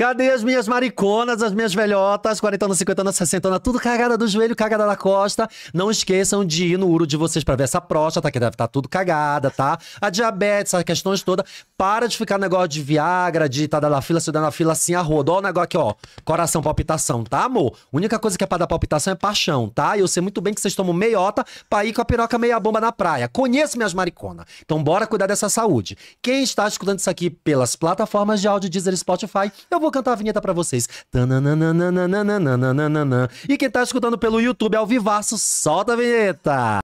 Cadê as minhas mariconas, as minhas velhotas, 40 anos, 50 anos, 60 anos, tudo cagada do joelho, cagada da costa. Não esqueçam de ir no uro de vocês para ver essa próstata, que deve estar tá tudo cagada, tá? A diabetes, as questões todas. Para de ficar negócio de Viagra, de tá na fila, se na fila assim a roda. Ó o negócio aqui, ó. Coração, palpitação, tá, amor? A única coisa que é pra dar palpitação é paixão, tá? E eu sei muito bem que vocês tomam meiota pra ir com a piroca meia bomba na praia. Conheço minhas mariconas. Então bora cuidar dessa saúde. Quem está escutando isso aqui pelas plataformas de áudio, Deezer Spotify, eu vou vou cantar a vinheta para vocês. E quem tá escutando pelo YouTube ao vivaço, solta a vinheta!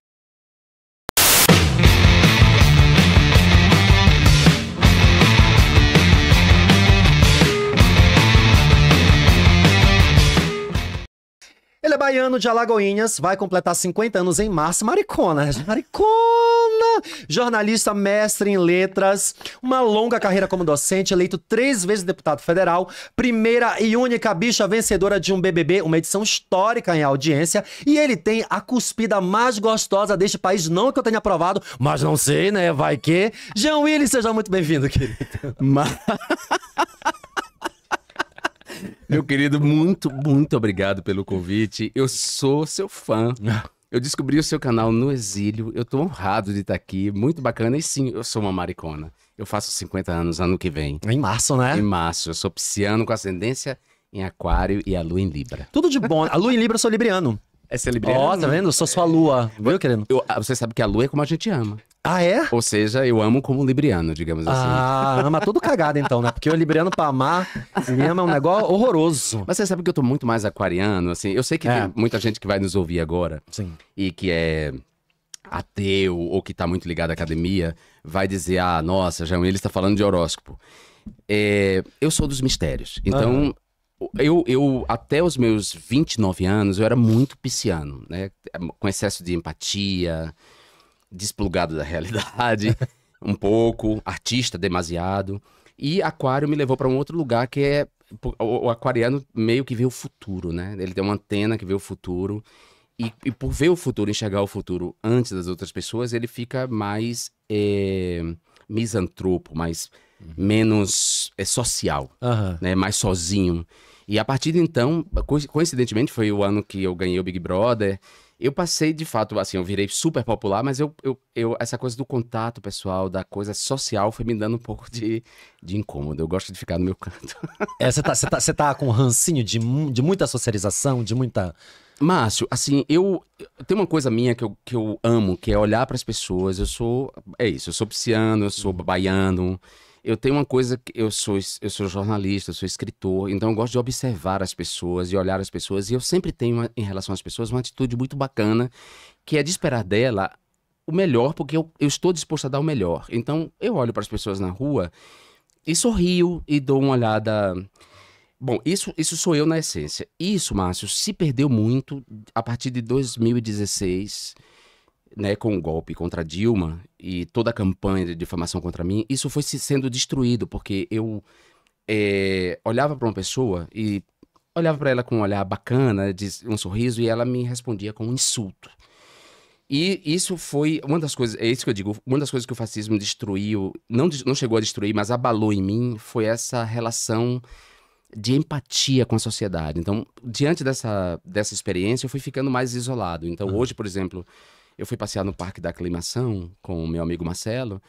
Ele é baiano de Alagoinhas, vai completar 50 anos em março. Maricona, maricona! Jornalista, mestre em letras, uma longa carreira como docente, eleito três vezes deputado federal, primeira e única bicha vencedora de um BBB, uma edição histórica em audiência, e ele tem a cuspida mais gostosa deste país, não que eu tenha aprovado, mas não sei, né? Vai que. Jean Willis, seja muito bem-vindo, querido. Mas... Meu querido, muito, muito obrigado pelo convite. Eu sou seu fã. Eu descobri o seu canal no exílio. Eu tô honrado de estar tá aqui. Muito bacana. E sim, eu sou uma maricona. Eu faço 50 anos ano que vem. Em março, né? Em março. Eu sou pisciano com ascendência em aquário e a lua em libra. Tudo de bom. A lua em libra eu sou libriano. É celebridade. Ó, oh, tá vendo? Eu sou sua lua, viu, querendo? Eu, ah, você sabe que a lua é como a gente ama. Ah, é? Ou seja, eu amo como libriano, digamos assim. Ah, ama todo cagado então, né? Porque o libriano pra amar, me ama é um negócio horroroso. Mas você sabe que eu tô muito mais aquariano, assim. Eu sei que é. tem muita gente que vai nos ouvir agora. Sim. E que é ateu ou que tá muito ligado à academia, vai dizer, ah, nossa, João, ele está falando de horóscopo. É, eu sou dos mistérios. Então, Tipo, eu, eu, até os meus 29 anos, eu era muito pisciano, né? Com excesso de empatia, desplugado da realidade, um pouco, artista demasiado. E Aquário me levou para um outro lugar que é. O, o, aquariano meio que vê o futuro, né? Ele tem uma antena que vê o futuro. E, e por ver o futuro, enxergar o futuro antes das outras pessoas, ele fica mais é, misantropo, mais, uhum. menos é, social, uhum. né? mais sozinho. E a partir de então, coincidentemente, foi o ano que eu ganhei o Big Brother. Eu passei, de fato, assim, eu virei super popular, mas eu, eu, eu essa coisa do contato pessoal, da coisa social, foi me dando um pouco de, de incômodo. Eu gosto de ficar no meu canto. É, você é, tá, tá, tá com um rancinho de, de muita socialização, de muita. Márcio, assim, eu. Tem uma coisa minha que eu, que eu amo, que é olhar para as pessoas. Eu sou. É isso, eu sou pisciano, eu sou uhum. baiano eu tenho uma coisa que eu sou, eu sou jornalista, eu sou escritor, então eu gosto de observar as pessoas e olhar as pessoas. E eu sempre tenho, uma, em relação às pessoas, uma atitude muito bacana, que é de esperar dela o melhor, porque eu, eu estou disposto a dar o melhor. Então eu olho para as pessoas na rua e sorrio e dou uma olhada. Bom, isso, isso sou eu na essência. Isso, Márcio, se perdeu muito a partir de 2016 né, com o golpe contra Dilma e toda a campanha de difamação contra mim, isso foi sendo destruído, porque eu é, olhava para uma pessoa e olhava para ela com um olhar bacana, um sorriso, e ela me respondia com um insulto. E isso foi uma das coisas, é isso que eu digo, uma das coisas que o fascismo destruiu, não, não chegou a destruir, mas abalou em mim, foi essa relação de empatia com a sociedade. Então, diante dessa, dessa experiência, eu fui ficando mais isolado. Então, uhum. hoje, por exemplo, eu fui passear no Parque da Aclimação com o meu amigo Marcelo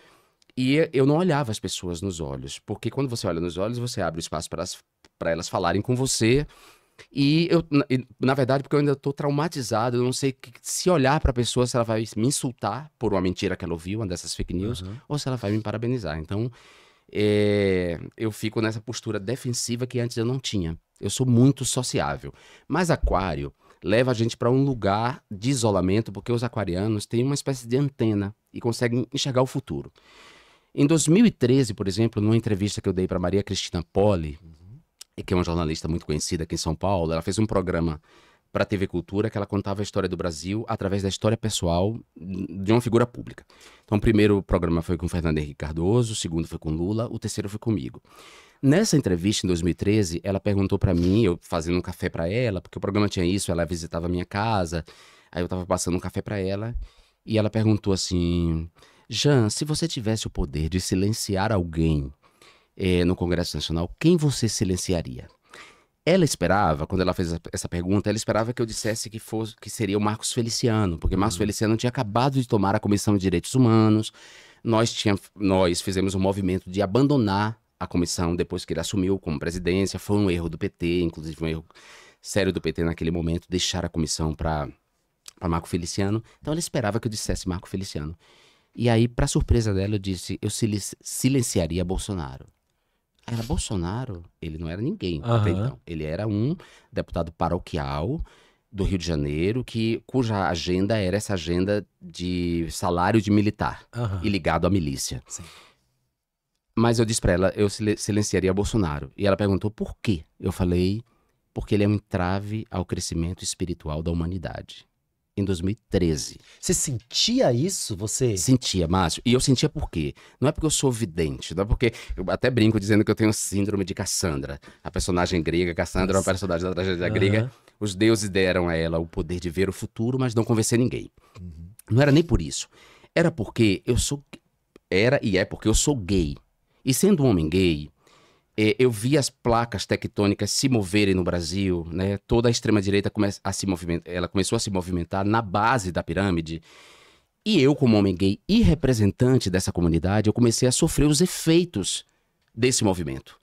e eu não olhava as pessoas nos olhos, porque quando você olha nos olhos, você abre o espaço para, as, para elas falarem com você. E eu, na, na verdade, porque eu ainda estou traumatizado, eu não sei que, se olhar para a pessoa se ela vai me insultar por uma mentira que ela ouviu, uma dessas fake news, uhum. ou se ela vai me parabenizar. Então, é, eu fico nessa postura defensiva que antes eu não tinha. Eu sou muito sociável. Mas Aquário leva a gente para um lugar de isolamento, porque os aquarianos têm uma espécie de antena e conseguem enxergar o futuro. Em 2013, por exemplo, numa entrevista que eu dei para Maria Cristina Poli, uhum. que é uma jornalista muito conhecida aqui em São Paulo, ela fez um programa para a TV Cultura que ela contava a história do Brasil através da história pessoal de uma figura pública. Então, o primeiro programa foi com Fernando Henrique Cardoso, o segundo foi com Lula, o terceiro foi comigo. Nessa entrevista em 2013, ela perguntou para mim, eu fazendo um café para ela, porque o programa tinha isso, ela visitava a minha casa. Aí eu tava passando um café para ela e ela perguntou assim: "Jean, se você tivesse o poder de silenciar alguém eh, no Congresso Nacional, quem você silenciaria?" Ela esperava, quando ela fez essa pergunta, ela esperava que eu dissesse que fosse que seria o Marcos Feliciano, porque Marcos uhum. Feliciano tinha acabado de tomar a Comissão de Direitos Humanos. Nós, tinha, nós fizemos um movimento de abandonar a comissão depois que ele assumiu como presidência. Foi um erro do PT, inclusive um erro sério do PT naquele momento, deixar a comissão para Marco Feliciano. Então ela esperava que eu dissesse Marco Feliciano. E aí, para surpresa dela, eu disse: eu silenciaria Bolsonaro. Era Bolsonaro? Ele não era ninguém, uhum. até então. Ele era um deputado paroquial do Rio de Janeiro, que, cuja agenda era essa agenda de salário de militar uhum. e ligado à milícia. Sim. Mas eu disse para ela, eu silenciaria Bolsonaro. E ela perguntou por quê. Eu falei, porque ele é um entrave ao crescimento espiritual da humanidade. Em 2013. Você sentia isso? Você sentia, Márcio. E eu sentia por quê? Não é porque eu sou vidente, não é porque eu até brinco dizendo que eu tenho síndrome de Cassandra, a personagem grega. Cassandra é uma personagem da tragédia uhum. grega. Os deuses deram a ela o poder de ver o futuro, mas não convencer ninguém. Uhum. Não era nem por isso. Era porque eu sou era e é porque eu sou gay. E sendo um homem gay, é, eu vi as placas tectônicas se moverem no Brasil, né? Toda a extrema direita começa a se movimentar, ela começou a se movimentar na base da pirâmide. E eu, como homem gay e representante dessa comunidade, eu comecei a sofrer os efeitos desse movimento.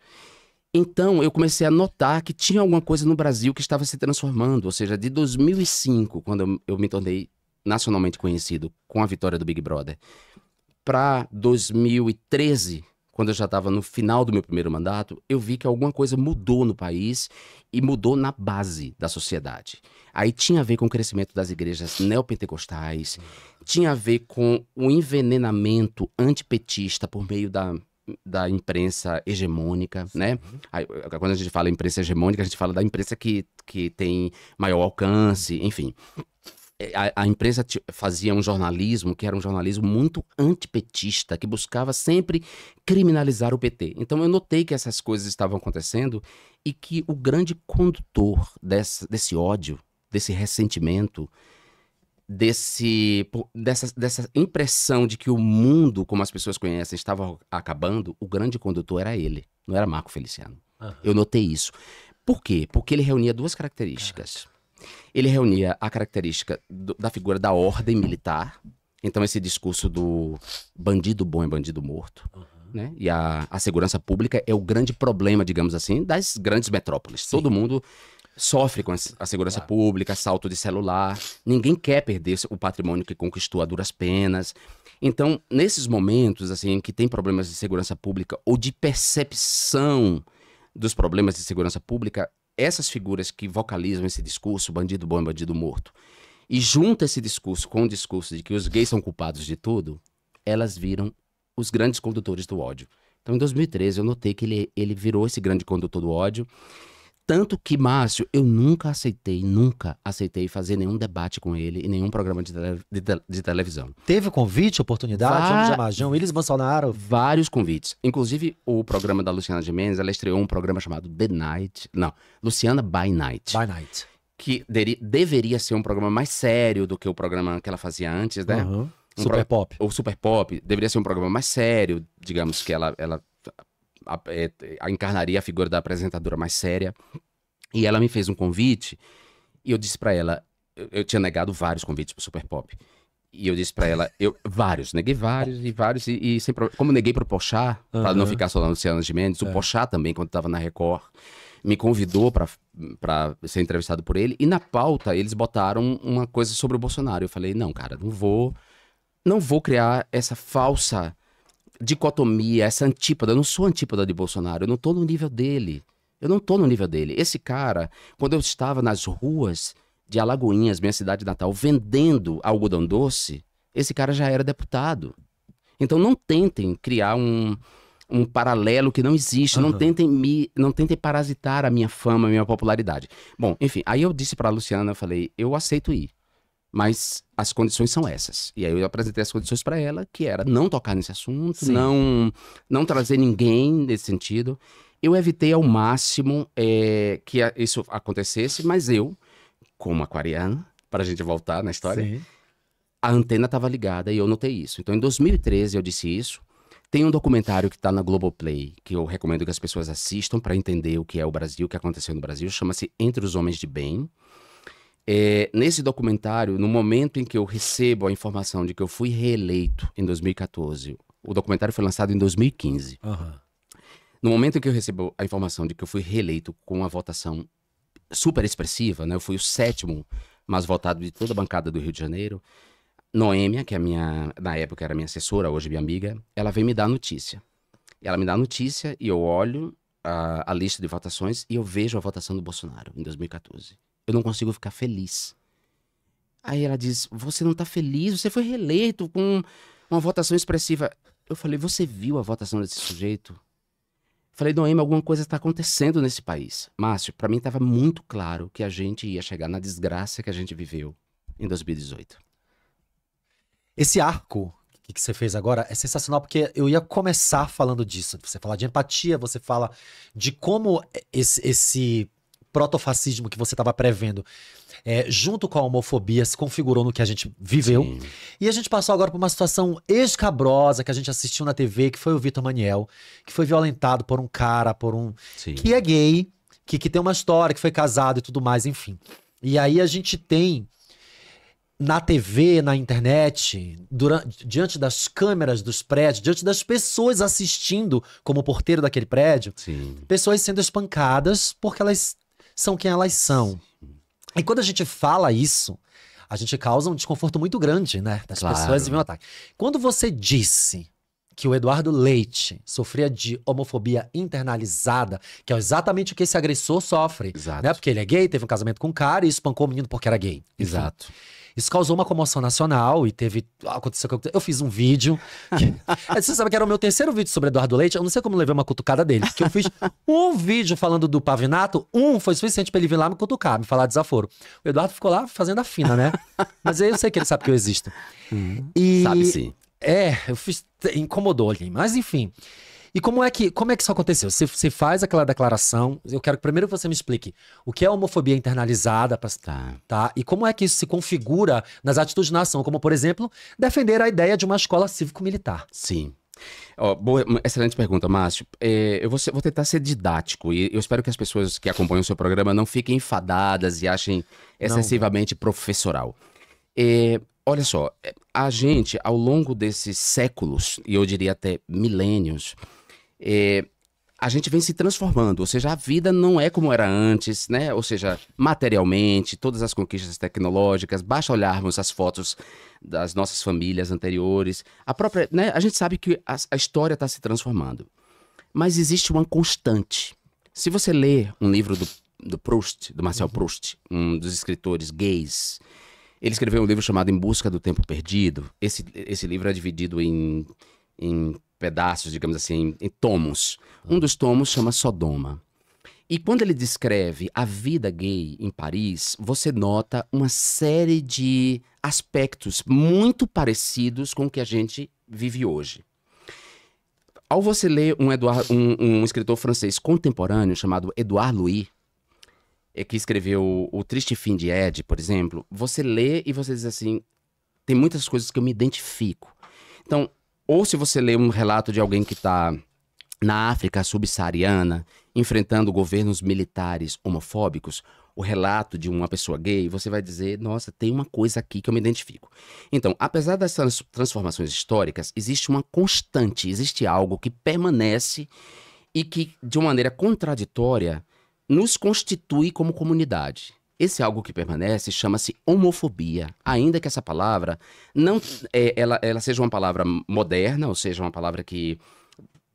Então, eu comecei a notar que tinha alguma coisa no Brasil que estava se transformando, ou seja, de 2005, quando eu me tornei nacionalmente conhecido com a vitória do Big Brother, para 2013, quando eu já estava no final do meu primeiro mandato, eu vi que alguma coisa mudou no país e mudou na base da sociedade. Aí tinha a ver com o crescimento das igrejas neopentecostais, tinha a ver com o envenenamento antipetista por meio da da imprensa hegemônica, né? Aí, quando a gente fala imprensa hegemônica, a gente fala da imprensa que, que tem maior alcance, enfim. É, a, a, empresa fazia um jornalismo que era um jornalismo muito antipetista, que buscava sempre criminalizar o PT. Então eu notei que essas coisas estavam acontecendo e que o grande condutor desse, desse ódio, desse ressentimento, desse, dessa, dessa impressão de que o mundo, como as pessoas conhecem, estava acabando, o grande condutor era ele, não era Marco Feliciano. Uhum. Eu notei isso. Por quê? Porque ele reunia duas características. Caraca. Ele reunia a característica do, da figura da ordem militar, então esse discurso do bandido bom é bandido morto, uhum. né? E a, a segurança pública é o grande problema, digamos assim, das grandes metrópoles. Sim. Todo mundo sofre com a segurança claro. pública, assalto de celular, ninguém quer perder o patrimônio que conquistou a duras penas. Então, nesses momentos assim que tem problemas de segurança pública ou de percepção dos problemas de segurança pública, essas figuras que vocalizam esse discurso, bandido bom e bandido morto, e junta esse discurso com o discurso de que os gays são culpados de tudo, elas viram os grandes condutores do ódio. Então, em 2013, eu notei que ele, ele virou esse grande condutor do ódio. Tanto que, Márcio, eu nunca aceitei, nunca aceitei fazer nenhum debate com ele em nenhum programa de, de, de televisão. Teve convite, oportunidade? Va Jamajão, chamar João Willis Bolsonaro? Vários convites. Inclusive, o programa da Luciana de Mendes, ela estreou um programa chamado The Night. Não, Luciana by Night. By Night. Que deveria ser um programa mais sério do que o programa que ela fazia antes, né? Uhum. Um super pro... Pop. O Super Pop deveria ser um programa mais sério, digamos que ela, ela é, a, encarnaria a figura da apresentadora mais séria. E ela me fez um convite e eu disse para ela, eu, eu, tinha negado vários convites pro Super Pop. E eu disse para ela, eu vários, neguei vários e vários e, e sem Como neguei pro Pochá, uhum. para não ficar só na Luciana de Mendes, é. o Pochá também quando tava na Record me convidou para ser entrevistado por ele e na pauta eles botaram uma coisa sobre o Bolsonaro. Eu falei: "Não, cara, não vou não vou criar essa falsa dicotomia, essa antípoda. Eu não sou antípoda de Bolsonaro, eu não estou no nível dele. Eu não estou no nível dele. Esse cara, quando eu estava nas ruas de Alagoinhas, minha cidade natal, vendendo algodão doce, esse cara já era deputado. Então não tentem criar um, um paralelo que não existe, uhum. não tentem me, não tentem parasitar a minha fama, a minha popularidade. Bom, enfim, aí eu disse para Luciana, eu falei, eu aceito ir mas as condições são essas. E aí eu apresentei as condições para ela, que era não tocar nesse assunto, não não trazer ninguém nesse sentido. Eu evitei ao máximo é, que a, isso acontecesse, mas eu, como aquariano, para a gente voltar na história, Sim. a antena estava ligada e eu notei isso. Então, em 2013 eu disse isso. Tem um documentário que está na Globoplay, que eu recomendo que as pessoas assistam para entender o que é o Brasil, o que aconteceu no Brasil. Chama-se Entre os Homens de Bem. É, nesse documentário, no momento em que eu recebo a informação de que eu fui reeleito em 2014, o documentário foi lançado em 2015. Uhum. No momento em que eu recebo a informação de que eu fui reeleito com uma votação super expressiva, né? eu fui o sétimo mais votado de toda a bancada do Rio de Janeiro. Noêmia, que é minha, na época era minha assessora, hoje minha amiga, ela vem me dar a notícia. Ela me dá a notícia e eu olho a, a lista de votações e eu vejo a votação do Bolsonaro em 2014. Eu não consigo ficar feliz. Aí ela diz: Você não tá feliz? Você foi reeleito com uma votação expressiva. Eu falei: Você viu a votação desse sujeito? Falei, Emma, alguma coisa está acontecendo nesse país. Márcio, para mim estava muito claro que a gente ia chegar na desgraça que a gente viveu em 2018. Esse arco que, você fez agora é sensacional, porque eu ia começar falando disso. Você fala de empatia, você fala de como esse, esse protofascismo que você estava prevendo, é, junto com a homofobia, se configurou no que a gente viveu. Sim. E a gente passou agora por uma situação escabrosa que a gente assistiu na TV, que foi o Vitor Maniel, que foi violentado por um cara, por um. Sim. que é gay, que, que tem uma história, que foi casado e tudo mais, enfim. E aí a gente tem na TV, na internet, durante, diante das câmeras dos prédios, diante das pessoas assistindo como porteiro daquele prédio, Sim. pessoas sendo espancadas porque elas são quem elas são. E quando a gente fala isso, a gente causa um desconforto muito grande, né? Das claro. pessoas e vem um ataque. Quando você disse que o Eduardo Leite sofria de homofobia internalizada, que é exatamente o que esse agressor sofre. Né? Exato. Né? Porque ele é gay, teve um casamento com um cara e espancou o menino porque era gay. Enfim. Exato. Isso causou uma comoção nacional e teve. Aconteceu que Eu fiz um vídeo. Que... Você sabe que era o meu terceiro vídeo sobre Eduardo Leite. Eu não sei como levei uma cutucada dele. Porque eu fiz um vídeo falando do Pavinato. Um foi suficiente pra ele vir lá me cutucar, me falar desaforo. O Eduardo ficou lá fazendo a fina, né? Mas aí eu sei que ele sabe que eu existo. Hum, e... Sabe sim. É, eu fiz. Incomodou ali. Mas enfim. E como é que, como é que isso aconteceu? Você, você faz aquela declaração, eu quero que primeiro você me explique o que é homofobia internalizada, pra, tá. tá? E como é que isso se configura nas atitudes na nação, como, por exemplo, defender a ideia de uma escola cívico-militar. Sim. Oh, boa, excelente pergunta, Márcio. É, eu vou, ser, vou, tentar ser didático e eu espero que as pessoas que acompanham o seu programa não fiquem enfadadas e achem excessivamente não. professoral. É, olha só, é, a gente, ao longo desses séculos, e eu diria até milênios, é, a gente vem se transformando, ou seja, a vida não é como era antes, né? Ou seja, materialmente, todas as conquistas tecnológicas, basta olharmos as fotos das nossas famílias anteriores, a própria, né? A gente sabe que a, a história está se transformando, mas existe uma constante. Se você ler um livro do, do Proust, do Marcel uhum. Proust, um dos escritores gays, ele escreveu um livro chamado Em Busca do Tempo Perdido. Esse, esse livro é dividido em, em pedaços, digamos assim, em tomos. Um dos tomos chama Sodoma. E quando ele descreve a vida gay em Paris, você nota uma série de aspectos muito parecidos com o que a gente vive hoje. Ao você ler um, Eduard, um, um escritor francês contemporâneo chamado Edouard Louis, eh, que escreveu O Triste Fim de Ed, por exemplo, você lê e você diz assim: tem muitas coisas que eu me identifico. Então, ou se você lê um relato de alguém que está na África subsaariana, enfrentando governos militares homofóbicos, o relato de uma pessoa gay, você vai dizer, nossa, tem uma coisa aqui que eu me identifico. Então, apesar dessas transformações históricas, existe uma constante, existe algo que permanece e que, de uma maneira contraditória, nos constitui como comunidade. Esse algo que permanece chama-se homofobia, ainda que essa palavra não é, ela, ela seja uma palavra moderna, ou seja, uma palavra que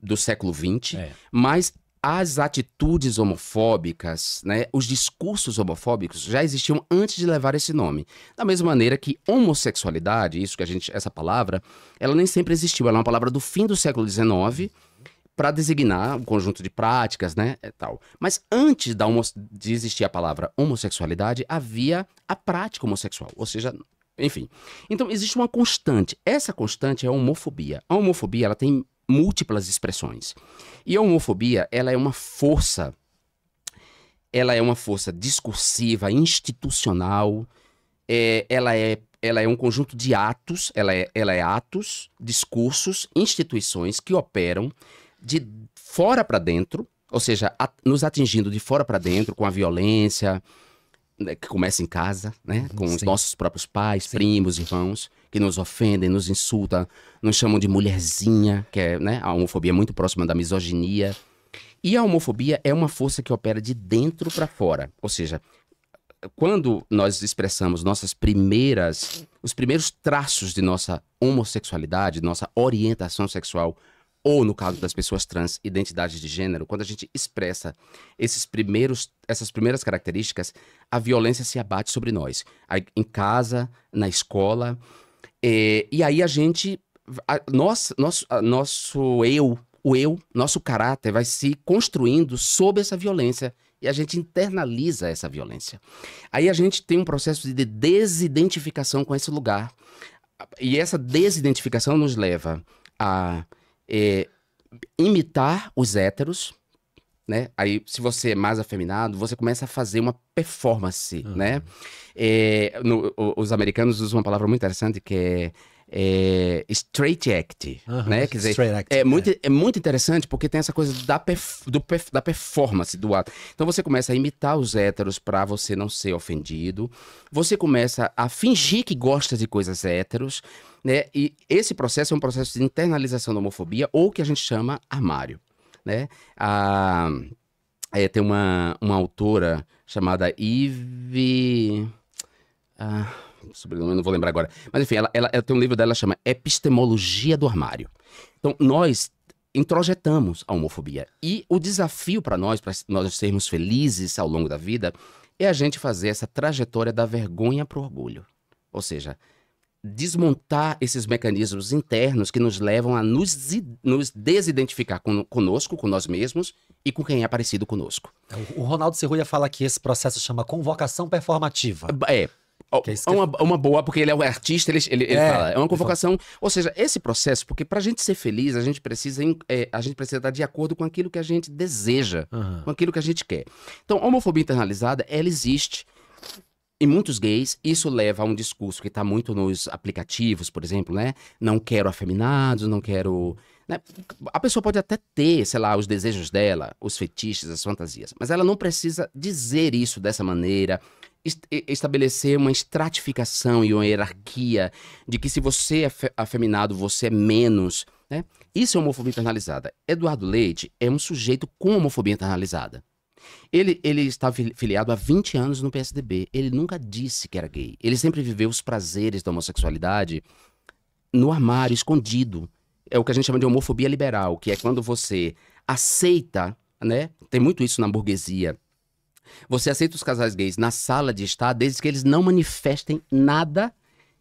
do século XX, é. mas as atitudes homofóbicas, né, os discursos homofóbicos já existiam antes de levar esse nome. Da mesma maneira que homossexualidade, isso que a gente, essa palavra, ela nem sempre existiu. Ela é uma palavra do fim do século XIX para designar um conjunto de práticas, né, tal. Mas antes da homo de existir a palavra homossexualidade, havia a prática homossexual, ou seja, enfim. Então existe uma constante. Essa constante é a homofobia. A homofobia ela tem múltiplas expressões. E a homofobia, ela é uma força ela é uma força discursiva, institucional, é, ela, é, ela é um conjunto de atos, ela é, ela é atos, discursos, instituições que operam de fora para dentro, ou seja, nos atingindo de fora para dentro com a violência né, que começa em casa, né, uhum, com Sim. os nossos próprios pais, Sim. primos, irmãos que nos ofendem, nos insultam, nos chamam de mulherzinha, que é, né, a homofobia é muito próxima da misoginia. E a homofobia é uma força que opera de dentro para fora, ou seja, quando nós expressamos nossas primeiras, os primeiros traços de nossa homossexualidade, nossa orientação sexual ou no caso das pessoas trans, identidade de gênero, quando a gente expressa esses primeiros, essas primeiras características, a violência se abate sobre nós, em casa, na escola, e, eh, e aí a gente, a, nosso, a, nosso eu, o eu, nosso caráter vai se construindo sob essa violência e a gente internaliza essa violência. Aí a gente tem um processo de desidentificação com esse lugar. E essa desidentificação nos leva a é, imitar os héteros, né? Aí, se você é mais afeminado, você começa a fazer uma performance, uhum. né? É, no, os americanos usam uma palavra muito interessante que é é, straight act, uhum, né? Quer dizer, act, é, muito, é. é. muito interessante porque tem essa coisa da, perf, do, perf, da performance do ato. Então você começa a imitar os héteros para você não ser ofendido. Você começa a fingir que gosta de coisas héteros, né? E esse processo é um processo de internalização da homofobia ou que a gente chama armário, né? A, é, tem uma, uma autora chamada Yves... Ah, sobrenome, não vou lembrar agora. Mas enfim, ela, ela, ela tem um livro dela chama Epistemologia do Armário. Então, nós introjetamos a homofobia. E o desafio para nós, para nós sermos felizes ao longo da vida, é a gente fazer essa trajetória da vergonha para o orgulho. Ou seja, desmontar esses mecanismos internos que nos levam a nos, nos desidentificar con conosco, com nós mesmos e com quem é parecido conosco. Então, o Ronaldo Cerruia fala que esse processo chama convocação performativa. É, que é, é uma, uma boa, porque ele é o artista, ele, ele, é, ele fala. É uma convocação. Ou seja, esse processo, porque para a gente ser feliz, a gente precisa é, a gente precisa estar de acordo com aquilo que a gente deseja, uhum. com aquilo que a gente quer. Então, a homofobia internalizada, ela existe. E muitos gays, isso leva a um discurso que está muito nos aplicativos, por exemplo, né? Não quero afeminados, não quero. Né? A pessoa pode até ter, sei lá, os desejos dela, os fetiches, as fantasias, mas ela não precisa dizer isso dessa maneira, estabelecer uma estratificação e uma hierarquia de que se você é afeminado, você é menos. Né? Isso é homofobia internalizada. Eduardo Leite é um sujeito com homofobia internalizada. Ele, ele está filiado há 20 anos no PSDB. Ele nunca disse que era gay. Ele sempre viveu os prazeres da homossexualidade no armário, escondido. É o que a gente chama de homofobia liberal, que é quando você aceita, né? Tem muito isso na burguesia você aceita os casais gays na sala de estar desde que eles não manifestem nada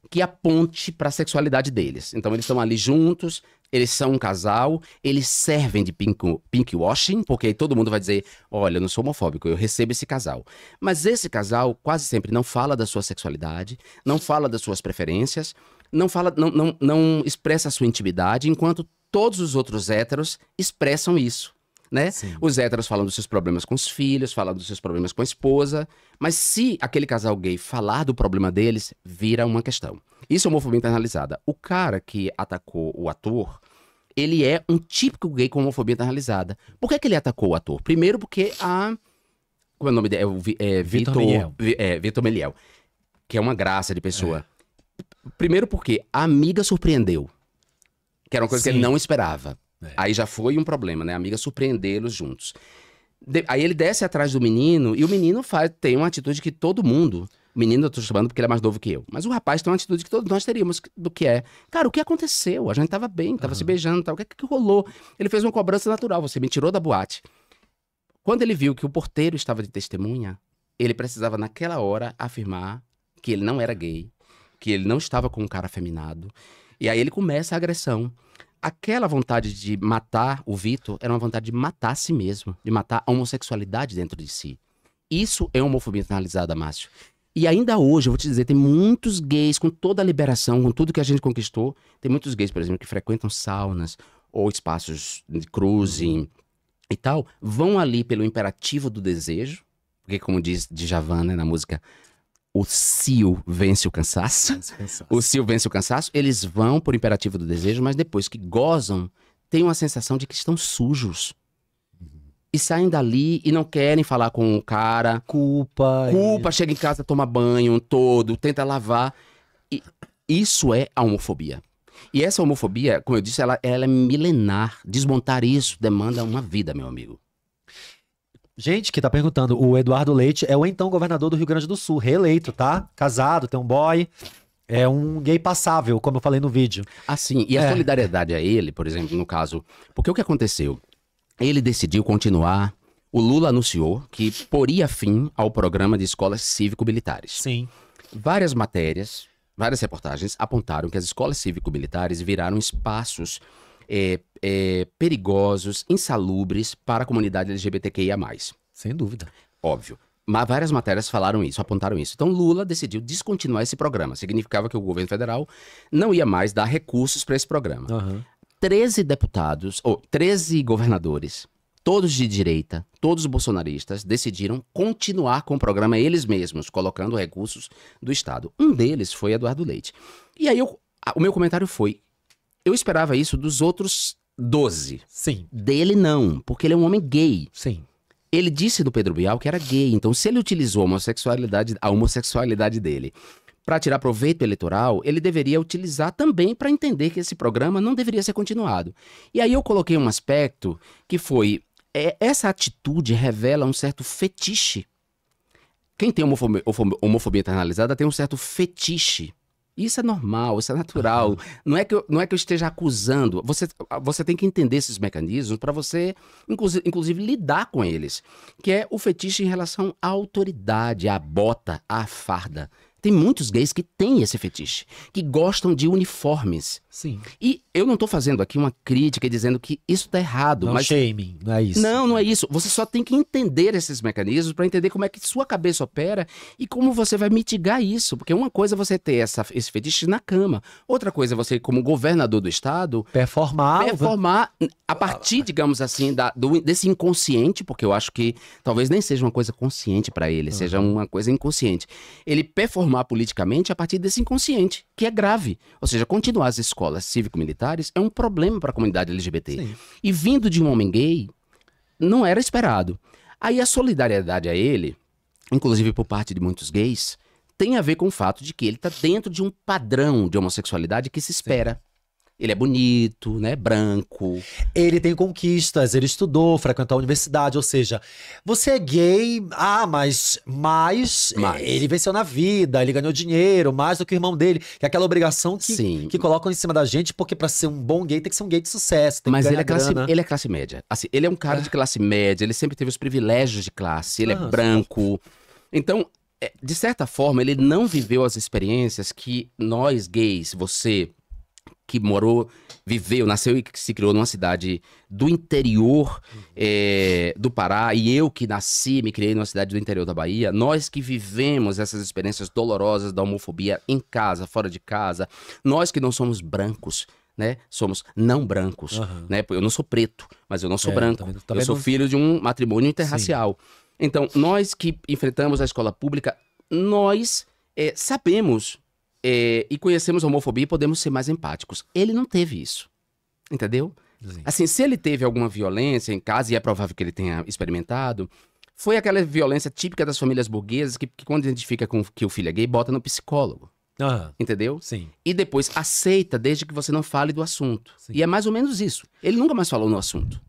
que aponte para a sexualidade deles. Então eles estão ali juntos, eles são um casal, eles servem de pink, pink washing, porque aí todo mundo vai dizer: olha, eu não sou homofóbico, eu recebo esse casal. Mas esse casal quase sempre não fala da sua sexualidade, não fala das suas preferências, não fala, não, não, não expressa a sua intimidade, enquanto todos os outros héteros expressam isso né? Sim. Os héteros falam dos seus problemas com os filhos, falam dos seus problemas com a esposa, mas se aquele casal gay falar do problema deles, vira uma questão. Isso é homofobia internalizada. O cara que atacou o ator, ele é um típico gay com homofobia internalizada. Por que, é que ele atacou o ator? Primeiro porque a... Como é o nome dele? É, é Vitor Meliel. É, Vitor Meliel. Que é uma graça de pessoa. É. Primeiro porque a amiga surpreendeu. Que era uma coisa Sim. que ele não esperava. É. Aí já foi um problema, né? A amiga surpreendê-los juntos. De... Aí ele desce atrás do menino e o menino faz... tem uma atitude que todo mundo. O menino eu tô chamando porque ele é mais novo que eu. Mas o rapaz tem uma atitude que todos nós teríamos, do que é. Cara, o que aconteceu? A gente tava bem, tava uhum. se beijando tal. O que, é que rolou? Ele fez uma cobrança natural, você me tirou da boate. Quando ele viu que o porteiro estava de testemunha, ele precisava, naquela hora, afirmar que ele não era gay, que ele não estava com um cara afeminado. E aí ele começa a agressão aquela vontade de matar o Vitor era uma vontade de matar a si mesmo, de matar a homossexualidade dentro de si. Isso é homofobia internalizada, Márcio. E ainda hoje, eu vou te dizer, tem muitos gays com toda a liberação, com tudo que a gente conquistou. Tem muitos gays, por exemplo, que frequentam saunas ou espaços de cruising e tal, vão ali pelo imperativo do desejo, porque como diz Djavan, né, na música o Sil vence o cansaço. o, CIO Sil vence o cansaço. Eles vão por imperativo do desejo, mas depois que gozam, têm uma sensação de que estão sujos. Uhum. E saem dali e não querem falar com o cara. Culpa. Culpa, chega em casa, toma banho um todo, tenta lavar. E isso é a homofobia. E essa homofobia, como eu disse, ela, ela é milenar. Desmontar isso demanda uma vida, meu amigo. Gente que tá perguntando, o Eduardo Leite é o então governador do Rio Grande do Sul, reeleito, tá? Casado, tem um boy. É um gay passável, como eu falei no vídeo. Assim, e a é. solidariedade a ele, por exemplo, no caso. Porque o que aconteceu? Ele decidiu continuar. O Lula anunciou que poria fim ao programa de escolas cívico-militares. Sim. Várias matérias, várias reportagens apontaram que as escolas cívico-militares viraram espaços é, é, perigosos, insalubres para a comunidade LGBTQIA. Sem dúvida. Óbvio. Mas várias matérias falaram isso, apontaram isso. Então Lula decidiu descontinuar esse programa. Significava que o governo federal não ia mais dar recursos para esse programa. Uhum. 13 deputados, ou 13 governadores, todos de direita, todos bolsonaristas, decidiram continuar com o programa eles mesmos, colocando recursos do Estado. Um deles foi Eduardo Leite. E aí eu, o meu comentário foi: eu esperava isso dos outros 12. Sim. Dele não, porque ele é um homem gay. Sim. Ele disse do Pedro Bial que era gay, então se ele utilizou a homossexualidade, a homossexualidade dele para tirar proveito eleitoral, ele deveria utilizar também para entender que esse programa não deveria ser continuado. E aí eu coloquei um aspecto que foi é, essa atitude revela um certo fetiche. Quem tem homofobia, homofobia internalizada tem um certo fetiche isso é normal, isso é natural. Uhum. Não, é que eu, não é que eu esteja acusando. Você, você tem que entender esses mecanismos para você, inclusive, inclusive, lidar com eles. Que é o fetiche em relação à autoridade, à bota, à farda. Tem muitos gays que têm esse fetiche, que gostam de uniformes. Sim. E eu não estou fazendo aqui uma crítica dizendo que isso está errado. Não mas... shaming, não é isso. Não, não é isso. Você só tem que entender esses mecanismos para entender como é que sua cabeça opera e como você vai mitigar isso. Porque uma coisa é você ter essa, esse fetiche na cama, outra coisa é você, como governador do estado... Performar. Performar a partir, digamos assim, da, do, desse inconsciente, porque eu acho que talvez nem seja uma coisa consciente para ele, uhum. seja uma coisa inconsciente. Ele performar politicamente a partir desse inconsciente, que é grave. Ou seja, continuar as escolas escolas cívico-militares é um problema para a comunidade LGBT. Sim. E vindo de um homem gay, não era esperado. Aí a solidariedade a ele, inclusive por parte de muitos gays, tem a ver com o fato de que ele está dentro de um padrão de homossexualidade que se espera. Sim. Ele é bonito, né? Branco. Ele tem conquistas, ele estudou, frequentou a universidade, ou seja, você é gay, ah, mas, mas, mas. ele venceu na vida, ele ganhou dinheiro, mais do que o irmão dele, que é aquela obrigação que, Sim. que colocam em cima da gente, porque para ser um bom gay tem que ser um gay de sucesso. mas ele é, classe, ele é classe média. Assim, ele é um cara é. de ah. classe média, ele sempre teve os privilégios de classe, ele é ah, é branco. Então, é, de certa forma, ele não viveu as experiências que nós gays, você, que morou, viveu, nasceu e se criou numa cidade do interior é, do Pará, e eu que nasci, me criei numa cidade do interior da Bahia, nós que vivemos essas experiências dolorosas da homofobia em casa, fora de casa, nós que não somos brancos, né? Somos não brancos, uhum. né? Eu não sou preto, mas eu não sou é, branco. Também, também eu sou não... filho de um matrimônio interracial. Sim. Então, nós que enfrentamos a escola pública, nós é, sabemos é, e conhecemos a homofobia e podemos ser mais empáticos. Ele não teve isso. Entendeu? Sim. Assim, se ele teve alguma violência em casa, e é provável que ele tenha experimentado, foi aquela violência típica das famílias burguesas que, que quando identifica com, que o filho é gay, bota no psicólogo. Uhum. Entendeu? Sim. E depois aceita desde que você não fale do assunto. Sim. E é mais ou menos isso. Ele nunca mais falou no assunto.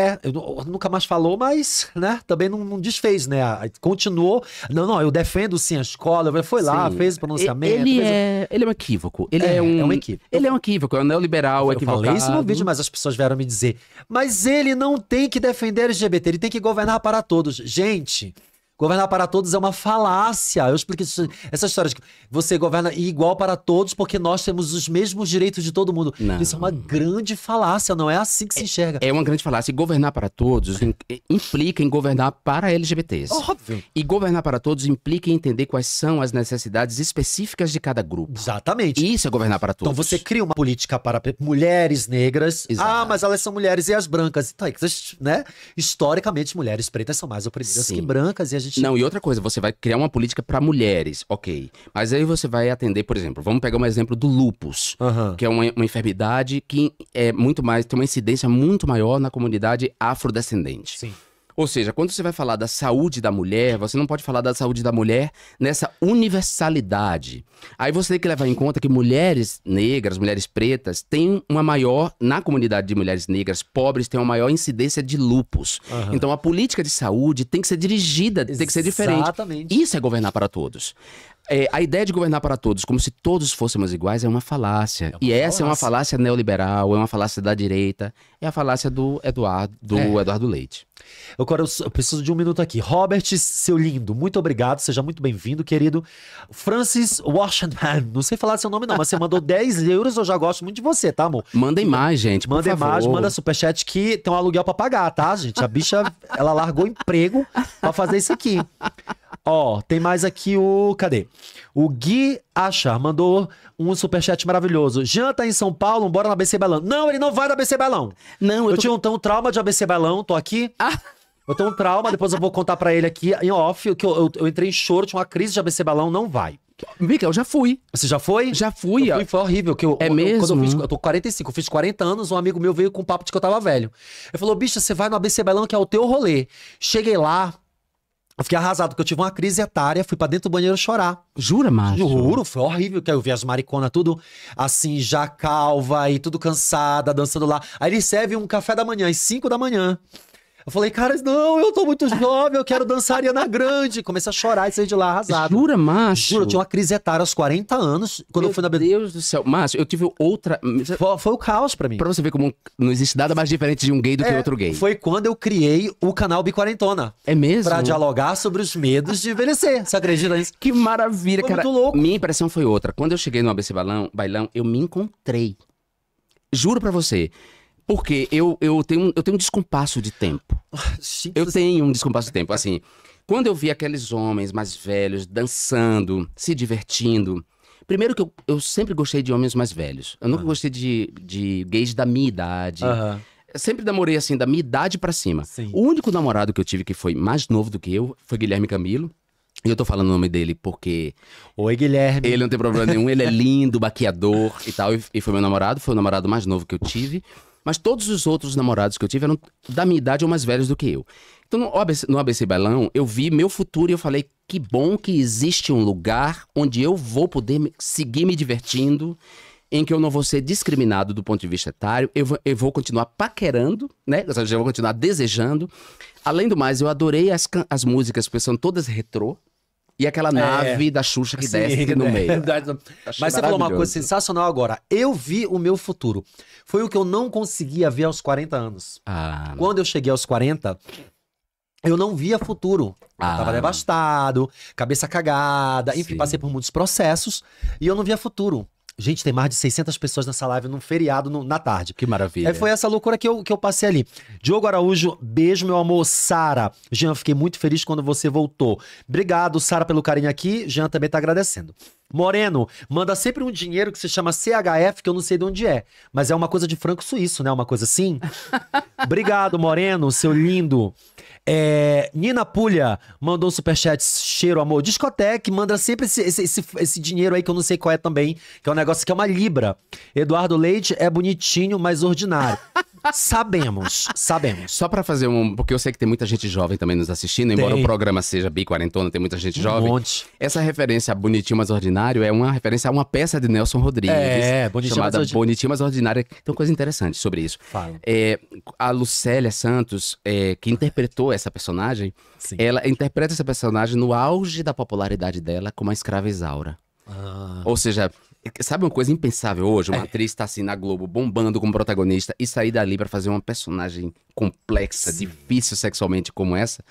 É, eu, eu nunca mais falou, mas, né, também não, não, desfez, né? Continuou. Não, não, eu defendo sim a escola. Foi lá, fez o pronunciamento. Ele, fez... é, ele é um equívoco. Ele é, é um, é um equívoco. Ele é um equívoco, é um neoliberal eu é equivocado. falei isso no vídeo, mas as pessoas vieram me dizer. Mas ele não tem que defender LGBT, ele tem que governar para todos. Gente, Governar para todos é uma falácia. Eu expliquei isso, essa história de que você governa igual para todos porque nós temos os mesmos direitos de todo mundo. Não. Isso é uma grande falácia, não é assim que se é, enxerga. É, é uma grande falácia. E governar para todos é, implica em governar para LGBTs. Óbvio. E governar para todos implica em entender quais são as necessidades específicas de cada grupo. Exatamente. Isso é governar para todos. Então você cria uma política para mulheres negras. Exato. Ah, mas elas são mulheres e as brancas. Então, é né? Historicamente, mulheres pretas são mais oprimidas Sim. que brancas e a gente gente. Não, e outra coisa, você vai criar uma política para mulheres, ok. Mas aí você vai atender, por exemplo, vamos pegar um exemplo do lupus, uhum. que é uma, uma, enfermidade que é muito mais, tem uma incidência muito maior na comunidade afrodescendente. Sim. Ou seja, quando você vai falar da saúde da mulher, você não pode falar da saúde da mulher nessa universalidade. Aí você tem que levar em conta que mulheres negras, mulheres pretas, têm uma maior, na comunidade de mulheres negras pobres, tem uma maior incidência de lupus. Uhum. Então a política de saúde tem que ser dirigida, tem que ser diferente. Exatamente. Isso é governar para todos é, a ideia de governar para todos, como se todos fôssemos iguais, é uma falácia. É uma e falácia. essa é uma falácia neoliberal, é uma falácia da direita, é a falácia do Eduardo, do é. Eduardo Leite. Agora eu, eu preciso de um minuto aqui. Robert, seu lindo, muito obrigado, seja muito bem-vindo, querido. Francis Washington, não sei falar seu nome não, mas você mandou 10 euros, eu já gosto muito de você, tá, amor? Mandem mais, gente, Mandem mais, manda superchat que tem um aluguel para pagar, tá, gente? A bicha, ela largou emprego para fazer isso aqui. Ó, tem mais aqui o. Cadê? O Gui Achar mandou um superchat maravilhoso. Janta tá em São Paulo, bora na abc Balão. Não, ele não vai na abc Balão. Não, eu. Eu tô... tinha então um trauma de ABC Balão, tô aqui. Ah. Eu tenho um trauma, depois eu vou contar para ele aqui em off, que eu, eu, eu, entrei em choro, tinha uma crise de ABC Balão, não vai. Mica, eu já fui. Você já foi? Já fui. Eu fui foi horrível. Que eu, é eu, mesmo? Quando eu, fiz, eu tô 45, eu fiz 40 anos, um amigo meu veio com um papo de que eu tava velho. Ele falou, bicha, você vai no ABC Balão, que é o teu rolê. Cheguei lá, eu fiquei arrasado, porque eu tive uma crise etária, fui para dentro do banheiro chorar. Jura, Márcio? Juro, foi horrível, que eu vi as mariconas tudo assim, já calva e tudo cansada, dançando lá. Aí eles servem um café da manhã, às 5 da manhã. Eu falei, cara, não, eu tô muito jovem, eu quero dançar Ariana Grande. Comecei a chorar e saí de lá arrasado. Jura, Márcio? Jura, eu tinha uma crise etária aos 40 anos. Quando Meu eu fui na Meu Deus do céu. Márcio, eu tive outra... Foi, foi, o caos pra mim. Pra você ver como não existe nada mais diferente de um gay do é, que outro gay. Foi quando eu criei o canal Biquarentona. É mesmo? Pra dialogar sobre os medos de envelhecer. Você acredita nisso? Que maravilha, foi cara. muito louco. Minha impressão foi outra. Quando eu cheguei no ABC Balão, Bailão, eu me encontrei. Juro pra você. Porque eu, eu, tenho, eu tenho um descompasso de tempo. Sim, eu tenho um descompasso de tempo. Assim, quando eu vi aqueles homens mais velhos dançando, se divertindo. Primeiro que eu, eu sempre gostei de homens mais velhos. Eu nunca uhum. gostei de, de gays da minha idade. Uhum. Sempre namorei assim, da minha idade para cima. Sim. O único namorado que eu tive que foi mais novo do que eu foi Guilherme Camilo. E eu tô falando o nome dele porque. Oi, Guilherme. Ele não tem problema nenhum, ele é lindo, baqueador e tal. E, e foi meu namorado, foi o namorado mais novo que eu tive. Mas todos os outros namorados que eu tive eram da minha idade ou mais velhos do que eu. Então, no ABC, no ABC Bailão, eu vi meu futuro e eu falei: que bom que existe um lugar onde eu vou poder me, seguir me divertindo, em que eu não vou ser discriminado do ponto de vista etário, eu vou, eu vou continuar paquerando, né? Eu vou continuar desejando. Além do mais, eu adorei as, as músicas, porque são todas retrô, e aquela é. nave é, da Xuxa que sim, desce no né? meio. Mas você falou uma coisa sensacional agora. Eu vi o meu futuro. Foi o que eu não conseguia ver aos 40 anos. Ah. Quando eu cheguei aos 40, eu não via futuro. Ah. Eu tava devastado, cabeça cagada, enfim, Sim. passei por muitos processos e eu não via futuro. Gente, tem mais de 600 pessoas nessa live num feriado no, na tarde. Que maravilha. É, foi essa loucura que eu, que eu passei ali. Diogo Araújo, beijo, meu amor. Sara, Jean, fiquei muito feliz quando você voltou. Obrigado, Sara, pelo carinho aqui. Jean também tá agradecendo. Moreno, manda sempre um dinheiro que se chama CHF, que eu não sei de onde é. Mas é uma coisa de franco suíço, né? Uma coisa assim. Obrigado, Moreno, seu lindo. É, Nina Pulha mandou um superchat, cheiro, amor. Discoteque, manda sempre esse, esse, esse, esse, dinheiro aí que eu não sei qual é também, que é um negócio que é uma libra. Eduardo Leite é bonitinho, mas ordinário. sabemos, sabemos. Só para fazer um. Porque eu sei que tem muita gente jovem também nos assistindo, embora tem. o programa seja bi quarentona, tem muita gente um jovem. Monte. Essa referência a bonitinho, mas ordinário é uma referência a uma peça de Nelson Rodrigues. É, bonitinho, chamada mas Bonitinho, mas ordinário. Tem uma coisa interessante sobre isso. Fala. É, a Lucélia Santos, é, que interpretou essa personagem, Sim. ela interpreta essa personagem no auge da popularidade dela como a escrava Isaura. Ah. Ou seja, sabe uma coisa impensável hoje? Uma é. atriz tá assim na Globo, bombando como protagonista, e sair dali para fazer uma personagem complexa, Sim. difícil sexualmente como essa.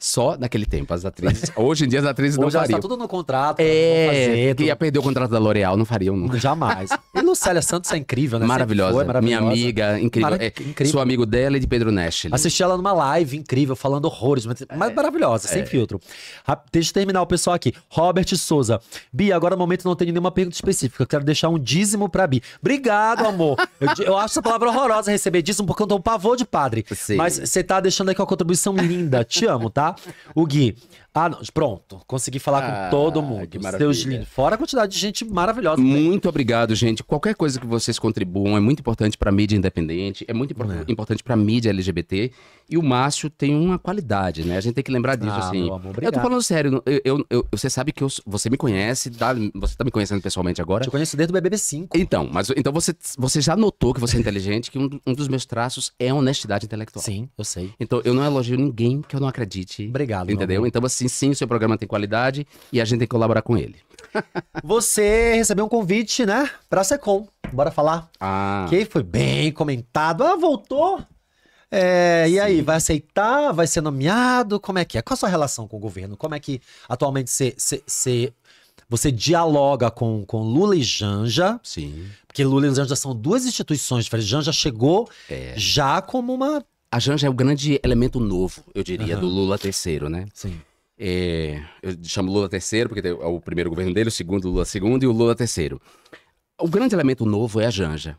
Só naquele tempo, as atrizes. Hoje em dia as atrizes Hoje não tá fariam. Hoje tá tudo no contrato. É, fazer, ia perder o contrato da L'Oréal, não fariam nunca. Jamais. E Lucélia Santos é incrível, né? Maravilhosa. Foi, maravilhosa. Minha amiga, incrível. Mara... É, incrível. Sou amigo dela e de Pedro Neste. Assisti ela numa live incrível, falando horrores, mas, é. maravilhosa, é. sem filtro. Deixa eu terminar o pessoal aqui. Robert Souza. Bi. agora no é momento não tem nenhuma pergunta específica. Eu quero deixar um dízimo pra Bi. Obrigado, amor. eu, eu, acho essa palavra horrorosa receber dízimo, porque eu tô um pavor de padre. Sim. Mas você tá deixando aqui uma contribuição linda. Te amo, tá? O Gui. Ah, não. Pronto. Consegui falar ah, com todo mundo. Deus lindo. Fora a quantidade de gente maravilhosa. Muito obrigado, gente. Qualquer coisa que vocês contribuam é muito importante para mídia independente, é muito impor é. importante para mídia LGBT. E o Márcio tem uma qualidade, né? A gente tem que lembrar disso, ah, assim. Meu amor, obrigado. eu tô falando sério. Eu, eu, eu, você sabe que eu, você me conhece, tá, você tá me conhecendo pessoalmente agora. Eu te conheço desde o BBB 5. Então, mas então você, você já notou que você é inteligente, que um, um dos meus traços é honestidade intelectual. Sim, eu sei. Então eu não elogio ninguém que eu não acredite. Obrigado. Entendeu? Então, assim, sim, seu programa tem qualidade e a gente tem que colaborar com ele. Você recebeu um convite, né? Pra Secom. Bora falar. Ah. Que foi bem comentado. Ah, voltou. É, e aí, vai aceitar? Vai ser nomeado? Como é que é? Qual a sua relação com o governo? Como é que atualmente você, você, você dialoga com, com Lula e Janja? Sim. Porque Lula e Janja são duas instituições diferentes. Janja chegou é. já como uma. A Janja é o grande elemento novo, eu diria, uhum. do Lula terceiro, né? Sim. É, eu chamo Lula terceiro, porque é o primeiro governo dele, o segundo Lula segundo e o Lula terceiro. O grande elemento novo é a Janja.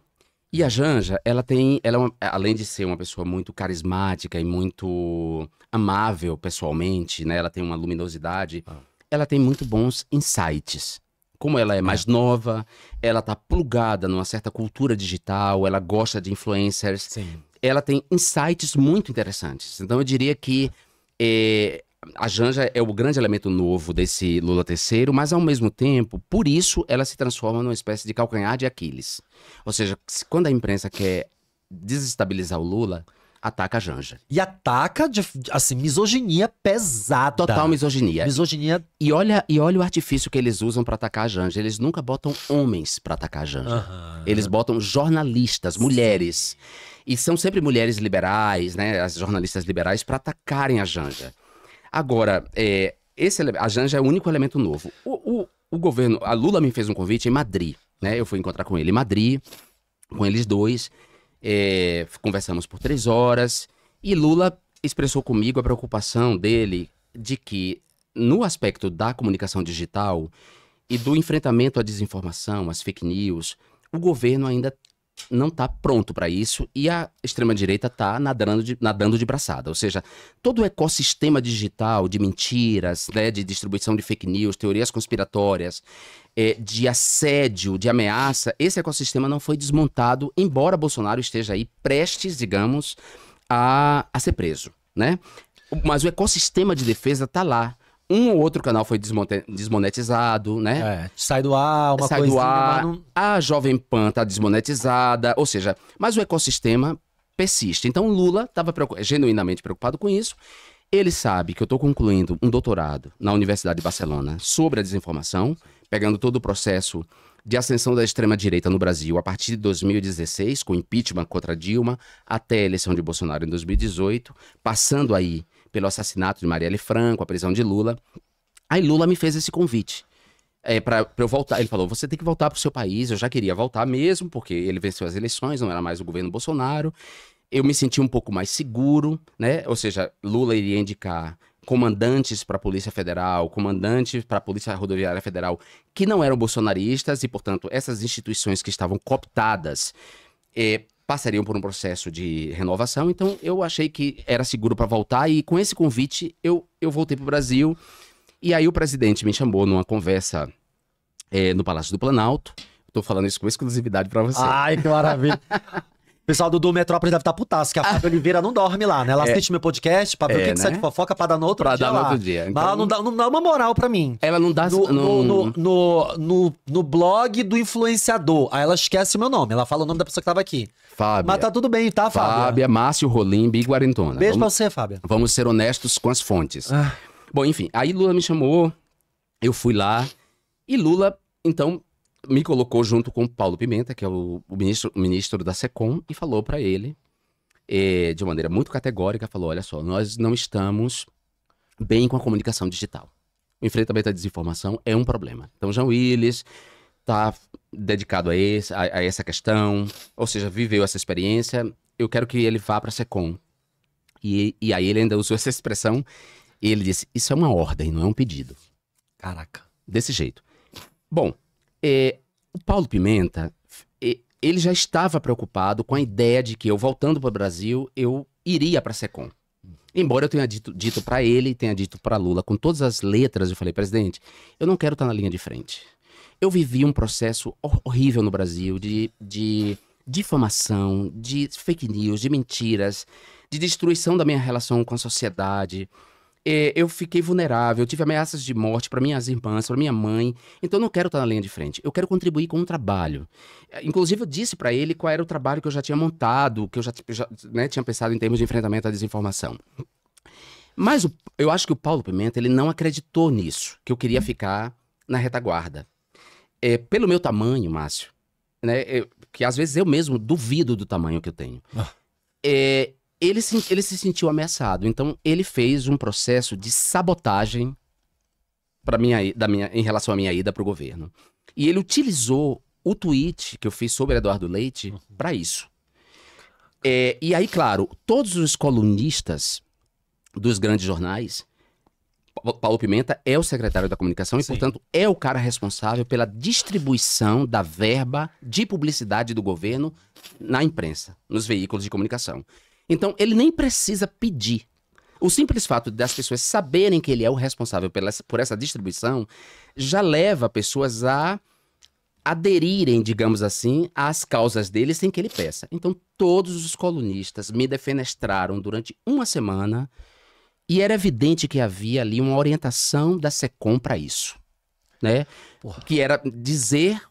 E a Janja, ela tem, ela é uma, além de ser uma pessoa muito carismática e muito amável pessoalmente, né? Ela tem uma luminosidade. Ah. Ela tem muito bons insights. Como ela é mais é. nova, ela tá plugada numa certa cultura digital, ela gosta de influencers. Sim. Ela tem insights muito interessantes. Então eu diria que é, a Janja é o grande elemento novo desse Lula terceiro, mas ao mesmo tempo, por isso, ela se transforma numa espécie de calcanhar de Aquiles. Ou seja, quando a imprensa quer desestabilizar o Lula, ataca a Janja. E ataca, de, assim, misoginia pesada. Total misoginia. Misoginia. E olha, e olha o artifício que eles usam para atacar a Janja. Eles nunca botam homens para atacar a Janja. Uhum. Eles botam jornalistas, mulheres. E são sempre mulheres liberais, né? As jornalistas liberais para atacarem a Janja. Agora, é, esse, a Janja é o único elemento novo. O, o, o, governo, a Lula me fez um convite em Madrid, né? Eu fui encontrar com ele em Madrid, com eles dois, é, conversamos por três horas e Lula expressou comigo a preocupação dele de que no aspecto da comunicação digital e do enfrentamento à desinformação, às fake news, o governo ainda não está pronto para isso e a extrema-direita está nadando de, nadando de braçada. Ou seja, todo o ecossistema digital de mentiras, né, de distribuição de fake news, teorias conspiratórias, é, de assédio, de ameaça, esse ecossistema não foi desmontado, embora Bolsonaro esteja aí prestes, digamos, a, a ser preso. Né? Mas o ecossistema de defesa está lá. Um ou outro canal foi desmonetizado, né? É, sai do ar, uma sai coisa. Do ar, não... A Jovem Pan tá desmonetizada, ou seja, mas o ecossistema persiste. Então Lula estava preocup... genuinamente preocupado com isso. Ele sabe que eu estou concluindo um doutorado na Universidade de Barcelona sobre a desinformação, pegando todo o processo de ascensão da extrema-direita no Brasil a partir de 2016, com impeachment contra Dilma, até a eleição de Bolsonaro em 2018, passando aí pelo assassinato de Marielle Franco, a prisão de Lula. Aí Lula me fez esse convite. É, para eu voltar, ele falou: você tem que voltar para o seu país. Eu já queria voltar mesmo, porque ele venceu as eleições, não era mais o governo Bolsonaro. Eu me senti um pouco mais seguro, né? Ou seja, Lula iria indicar comandantes para a Polícia Federal, comandantes para a Polícia Rodoviária Federal, que não eram bolsonaristas e, portanto, essas instituições que estavam cooptadas é, passariam por um processo de renovação, então eu achei que era seguro para voltar e com esse convite eu, eu voltei para o Brasil. E aí o presidente me chamou numa conversa é, no Palácio do Planalto. Estou falando isso com exclusividade para você. Ai, que maravilha. pessoal do, do Metrópole deve estar tá putaço, que a Fábio Oliveira não dorme lá, né? Ela é. assiste meu podcast pra ver é, o que, né? que sai né? de fofoca pra dar no outro pra dia. Pra dar no outro dia. Então... Mas ela então. não dá, não dá uma moral pra mim. Ela não dá. No, No, no, no, no, blog do influenciador. Aí ela esquece o meu nome. Ela fala o nome da pessoa que tava aqui. Fábia. Mas tá tudo bem, tá, Fábia? Fábia, é Márcio Rolim, Guarentona. Beijo vamos, pra você, Fábia. Vamos ser honestos com as fontes. Ah. Bom, enfim, aí Lula me chamou, eu fui lá, e Lula, então, me colocou junto com Paulo Pimenta, que é o, o ministro, o ministro da SECOM, e falou para ele, eh, de maneira muito categórica, falou, olha só, nós não estamos bem com a comunicação digital. O enfrentamento à desinformação é um problema. Então, João Willis está dedicado a, esse, a, a, essa questão, ou seja, viveu essa experiência, eu quero que ele vá para a SECOM. E, e aí ele ainda usou essa expressão, e ele disse, isso é uma ordem, não é um pedido. Caraca. Desse jeito. Bom, é, o Paulo Pimenta, é, ele já estava preocupado com a ideia de que eu, voltando para o Brasil, eu iria para a SECOM. Embora eu tenha dito, dito para ele, tenha dito para Lula, com todas as letras, eu falei, presidente, eu não quero estar tá na linha de frente. Eu vivi um processo horrível no Brasil de, de difamação, de fake news, de mentiras, de destruição da minha relação com a sociedade. É, eu fiquei vulnerável, tive ameaças de morte para minhas irmãs, para minha mãe. Então eu não quero estar na linha de frente. Eu quero contribuir com um trabalho. É, inclusive eu disse para ele qual era o trabalho que eu já tinha montado, que eu já, já né, tinha pensado em termos de enfrentamento à desinformação. Mas o, eu acho que o Paulo Pimenta ele não acreditou nisso, que eu queria ficar na retaguarda é, pelo meu tamanho, Márcio, né, é, que às vezes eu mesmo duvido do tamanho que eu tenho, ah. é, ele, se, ele se sentiu ameaçado. Então, ele fez um processo de sabotagem para minha, da minha, em relação à minha ida para o governo. E ele utilizou o tweet que eu fiz sobre Eduardo Leite uhum. para isso. É, e aí, claro, todos os colunistas dos grandes jornais Paulo Pimenta é o secretário da comunicação Sim. e, portanto, é o cara responsável pela distribuição da verba de publicidade do governo na imprensa, nos veículos de comunicação. Então, ele nem precisa pedir. O simples fato das pessoas saberem que ele é o responsável pela, por essa distribuição já leva pessoas a aderirem, digamos assim, às causas dele sem que ele peça. Então, todos os colunistas me defenestraram durante uma semana e era evidente que havia ali uma orientação da SECOM para isso, né? Que era dizer,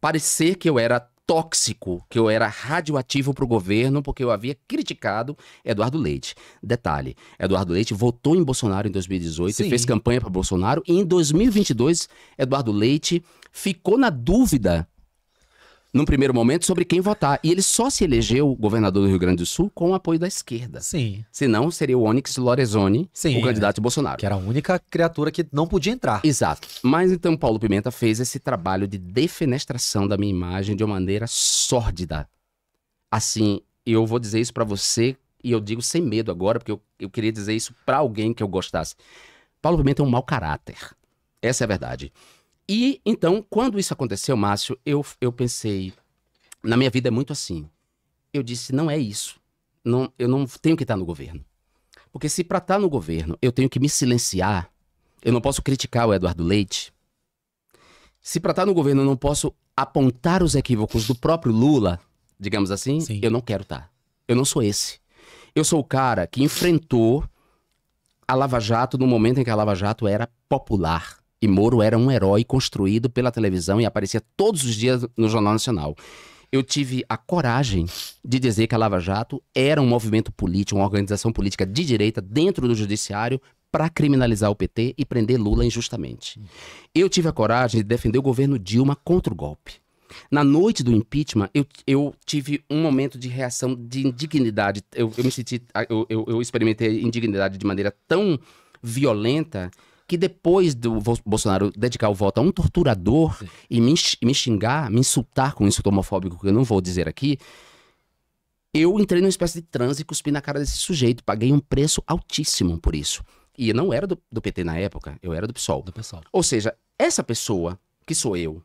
parecer que eu era tóxico, que eu era radioativo para o governo porque eu havia criticado Eduardo Leite. Detalhe, Eduardo Leite votou em Bolsonaro em 2018 Sim. e fez campanha para Bolsonaro e em 2022 Eduardo Leite ficou na dúvida num primeiro momento, sobre quem votar. E ele só se elegeu governador do Rio Grande do Sul com o apoio da esquerda. Sim. Senão seria o Onyx Lorezoni, Sim, o candidato de Bolsonaro. Que era a única criatura que não podia entrar. Exato. Mas então Paulo Pimenta fez esse trabalho de defenestração da minha imagem de uma maneira sórdida. Assim, eu vou dizer isso para você e eu digo sem medo agora, porque eu, eu queria dizer isso para alguém que eu gostasse. Paulo Pimenta é um mau caráter. Essa é a verdade. E então, quando isso aconteceu, Márcio, eu, eu pensei, na minha vida é muito assim. Eu disse, não é isso. Não, eu não tenho que estar no governo. Porque se para estar no governo eu tenho que me silenciar, eu não posso criticar o Eduardo Leite. Se para estar no governo eu não posso apontar os equívocos do próprio Lula, digamos assim, Sim. eu não quero estar. Eu não sou esse. Eu sou o cara que enfrentou a Lava Jato no momento em que a Lava Jato era popular. E Moro era um herói construído pela televisão e aparecia todos os dias no Jornal Nacional. Eu tive a coragem de dizer que a Lava Jato era um movimento político, uma organização política de direita dentro do judiciário para criminalizar o PT e prender Lula injustamente. Eu tive a coragem de defender o governo Dilma contra o golpe. Na noite do impeachment, eu, eu tive um momento de reação de indignidade. Eu, eu me senti. Eu, eu, eu experimentei indignidade de maneira tão violenta que depois do Bolsonaro dedicar o voto a um torturador e me, me xingar, me insultar com um insulto homofóbico que eu não vou dizer aqui, eu entrei numa espécie de transe e cuspi na cara desse sujeito. Paguei um preço altíssimo por isso. E não era do, do, PT na época, eu era do PSOL. Do PSOL. Ou seja, essa pessoa, que sou eu,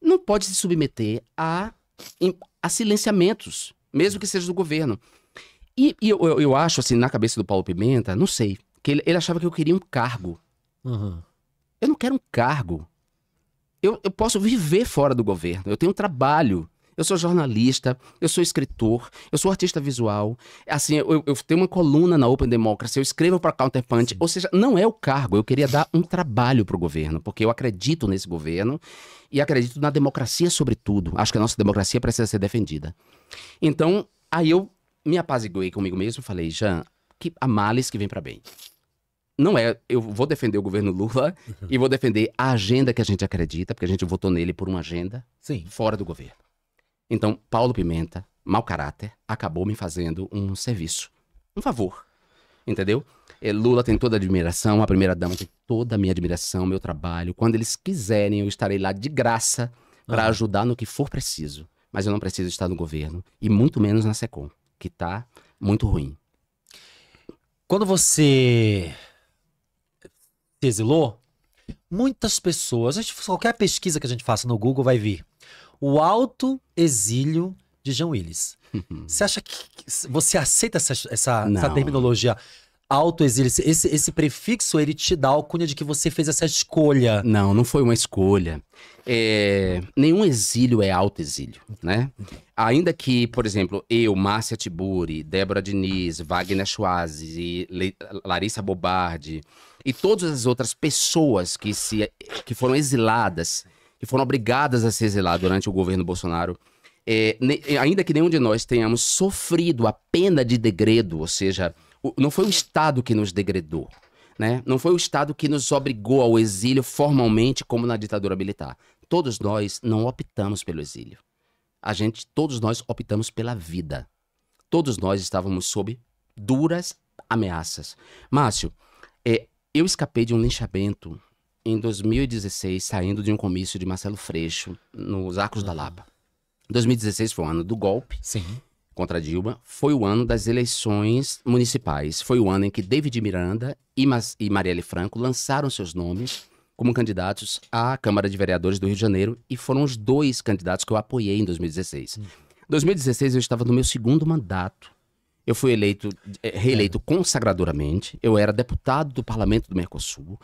não pode se submeter a, a silenciamentos, mesmo que seja do governo. E, e eu, eu, acho, assim, na cabeça do Paulo Pimenta, não sei, que ele, ele achava que eu queria um cargo. Uhum. Eu não quero um cargo. Eu, eu posso viver fora do governo. Eu tenho um trabalho. Eu sou jornalista, eu sou escritor, eu sou artista visual. Assim, eu, eu tenho uma coluna na Open Democracy, eu escrevo para Counterpunch. Ou seja, não é o cargo. Eu queria dar um trabalho para o governo, porque eu acredito nesse governo e acredito na democracia, sobretudo. Acho que a nossa democracia precisa ser defendida. Então, aí eu me apaziguei comigo mesmo e falei, Jean, que há males que vem para bem não é. Eu vou defender o governo Lula uhum. e vou defender a agenda que a gente acredita, porque a gente votou nele por uma agenda Sim. fora do governo. Então, Paulo Pimenta, mau caráter, acabou me fazendo um serviço, um favor. Entendeu? É, Lula tem toda a admiração, a primeira-dama tem toda a minha admiração, meu trabalho. Quando eles quiserem, eu estarei lá de graça para uhum. ajudar no que for preciso. Mas eu não preciso estar no governo, e muito menos na SECOM, que está muito ruim. Quando você exilou, muitas pessoas, gente, qualquer pesquisa que a gente faça no Google vai vir. O alto exílio de John Willis. você acha que. Você aceita essa, essa, essa terminologia? alto esse, esse prefixo, ele te dá a alcunha de que você fez essa escolha. Não, não foi uma escolha. É, nenhum exílio é exílio, né? Ainda que, por exemplo, eu, Márcia Tiburi, Débora Diniz, Wagner Schwazes e Le Larissa Bobardi, e todas as outras pessoas que, se, que foram exiladas, que foram obrigadas a se exilar durante o governo Bolsonaro, é, ne, ainda que nenhum de nós tenhamos sofrido a pena de degredo, ou seja, o, não foi o Estado que nos degredou, né? não foi o Estado que nos obrigou ao exílio formalmente, como na ditadura militar. Todos nós não optamos pelo exílio. A gente, todos nós optamos pela vida. Todos nós estávamos sob duras ameaças. Márcio, é, eu escapei de um linchamento em 2016, saindo de um comício de Marcelo Freixo, nos Arcos uhum. da Lapa. 2016 foi o ano do golpe Sim. contra Dilma, foi o ano das eleições municipais, foi o ano em que David Miranda e, Mas e Marielle Franco lançaram seus nomes como candidatos à Câmara de Vereadores do Rio de Janeiro e foram os dois candidatos que eu apoiei em 2016. Em uhum. 2016 eu estava no meu segundo mandato eu fui eleito, eh, reeleito é. consagradoramente. Eu era deputado do parlamento do Mercosul.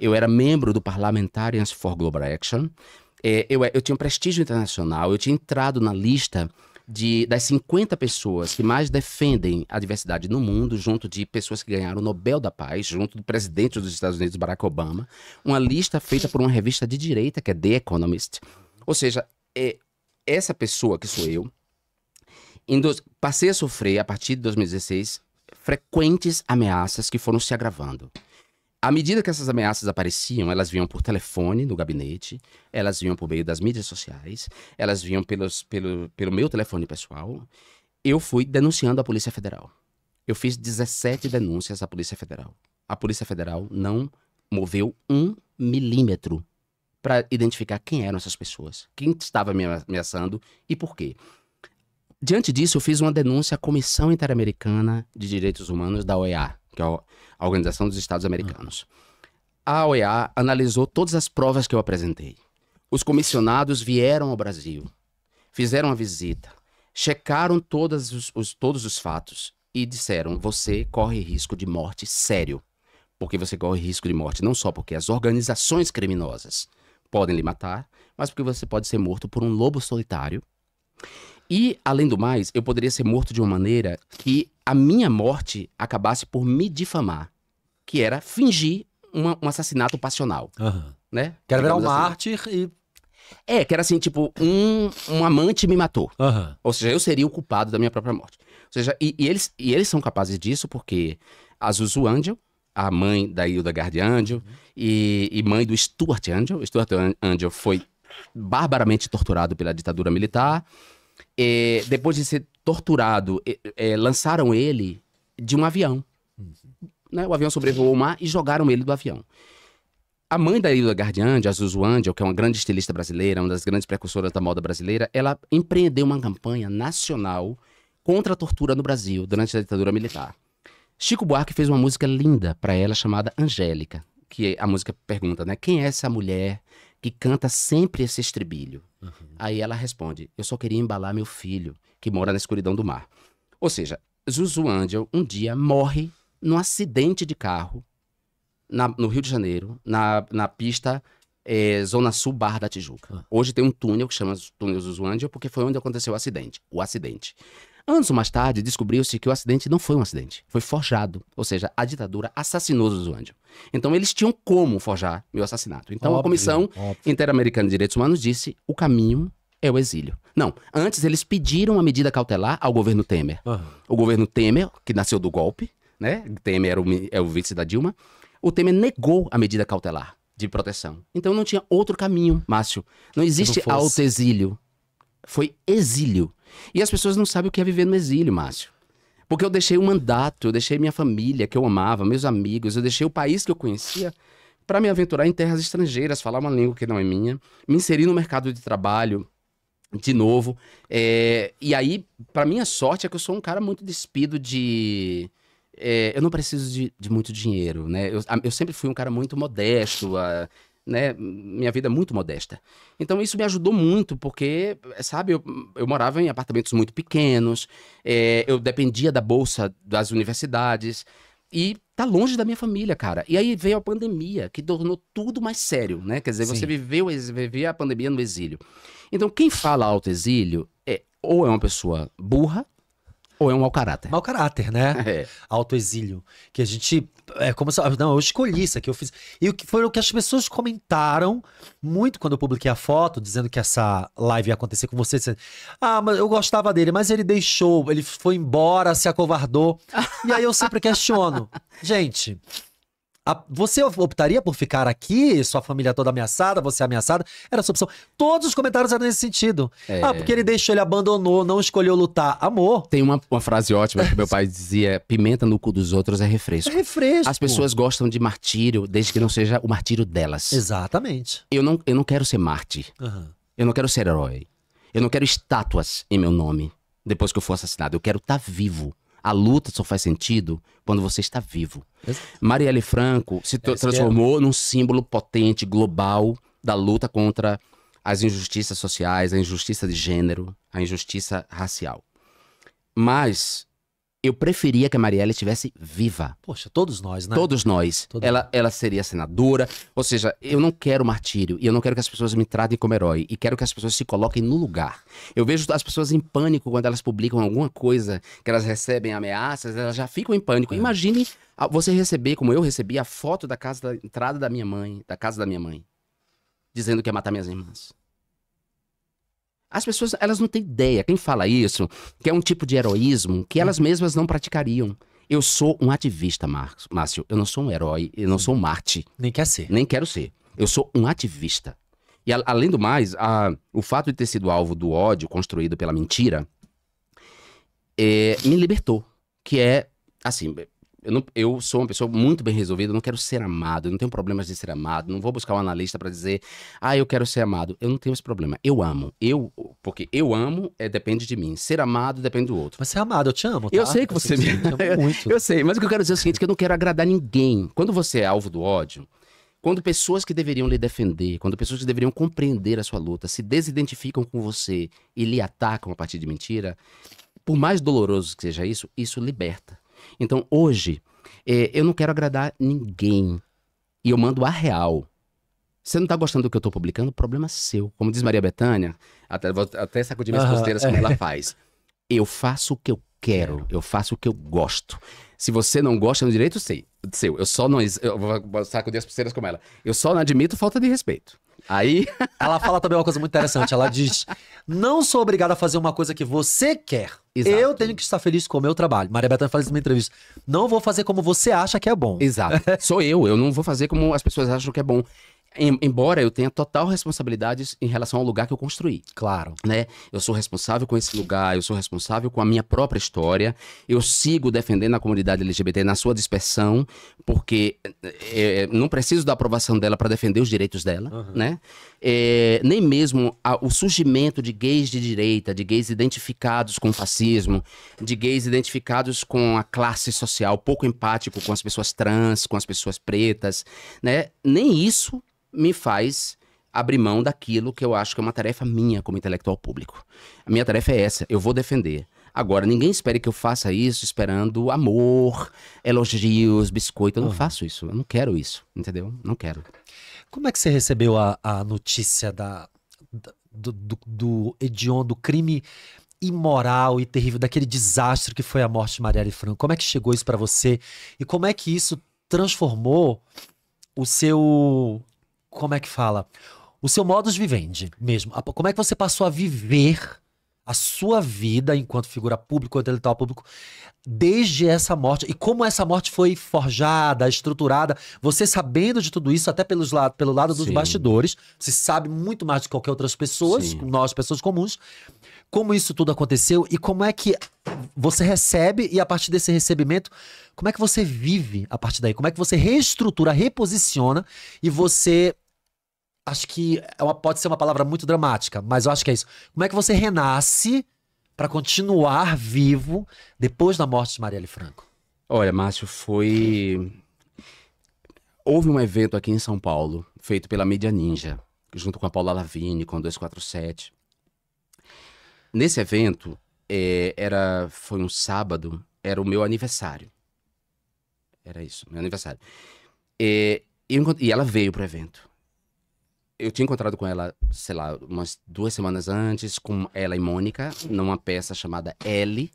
Eu era membro do Parliamentarians for Global Action. Eh, eu, eh, eu tinha um prestígio internacional. Eu tinha entrado na lista de, das 50 pessoas que mais defendem a diversidade no mundo, junto de pessoas que ganharam o Nobel da Paz, junto do presidente dos Estados Unidos, Barack Obama, uma lista feita por uma revista de direita, que é The Economist. Ou seja, é, essa pessoa que sou eu Dois, passei a sofrer, a partir de 2016, frequentes ameaças que foram se agravando. À medida que essas ameaças apareciam, elas vinham por telefone no gabinete, elas vinham por meio das mídias sociais, elas vinham pelos, pelo, pelo meu telefone pessoal. Eu fui denunciando a Polícia Federal. Eu fiz 17 denúncias à Polícia Federal. A Polícia Federal não moveu um milímetro para identificar quem eram essas pessoas, quem estava me ameaçando e por quê. Diante disso, eu fiz uma denúncia à Comissão Interamericana de Direitos Humanos da OEA, que é a Organização dos Estados Americanos. Ah. A OEA analisou todas as provas que eu apresentei. Os comissionados vieram ao Brasil, fizeram uma visita, checaram todos os, os, todos os fatos e disseram: você corre risco de morte sério. Porque você corre risco de morte não só porque as organizações criminosas podem lhe matar, mas porque você pode ser morto por um lobo solitário e, além do mais, eu poderia ser morto de uma maneira que a minha morte acabasse por me difamar, que era fingir uma, um assassinato passional. Uhum. Né? Quero virar um assim. mártir e. É, que era assim, tipo, um, um amante me matou. Uhum. Ou seja, eu seria o culpado da minha própria morte. Ou seja, e, e eles, e eles são capazes disso porque a Zuzu Angel, a mãe da Hilda Guard Angel, uhum. e, e mãe do Stuart Angel, Stuart Angel foi barbaramente torturado pela ditadura militar é, depois de ser torturado, é, é lançaram ele de um avião. Uhum. Né? O avião sobrevoou o mar e jogaram ele do avião. A mãe da Hilda Gardiandi, de Azuzu Angel, que é uma grande estilista brasileira, uma das grandes precursoras da moda brasileira, ela empreendeu uma campanha nacional contra a tortura no Brasil durante a ditadura militar. Chico Buarque fez uma música linda para ela chamada Angélica, que é a música pergunta, né? Quem é essa mulher que canta sempre esse estribilho? Uhum. Aí ela responde: Eu só queria embalar meu filho, que mora na escuridão do mar. Ou seja, Zuzu Angel um dia morre num acidente de carro na, no Rio de Janeiro, na, na pista é, Zona Sul Barra da Tijuca. Ah. Hoje tem um túnel que chama Túnel Zuzu Angel, porque foi onde aconteceu o acidente. O acidente. Anos mais tarde, descobriu-se que o acidente não foi um acidente, foi forjado. Ou seja, a ditadura assassinou Zuandio. Então eles tinham como forjar meu assassinato. Então óbvio, a Comissão Interamericana de Direitos Humanos disse: o caminho é o exílio. Não, antes eles pediram a medida cautelar ao governo Temer. Uhum. O governo Temer, que nasceu do golpe, né? Temer era o, é o vice da Dilma. O Temer negou a medida cautelar de proteção. Então não tinha outro caminho, Márcio. Não existe não fosse... autoexílio. Foi exílio. E as pessoas não sabem o que é viver no exílio, Márcio. Porque eu deixei o mandato, eu deixei minha família que eu amava, meus amigos, eu deixei o país que eu conhecia para me aventurar em terras estrangeiras, falar uma língua que não é minha, me inserir no mercado de trabalho de novo. É... e aí, para minha sorte, é que eu sou um cara muito despido de. É, eu não preciso de, de muito dinheiro, né? Eu, eu, sempre fui um cara muito modesto, uh, né? Minha vida é muito modesta. Então isso me ajudou muito, porque, sabe, eu, eu morava em apartamentos muito pequenos, é, eu dependia da bolsa das universidades e tá longe da minha família, cara. E aí veio a pandemia, que tornou tudo mais sério, né? Quer dizer, Sim. você viveu, a pandemia no exílio. Então quem fala alto exílio é ou é uma pessoa burra ou é um mau caráter? Mau caráter, né? É. Autoexílio. Que a gente. É como se. Não, eu escolhi isso aqui, eu fiz. E o que foi o que as pessoas comentaram muito quando eu publiquei a foto, dizendo que essa live ia acontecer com você. Dizendo, ah, mas eu gostava dele, mas ele deixou, ele foi embora, se acovardou. E aí eu sempre questiono. Gente, a, você optaria por ficar aqui, sua família toda ameaçada, você ameaçada? Era a sua opção. Todos os comentários eram nesse sentido. É. Ah, porque ele deixou, ele abandonou, não escolheu lutar. Amor. Tem uma, uma frase ótima que meu pai dizia: pimenta no cu dos outros é refresco. É refresco. As pessoas gostam de martírio, desde que não seja o martírio delas. Exatamente. Eu não, eu não quero ser mártir. Uhum. Eu não quero ser herói. Eu não quero estátuas em meu nome depois que eu for assassinado. Eu quero estar tá vivo. A luta só faz sentido quando você está vivo. Marielle Franco se é transformou num símbolo potente, global, da luta contra as injustiças sociais, a injustiça de gênero, a injustiça racial. Mas eu preferia que a Marielle estivesse viva. Poxa, todos nós, né? Todos nós. Todo ela, ela seria senadora. Ou seja, eu não quero martírio e eu não quero que as pessoas me tratem como herói. E quero que as pessoas se coloquem no lugar. Eu vejo as pessoas em pânico quando elas publicam alguma coisa, que elas recebem ameaças, elas já ficam em pânico. É. Imagine você receber, como eu recebi, a foto da casa da entrada da minha mãe, da casa da minha mãe, dizendo que ia matar minhas irmãs. As pessoas, elas não têm ideia. Quem fala isso, que é um tipo de heroísmo que elas mesmas não praticariam. Eu sou um ativista, Marcos, Márcio. Eu não sou um herói, eu não sou um Marte. Nem quer ser. Nem quero ser. Eu sou um ativista. E a, além do mais, a, o fato de ter sido alvo do ódio construído pela mentira é, me libertou. Que é, assim, eu, não, eu sou uma pessoa muito bem resolvida, eu não quero ser amado, eu não tenho problemas de ser amado, não vou buscar um analista para dizer, ah, eu quero ser amado. Eu não tenho esse problema. Eu amo. Eu, porque eu amo é, depende de mim. Ser amado depende do outro. Mas ser é amado, eu te amo, tá? Eu sei que eu você, sei me ama. muito. Eu sei, mas o que eu quero dizer é o seguinte, que eu não quero agradar ninguém. Quando você é alvo do ódio, quando pessoas que deveriam lhe defender, quando pessoas que deveriam compreender a sua luta se desidentificam com você e lhe atacam a partir de mentira, por mais doloroso que seja isso, isso liberta. Então, hoje, é, eu não quero agradar ninguém. E eu mando a real. Você não tá gostando do que eu tô publicando? Problema seu. Como diz Maria Betânia, até, vou até sacudir minhas uhum, costeiras como ela faz. Eu faço o que eu quero, eu faço o que eu gosto. Se você não gosta, é um direito sei, seu. Eu só não. Eu vou sacudir as pulseiras como ela. Eu só não admito falta de respeito. Aí ela fala também uma coisa muito interessante. Ela diz: Não sou obrigada a fazer uma coisa que você quer. Exato. Eu tenho que estar feliz com o meu trabalho. Maria Bethânia fala isso numa entrevista. Não vou fazer como você acha que é bom. Exato. Sou eu, eu não vou fazer como as pessoas acham que é bom em, embora eu tenha total responsabilidade em relação ao lugar que eu construí. Claro. Né? Eu sou responsável com esse lugar, eu sou responsável com a minha própria história. Eu sigo defendendo a comunidade LGBT na sua dispersão, porque é, não preciso da aprovação dela para defender os direitos dela, uhum. né? É, nem mesmo a, o surgimento de gays de direita, de gays identificados com o fascismo, de gays identificados com a classe social, pouco empático com as pessoas trans, com as pessoas pretas, né? Nem isso me faz abrir mão daquilo que eu acho que é uma tarefa minha como intelectual público. A minha tarefa é essa, eu vou defender. Agora, ninguém espere que eu faça isso esperando amor, elogios, biscoito. Eu não uhum. faço isso. Eu não quero isso, entendeu? Não quero. Como é que você recebeu a, a notícia da, da do, do, do hediondo, crime imoral e terrível, daquele desastre que foi a morte de Marielle Franco? Como é que chegou isso para você? E como é que isso transformou o seu como é que fala? O seu modus vivendi mesmo. Como é que você passou a viver a sua vida enquanto figura pública, enquanto intelectual público, desde essa morte e como essa morte foi forjada, estruturada, você sabendo de tudo isso, até pelos la pelo lado dos Sim. bastidores, você sabe muito mais do que qualquer outras pessoas, Sim. nós, pessoas comuns, como isso tudo aconteceu e como é que você recebe e a partir desse recebimento, como é que você vive a partir daí? Como é que você reestrutura, reposiciona e você acho que é uma, pode ser uma palavra muito dramática, mas eu acho que é isso. Como é que você renasce para continuar vivo depois da morte de Marielle Franco? Olha, Márcio, foi. Houve um evento aqui em São Paulo, feito pela Mídia Ninja, junto com a Paula Lavigne, com a 247. Nesse evento, é, era, foi um sábado, era o meu aniversário. Era isso, meu aniversário. É, e, e ela veio pro evento eu tinha encontrado com ela, sei lá, umas duas semanas antes, com ela e Mônica, numa peça chamada L,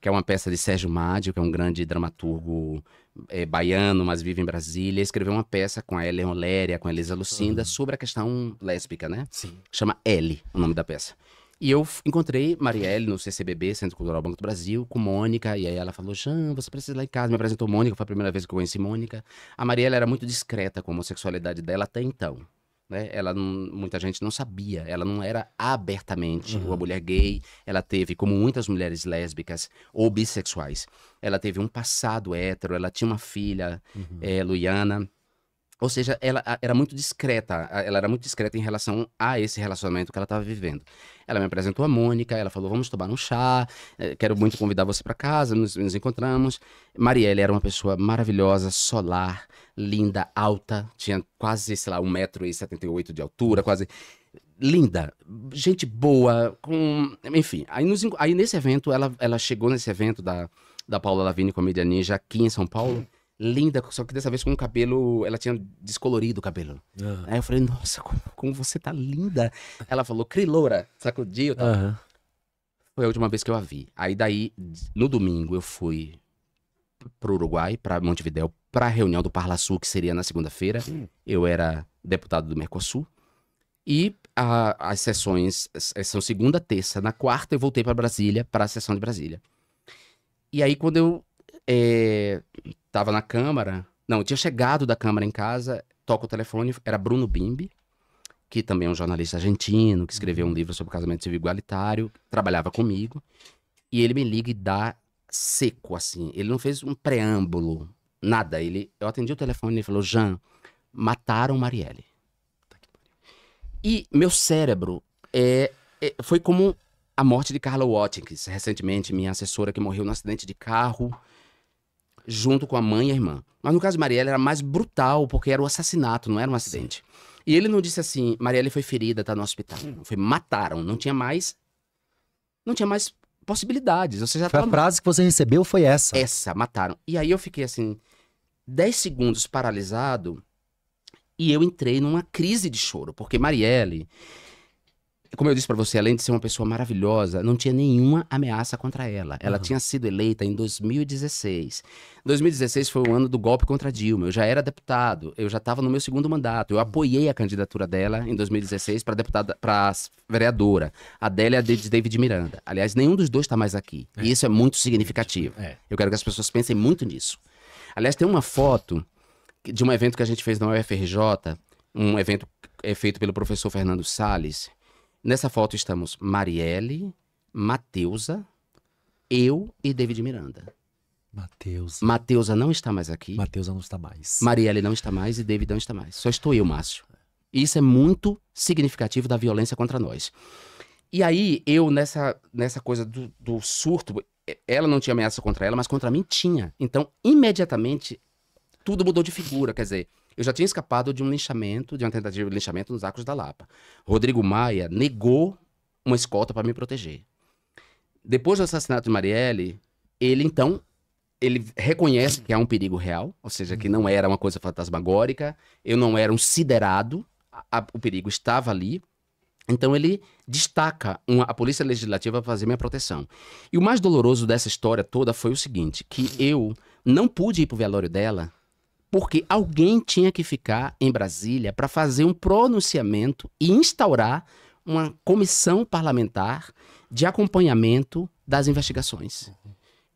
que é uma peça de Sérgio Mádio, que é um grande dramaturgo é, baiano, mas vive em Brasília. Escreveu uma peça com a Ellen Oléria, com a Elisa Lucinda, uhum. sobre a questão lésbica, né? Sim. Chama L, o nome da peça. E eu encontrei Marielle no CCBB, Centro Cultural Banco do Brasil, com Mônica. E aí ela falou: Jean, você precisa ir lá em casa. Me apresentou Mônica, foi a primeira vez que eu conheci Mônica. A Marielle era muito discreta com a homossexualidade dela até então. Né? Ela não, muita gente não sabia, ela não era abertamente uhum. uma mulher gay. Ela teve, como muitas mulheres lésbicas ou bissexuais, ela teve um passado hétero, ela tinha uma filha, uhum. é, Luiana ou seja, ela era muito discreta, ela era muito discreta em relação a esse relacionamento que ela estava vivendo. Ela me apresentou a Mônica, ela falou: "Vamos tomar um chá, eh, quero muito convidar você para casa, nos, nos, encontramos". Marielle era uma pessoa maravilhosa, solar, linda, alta, tinha quase, sei lá, 1,78m de altura, quase linda, gente boa, com, enfim. Aí, nos, aí nesse evento ela, ela chegou nesse evento da da Paula Lavigne Comédia Ninja aqui em São Paulo linda, só que dessa vez com o cabelo, ela tinha descolorido o cabelo. Uhum. Aí eu falei, nossa, como, como, você tá linda. Ela falou, Criloura, sacudiu. Tá? Uhum. Foi a última vez que eu a vi. Aí daí, no domingo, eu fui pro Uruguai, pra Montevidéu, pra reunião do Parla Sul, que seria na segunda-feira. Hum. Eu era deputado do Mercosul. E a, as sessões são segunda, terça. Na quarta, eu voltei para Brasília, para a sessão de Brasília. E aí, quando eu é, tava na Câmara. Não, tinha chegado da Câmara em casa, toca o telefone, era Bruno Bimbi, que também é um jornalista argentino, que escreveu um uhum. livro sobre casamento civil igualitário, trabalhava comigo. E ele me liga e dá seco, assim. Ele não fez um preâmbulo, nada. Ele, eu atendi o telefone e ele falou: Jean, mataram Marielle. Tá e meu cérebro é, é, foi como a morte de Carla Watkins, recentemente, minha assessora que morreu num acidente de carro junto com a mãe e a irmã. Mas no caso de Marielle era mais brutal, porque era um assassinato, não era um acidente. E ele não disse assim, Marielle foi ferida, tá no hospital. Não, foi mataram, não tinha mais não tinha mais possibilidades. Você já foi tava... a frase que você recebeu foi essa. Essa, mataram. E aí eu fiquei assim 10 segundos paralisado e eu entrei numa crise de choro, porque Marielle como eu disse para você, além de ser uma pessoa maravilhosa, não tinha nenhuma ameaça contra ela. Ela uhum. tinha sido eleita em 2016. 2016 foi o ano do golpe contra Dilma. Eu já era deputado, eu já estava no meu segundo mandato. Eu apoiei a candidatura dela em 2016 para deputada, para vereadora. A dela é a de David Miranda. Aliás, nenhum dos dois está mais aqui. É. E isso é muito significativo. É. Eu quero que as pessoas pensem muito nisso. Aliás, tem uma foto de um evento que a gente fez na UFRJ, um evento é feito pelo professor Fernando Salles, Nessa foto estamos Marielle, Mateusa, eu e David Miranda. Mateusa. Matheusa não está mais aqui. Mateusa não está mais. Marielle não está mais e David não está mais. Só estou eu, Márcio. Isso é muito significativo da violência contra nós. E aí, eu, nessa, nessa coisa do, do surto, ela não tinha ameaça contra ela, mas contra mim tinha. Então, imediatamente, tudo mudou de figura. Quer dizer, eu já tinha escapado de um linchamento, de uma tentativa de linchamento nos Arcos da Lapa. Rodrigo Maia negou uma escolta para me proteger. Depois do assassinato de Marielle, ele então ele reconhece que há um perigo real, ou seja, que não era uma coisa fantasmagórica, eu não era um siderado, a, a, o perigo estava ali. Então ele destaca uma, a polícia legislativa para fazer minha proteção. E o mais doloroso dessa história toda foi o seguinte, que eu não pude ir para o velório dela porque alguém tinha que ficar em Brasília para fazer um pronunciamento e instaurar uma comissão parlamentar de acompanhamento das investigações.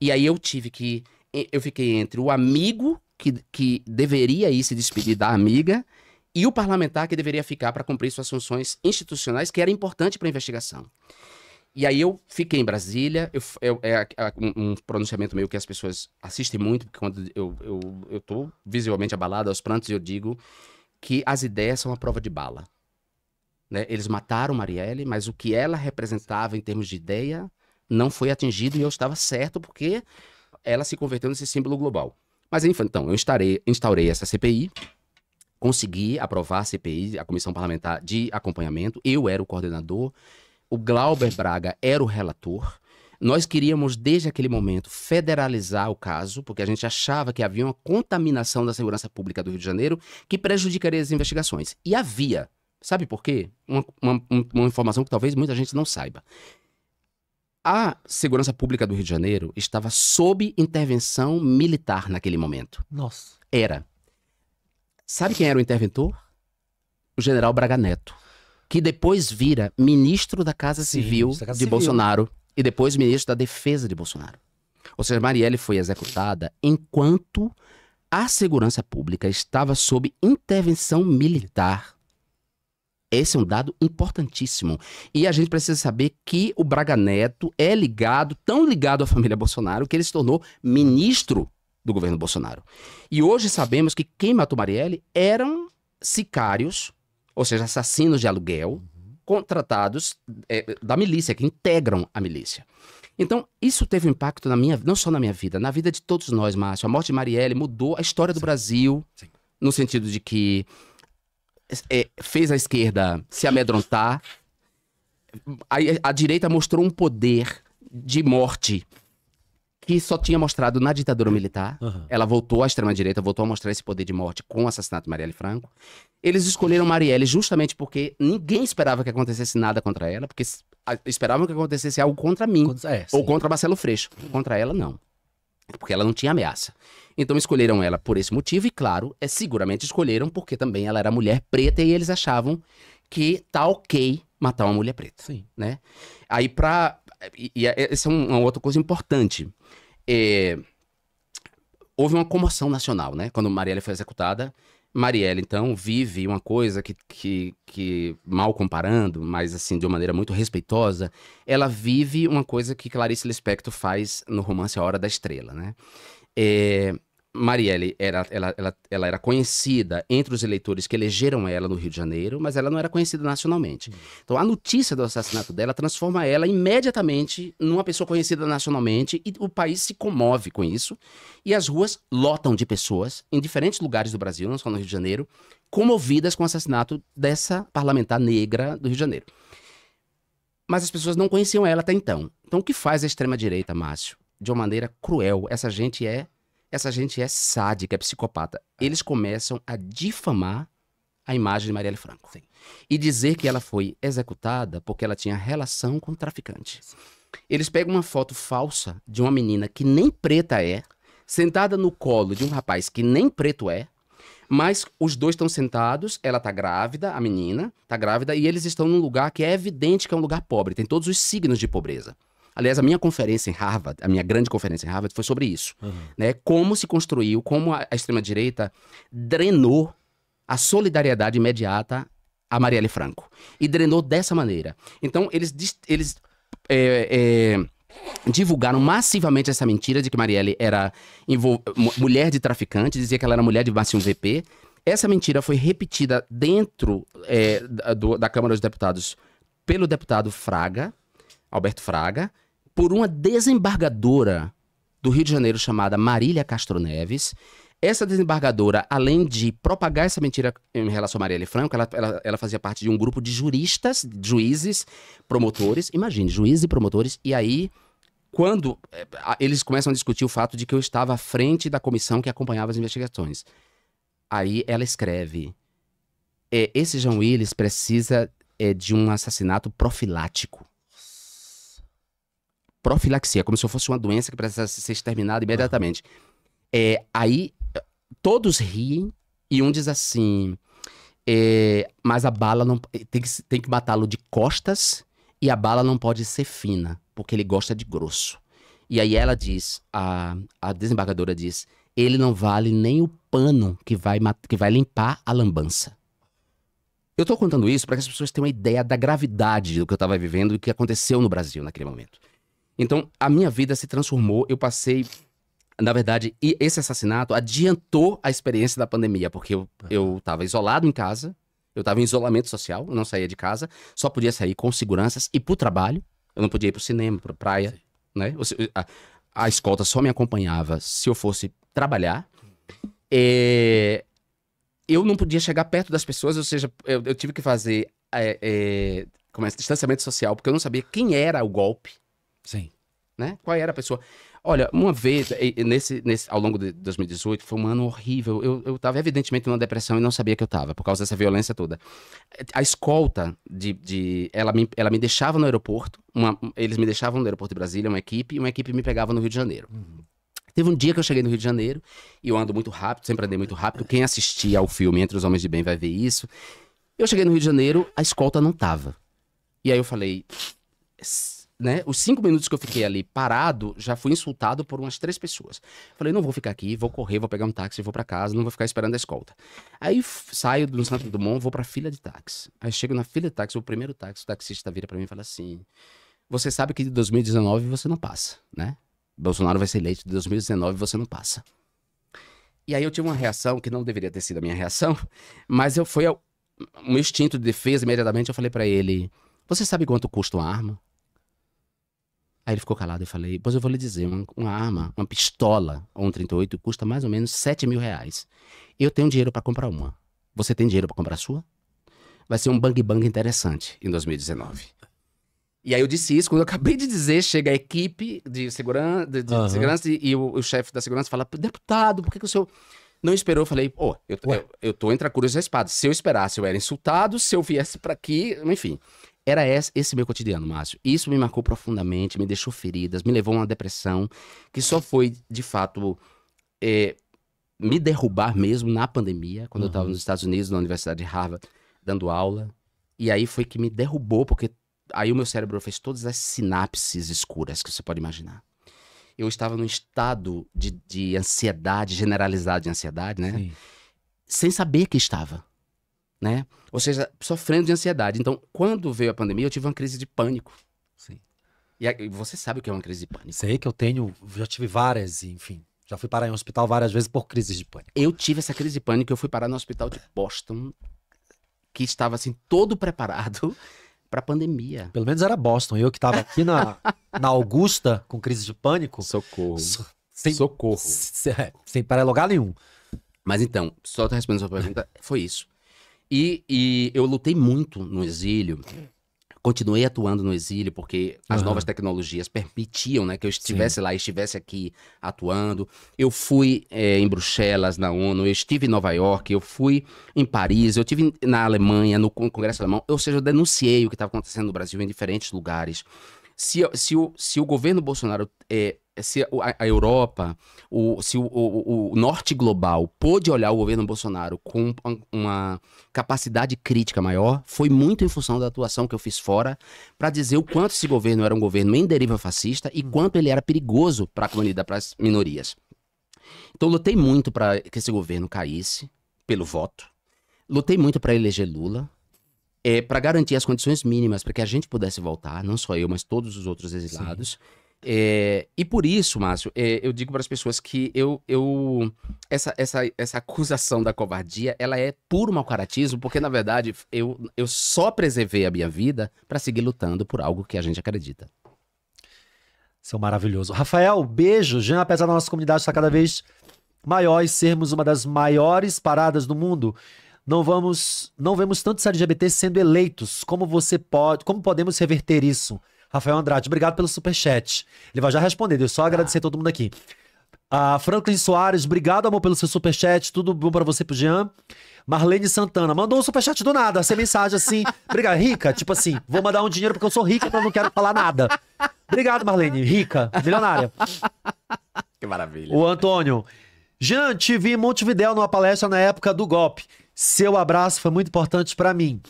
E aí eu tive que. Eu fiquei entre o amigo que, que deveria ir se despedir da amiga e o parlamentar que deveria ficar para cumprir suas funções institucionais, que era importante para a investigação. E aí eu fiquei em Brasília, eu, eu, é, é, é um, pronunciamento meio que as pessoas assistem muito, porque quando eu, eu, eu tô visualmente abalado aos prantos, eu digo que as ideias são a prova de bala. Né? Eles mataram Marielle, mas o que ela representava em termos de ideia não foi atingido e eu estava certo porque ela se converteu nesse símbolo global. Mas enfim, então, eu instarei instaurei essa CPI, consegui aprovar a CPI, a Comissão Parlamentar de Acompanhamento, eu era o coordenador, o Glauber Braga era o relator. Nós queríamos, desde aquele momento, federalizar o caso, porque a gente achava que havia uma contaminação da segurança pública do Rio de Janeiro que prejudicaria as investigações. E havia. Sabe por quê? Uma, uma, uma informação que talvez muita gente não saiba. A segurança pública do Rio de Janeiro estava sob intervenção militar naquele momento. Nossa. Era. Sabe quem era o interventor? O general Braga Neto que depois vira ministro da Casa Sim, Civil da Casa de Civil. Bolsonaro e depois ministro da Defesa de Bolsonaro. Ou seja, Marielle foi executada enquanto a segurança pública estava sob intervenção militar. Esse é um dado importantíssimo. E a gente precisa saber que o Braga Neto é ligado, tão ligado à família Bolsonaro, que ele se tornou ministro do governo Bolsonaro. E hoje sabemos que quem matou Marielle eram sicários ou seja, assassinos de aluguel, uhum. contratados é, da milícia, que integram a milícia. Então, isso teve um impacto na minha, não só na minha vida, na vida de todos nós, Márcio. A morte de Marielle mudou a história do Sim. Brasil, Sim. no sentido de que é, fez a esquerda se amedrontar, a, a direita mostrou um poder de morte que só tinha mostrado na ditadura uhum. militar. Uhum. Ela voltou à extrema-direita, voltou a mostrar esse poder de morte com o assassinato de Marielle Franco. Eles escolheram Marielle justamente porque ninguém esperava que acontecesse nada contra ela, porque esperavam que acontecesse algo contra mim, contra, é, ou contra Marcelo Freixo. Contra ela, não. Porque ela não tinha ameaça. Então escolheram ela por esse motivo, e claro, é, seguramente escolheram porque também ela era mulher preta e eles achavam que tá ok matar uma mulher preta. Sim. Né? Aí pra. E, e essa é, é uma outra coisa importante é, houve uma comoção nacional, né? Quando Marielle foi executada, Marielle, então, vive uma coisa que, que, que, mal comparando, mas assim, de uma maneira muito respeitosa, ela vive uma coisa que Clarice Lispector faz no romance A Hora da Estrela, né? É, Marielle era, ela, ela, ela era conhecida entre os eleitores que elegeram ela no Rio de Janeiro, mas ela não era conhecida nacionalmente. Então a notícia do assassinato dela transforma ela imediatamente numa pessoa conhecida nacionalmente e o país se comove com isso. E as ruas lotam de pessoas em diferentes lugares do Brasil, não só no Rio de Janeiro, comovidas com o assassinato dessa parlamentar negra do Rio de Janeiro. Mas as pessoas não conheciam ela até então. Então o que faz a extrema-direita, Márcio? De uma maneira cruel. Essa gente é essa gente é sádica, é psicopata. É. Eles começam a difamar a imagem de Marielle Franco. Sim. E dizer que ela foi executada porque ela tinha relação com traficante. Sim. Eles pegam uma foto falsa de uma menina que nem preta é, sentada no colo de um rapaz que nem preto é, mas os dois estão sentados, ela tá grávida, a menina tá grávida, e eles estão num lugar que é evidente que é um lugar pobre, tem todos os signos de pobreza. Aliás, a minha conferência em Harvard, a minha grande conferência em Harvard, foi sobre isso. Uhum. Né? Como se construiu, como a, a extrema-direita drenou a solidariedade imediata a Marielle Franco. E drenou dessa maneira. Então, eles, eles é, é, divulgaram massivamente essa mentira de que Marielle era mulher de traficante, dizia que ela era mulher de Marcinho VP. Essa mentira foi repetida dentro é, do, da Câmara dos Deputados pelo deputado Fraga, Alberto Fraga, por uma desembargadora do Rio de Janeiro chamada Marília Castro Neves. Essa desembargadora, além de propagar essa mentira em relação a Marielle Franco, ela, ela, ela fazia parte de um grupo de juristas, juízes, promotores. Imagine, juízes e promotores. E aí, quando eh, eles começam a discutir o fato de que eu estava à frente da comissão que acompanhava as investigações, aí ela escreve: é, esse João Willis precisa é, de um assassinato profilático profilaxia, como se fosse uma doença que precisasse ser exterminada imediatamente. É, aí todos riem e um diz assim: é, mas a bala não tem que, tem que matá-lo de costas e a bala não pode ser fina, porque ele gosta de grosso. E aí ela diz, a, a desembargadora diz, ele não vale nem o pano que vai, que vai limpar a lambança. Eu estou contando isso para que as pessoas tenham uma ideia da gravidade do que eu estava vivendo e do que aconteceu no Brasil naquele momento. Então, a minha vida se transformou. Eu passei. Na verdade, esse assassinato adiantou a experiência da pandemia, porque eu, eu isolado em casa, eu estava em isolamento social, eu não saía de casa, só podia sair com seguranças e pro trabalho. Eu não podia ir pro cinema, pra praia, né? A, a escolta só me acompanhava se eu fosse trabalhar. É, eu não podia chegar perto das pessoas, ou seja, eu, eu tive que fazer é, é, como é, distanciamento social, porque eu não sabia quem era o golpe. Sim. Né? Qual era a pessoa? Olha, uma vez, nesse, nesse, ao longo de 2018, foi um ano horrível. Eu, eu evidentemente, numa depressão e não sabia que eu estava por causa dessa violência toda. A escolta de. de ela, me, ela me deixava no aeroporto. Uma, eles me deixavam no aeroporto de Brasília, uma equipe, e uma equipe me pegava no Rio de Janeiro. Uhum. Teve um dia que eu cheguei no Rio de Janeiro, e eu ando muito rápido, sempre andei muito rápido. Quem assistia ao filme Entre os Homens de Bem vai ver isso. Eu cheguei no Rio de Janeiro, a escolta não estava E aí eu falei né, os cinco minutos que eu fiquei ali parado, já fui insultado por umas três pessoas. Falei, não vou ficar aqui, vou correr, vou pegar um táxi, vou para casa, não vou ficar esperando a escolta. Aí saio do Santo Dumont, vou pra fila de táxi. Aí chego na fila de táxi, o primeiro táxi, o taxista vira para mim e fala assim: Você sabe que de 2019 você não passa, né? Bolsonaro vai ser eleito de 2019 você não passa. E aí eu tive uma reação que não deveria ter sido a minha reação, mas eu foi um instinto de defesa imediatamente. Eu falei para ele: Você sabe quanto custa uma arma? Aí ele ficou calado. Eu falei, pois eu vou lhe dizer, uma, uma arma, uma pistola, ou um 38, custa mais ou menos 7 mil reais. Eu tenho dinheiro para comprar uma. Você tem dinheiro para comprar a sua? Vai ser um bang bang interessante em 2019. E aí eu disse isso, quando eu acabei de dizer, chega a equipe de segurança, de, de uhum. segurança e, e o, o, chefe da segurança fala, deputado, por que, que o senhor não esperou? Eu falei, pô, eu, eu, eu, tô entre a cruz e a espada. Se eu esperasse, eu era insultado, se eu viesse para aqui, enfim era esse meu cotidiano, Márcio. Isso me marcou profundamente, me deixou feridas, me levou a uma depressão que só foi, de fato, é, me derrubar mesmo na pandemia, quando uhum. eu estava nos Estados Unidos, na Universidade de Harvard, dando aula. E aí foi que me derrubou, porque aí o meu cérebro fez todas as sinapses escuras que você pode imaginar. Eu estava num estado de, de ansiedade, generalizada de ansiedade, né? Sim. Sem saber que estava né? Ou seja, sofrendo de ansiedade. Então, quando veio a pandemia, eu tive uma crise de pânico. Sim. E você sabe o que é uma crise de pânico? Sei que eu tenho, já tive várias, enfim. Já fui parar em um hospital várias vezes por crises de pânico. Eu tive essa crise de pânico, eu fui parar no hospital de Boston, que estava assim todo preparado para a pandemia. Pelo menos era Boston, eu que estava aqui na, na Augusta com crise de pânico. Socorro. So, sem, Socorro. Se, é, sem, lugar nenhum. Mas então, só respondendo a sua pergunta, foi isso. E, e eu lutei muito no exílio. Continuei atuando no exílio, porque as uhum. novas tecnologias permitiam né, que eu estivesse Sim. lá, estivesse aqui atuando. Eu fui é, em Bruxelas, na ONU, eu estive em Nova York, eu fui em Paris, eu estive na Alemanha, no Congresso Alemão. Ou seja, eu denunciei o que estava acontecendo no Brasil em diferentes lugares se, se, o, se o governo Bolsonaro, é, se a, a Europa, o, se o, o, o, norte global pôde olhar o governo Bolsonaro com uma capacidade crítica maior, foi muito em função da atuação que eu fiz fora para dizer o quanto esse governo era um governo em deriva fascista e quanto ele era perigoso para a comunidade, para as minorias. Então, lutei muito para que esse governo caísse pelo voto, lutei muito para eleger Lula é, para garantir as condições mínimas para que a gente pudesse voltar, não só eu, mas todos os outros exilados. É, e por isso, Márcio, é, eu digo para as pessoas que eu, eu essa, essa, essa acusação da covardia, ela é puro malcaratismo, porque na verdade eu, eu só preservei a minha vida para seguir lutando por algo que a gente acredita. Seu maravilhoso. Rafael, beijo. Já apesar da nossa comunidade estar cada vez maior e sermos uma das maiores paradas do mundo, não vamos, não vemos tantos LGBT sendo eleitos. Como você pode, como podemos reverter isso? Rafael Andrade, obrigado pelo super chat. Ele vai já responder, eu só agradecer a todo mundo aqui. A Franklin Soares, obrigado, amor, pelo seu superchat. Tudo bom para você, pro Jean. Marlene Santana, mandou um superchat do nada. Essa mensagem assim, obrigado, rica. Tipo assim, vou mandar um dinheiro porque eu sou rica, então não quero falar nada. Obrigado, Marlene, rica, milionária. Que maravilha. O Antônio, Jean, te vi em Montevidéu numa palestra na época do golpe. Seu abraço foi muito importante para mim.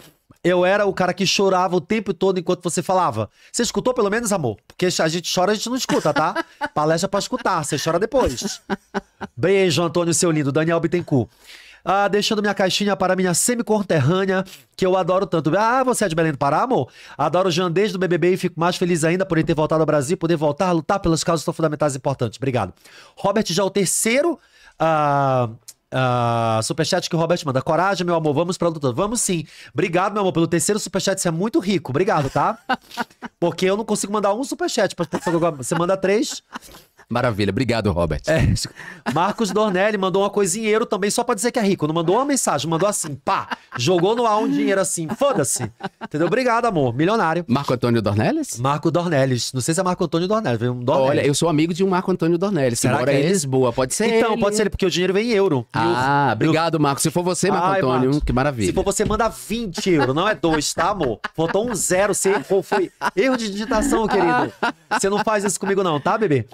Eu era o cara que chorava o tempo todo enquanto você falava. Você escutou pelo menos, amor? Porque a gente chora, a gente não escuta, tá? Palestra é para escutar, você chora depois. Beijo, Antônio, seu lindo. Daniel Bittencourt. Ah, deixando minha caixinha para minha semi-conterrânea, que eu adoro tanto. Ah, você é de Belém do Pará, amor? Adoro o Jean desde o BBB e fico mais feliz ainda por ele ter voltado ao Brasil, poder voltar a lutar pelas causas tão fundamentais e importantes. Obrigado. Robert já é o terceiro ah, Uh, superchat que o Robert manda. Coragem, meu amor, vamos pra luta. Vamos sim. Obrigado, meu amor, pelo terceiro superchat. Você é muito rico. Obrigado, tá? Porque eu não consigo mandar um superchat. Pra... Você manda três. Maravilha, obrigado, Robert. É. Marcos Dornelli mandou uma coisa também, só pra dizer que é rico. Não mandou uma mensagem, mandou assim, pá, jogou no ar um dinheiro assim, foda-se. Entendeu? Obrigado, amor. Milionário. Marco Antônio Dornelles? Marco Dornelles. Não sei se é Marco Antônio Dornelles, um Dornelles. Olha, eu sou amigo de um Marco Antônio Dornelles, que Será mora que é em Lisboa. Pode ser Então, ele. pode ser ele, porque o dinheiro vem em euro. Ah, Eu- obrigado, Marcos. Se for você, Marco Ai, Antônio, Marcos. que maravilha. Se for você, manda 20 euros, não é dois, tá, amor? Faltou um zero, você foi erro de digitação, querido. Você não faz isso comigo não, tá, bebê?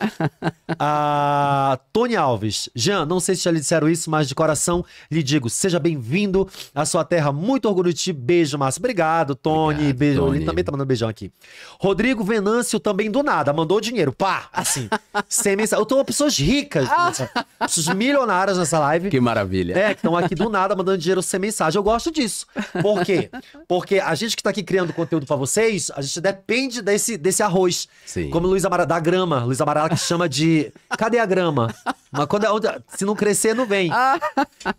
a Tony Alves. Jean, não sei se já lhe disseram isso, mas de coração lhe digo, seja bem-vindo à sua terra. Muito orgulho de ti. Beijo, Márcio. Obrigado, Tony. Obrigado, beijo. Tony. Ele também tá mandando beijão aqui. Rodrigo Venâncio também do nada. Mandou dinheiro. Pá! Assim. sem mensagem. Eu tô pessoas ricas. Ah. Nessa, pessoas milionárias nessa live. Que maravilha. É, que estão aqui do nada mandando dinheiro sem mensagem. Eu gosto disso. Por quê? Porque a gente que tá aqui criando conteúdo para vocês, a gente depende desse, desse arroz. Sim. Como Luiz Amaral, da grama. Luiz Amaral que chama de Cadê a grama? Mas quando é onde? se não crescer, não vem. Ah.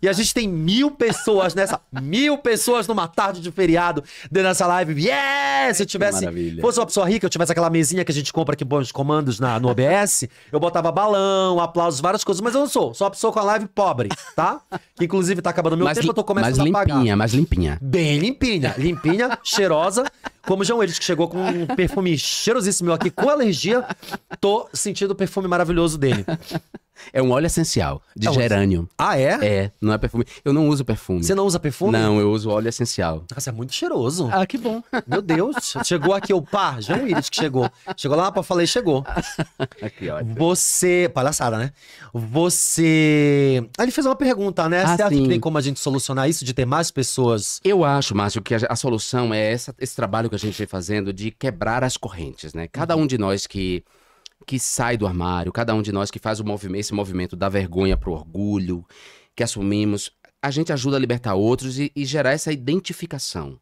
e a gente tem mil pessoas nessa. Mil pessoas numa tarde de feriado dentro dessa live. Yeah! Se eu tivesse. Maravilha. Fosse uma pessoa rica, eu tivesse aquela mesinha que a gente compra que bons comandos na, no OBS, eu botava balão, aplausos, várias coisas. Mas eu não sou. Sou uma pessoa com a live pobre, tá? Que inclusive tá acabando meu mas tempo, eu tô começando mas limpinha, a pagar. Mais limpinha, Bem limpinha. Limpinha, cheirosa. Como João Eles, que chegou com um perfume cheirosíssimo aqui, com alergia. Tô sentindo o perfume maravilhoso dele. É um óleo essencial de é gerânio. Ah, é? É, não é perfume. Eu não uso perfume. Você não usa perfume? Não, eu uso óleo essencial. Nossa, é muito cheiroso. Ah, que bom. Meu Deus, chegou aqui o par, João Willis que chegou. Chegou lá para falar e chegou. aqui, ótimo. Você, palhaçada, né? Você... Ah, ele fez uma pergunta, né? Ah, Você acha sim. que tem como a gente solucionar isso de ter mais pessoas? Eu acho, Márcio, que a, a solução é essa, esse trabalho que a gente vem fazendo de quebrar as correntes, né? Cada uhum. um de nós que que sai do armário, cada um de nós que faz movimento, esse movimento da vergonha para o orgulho, que assumimos, a gente ajuda a libertar outros e, e gerar essa identificação.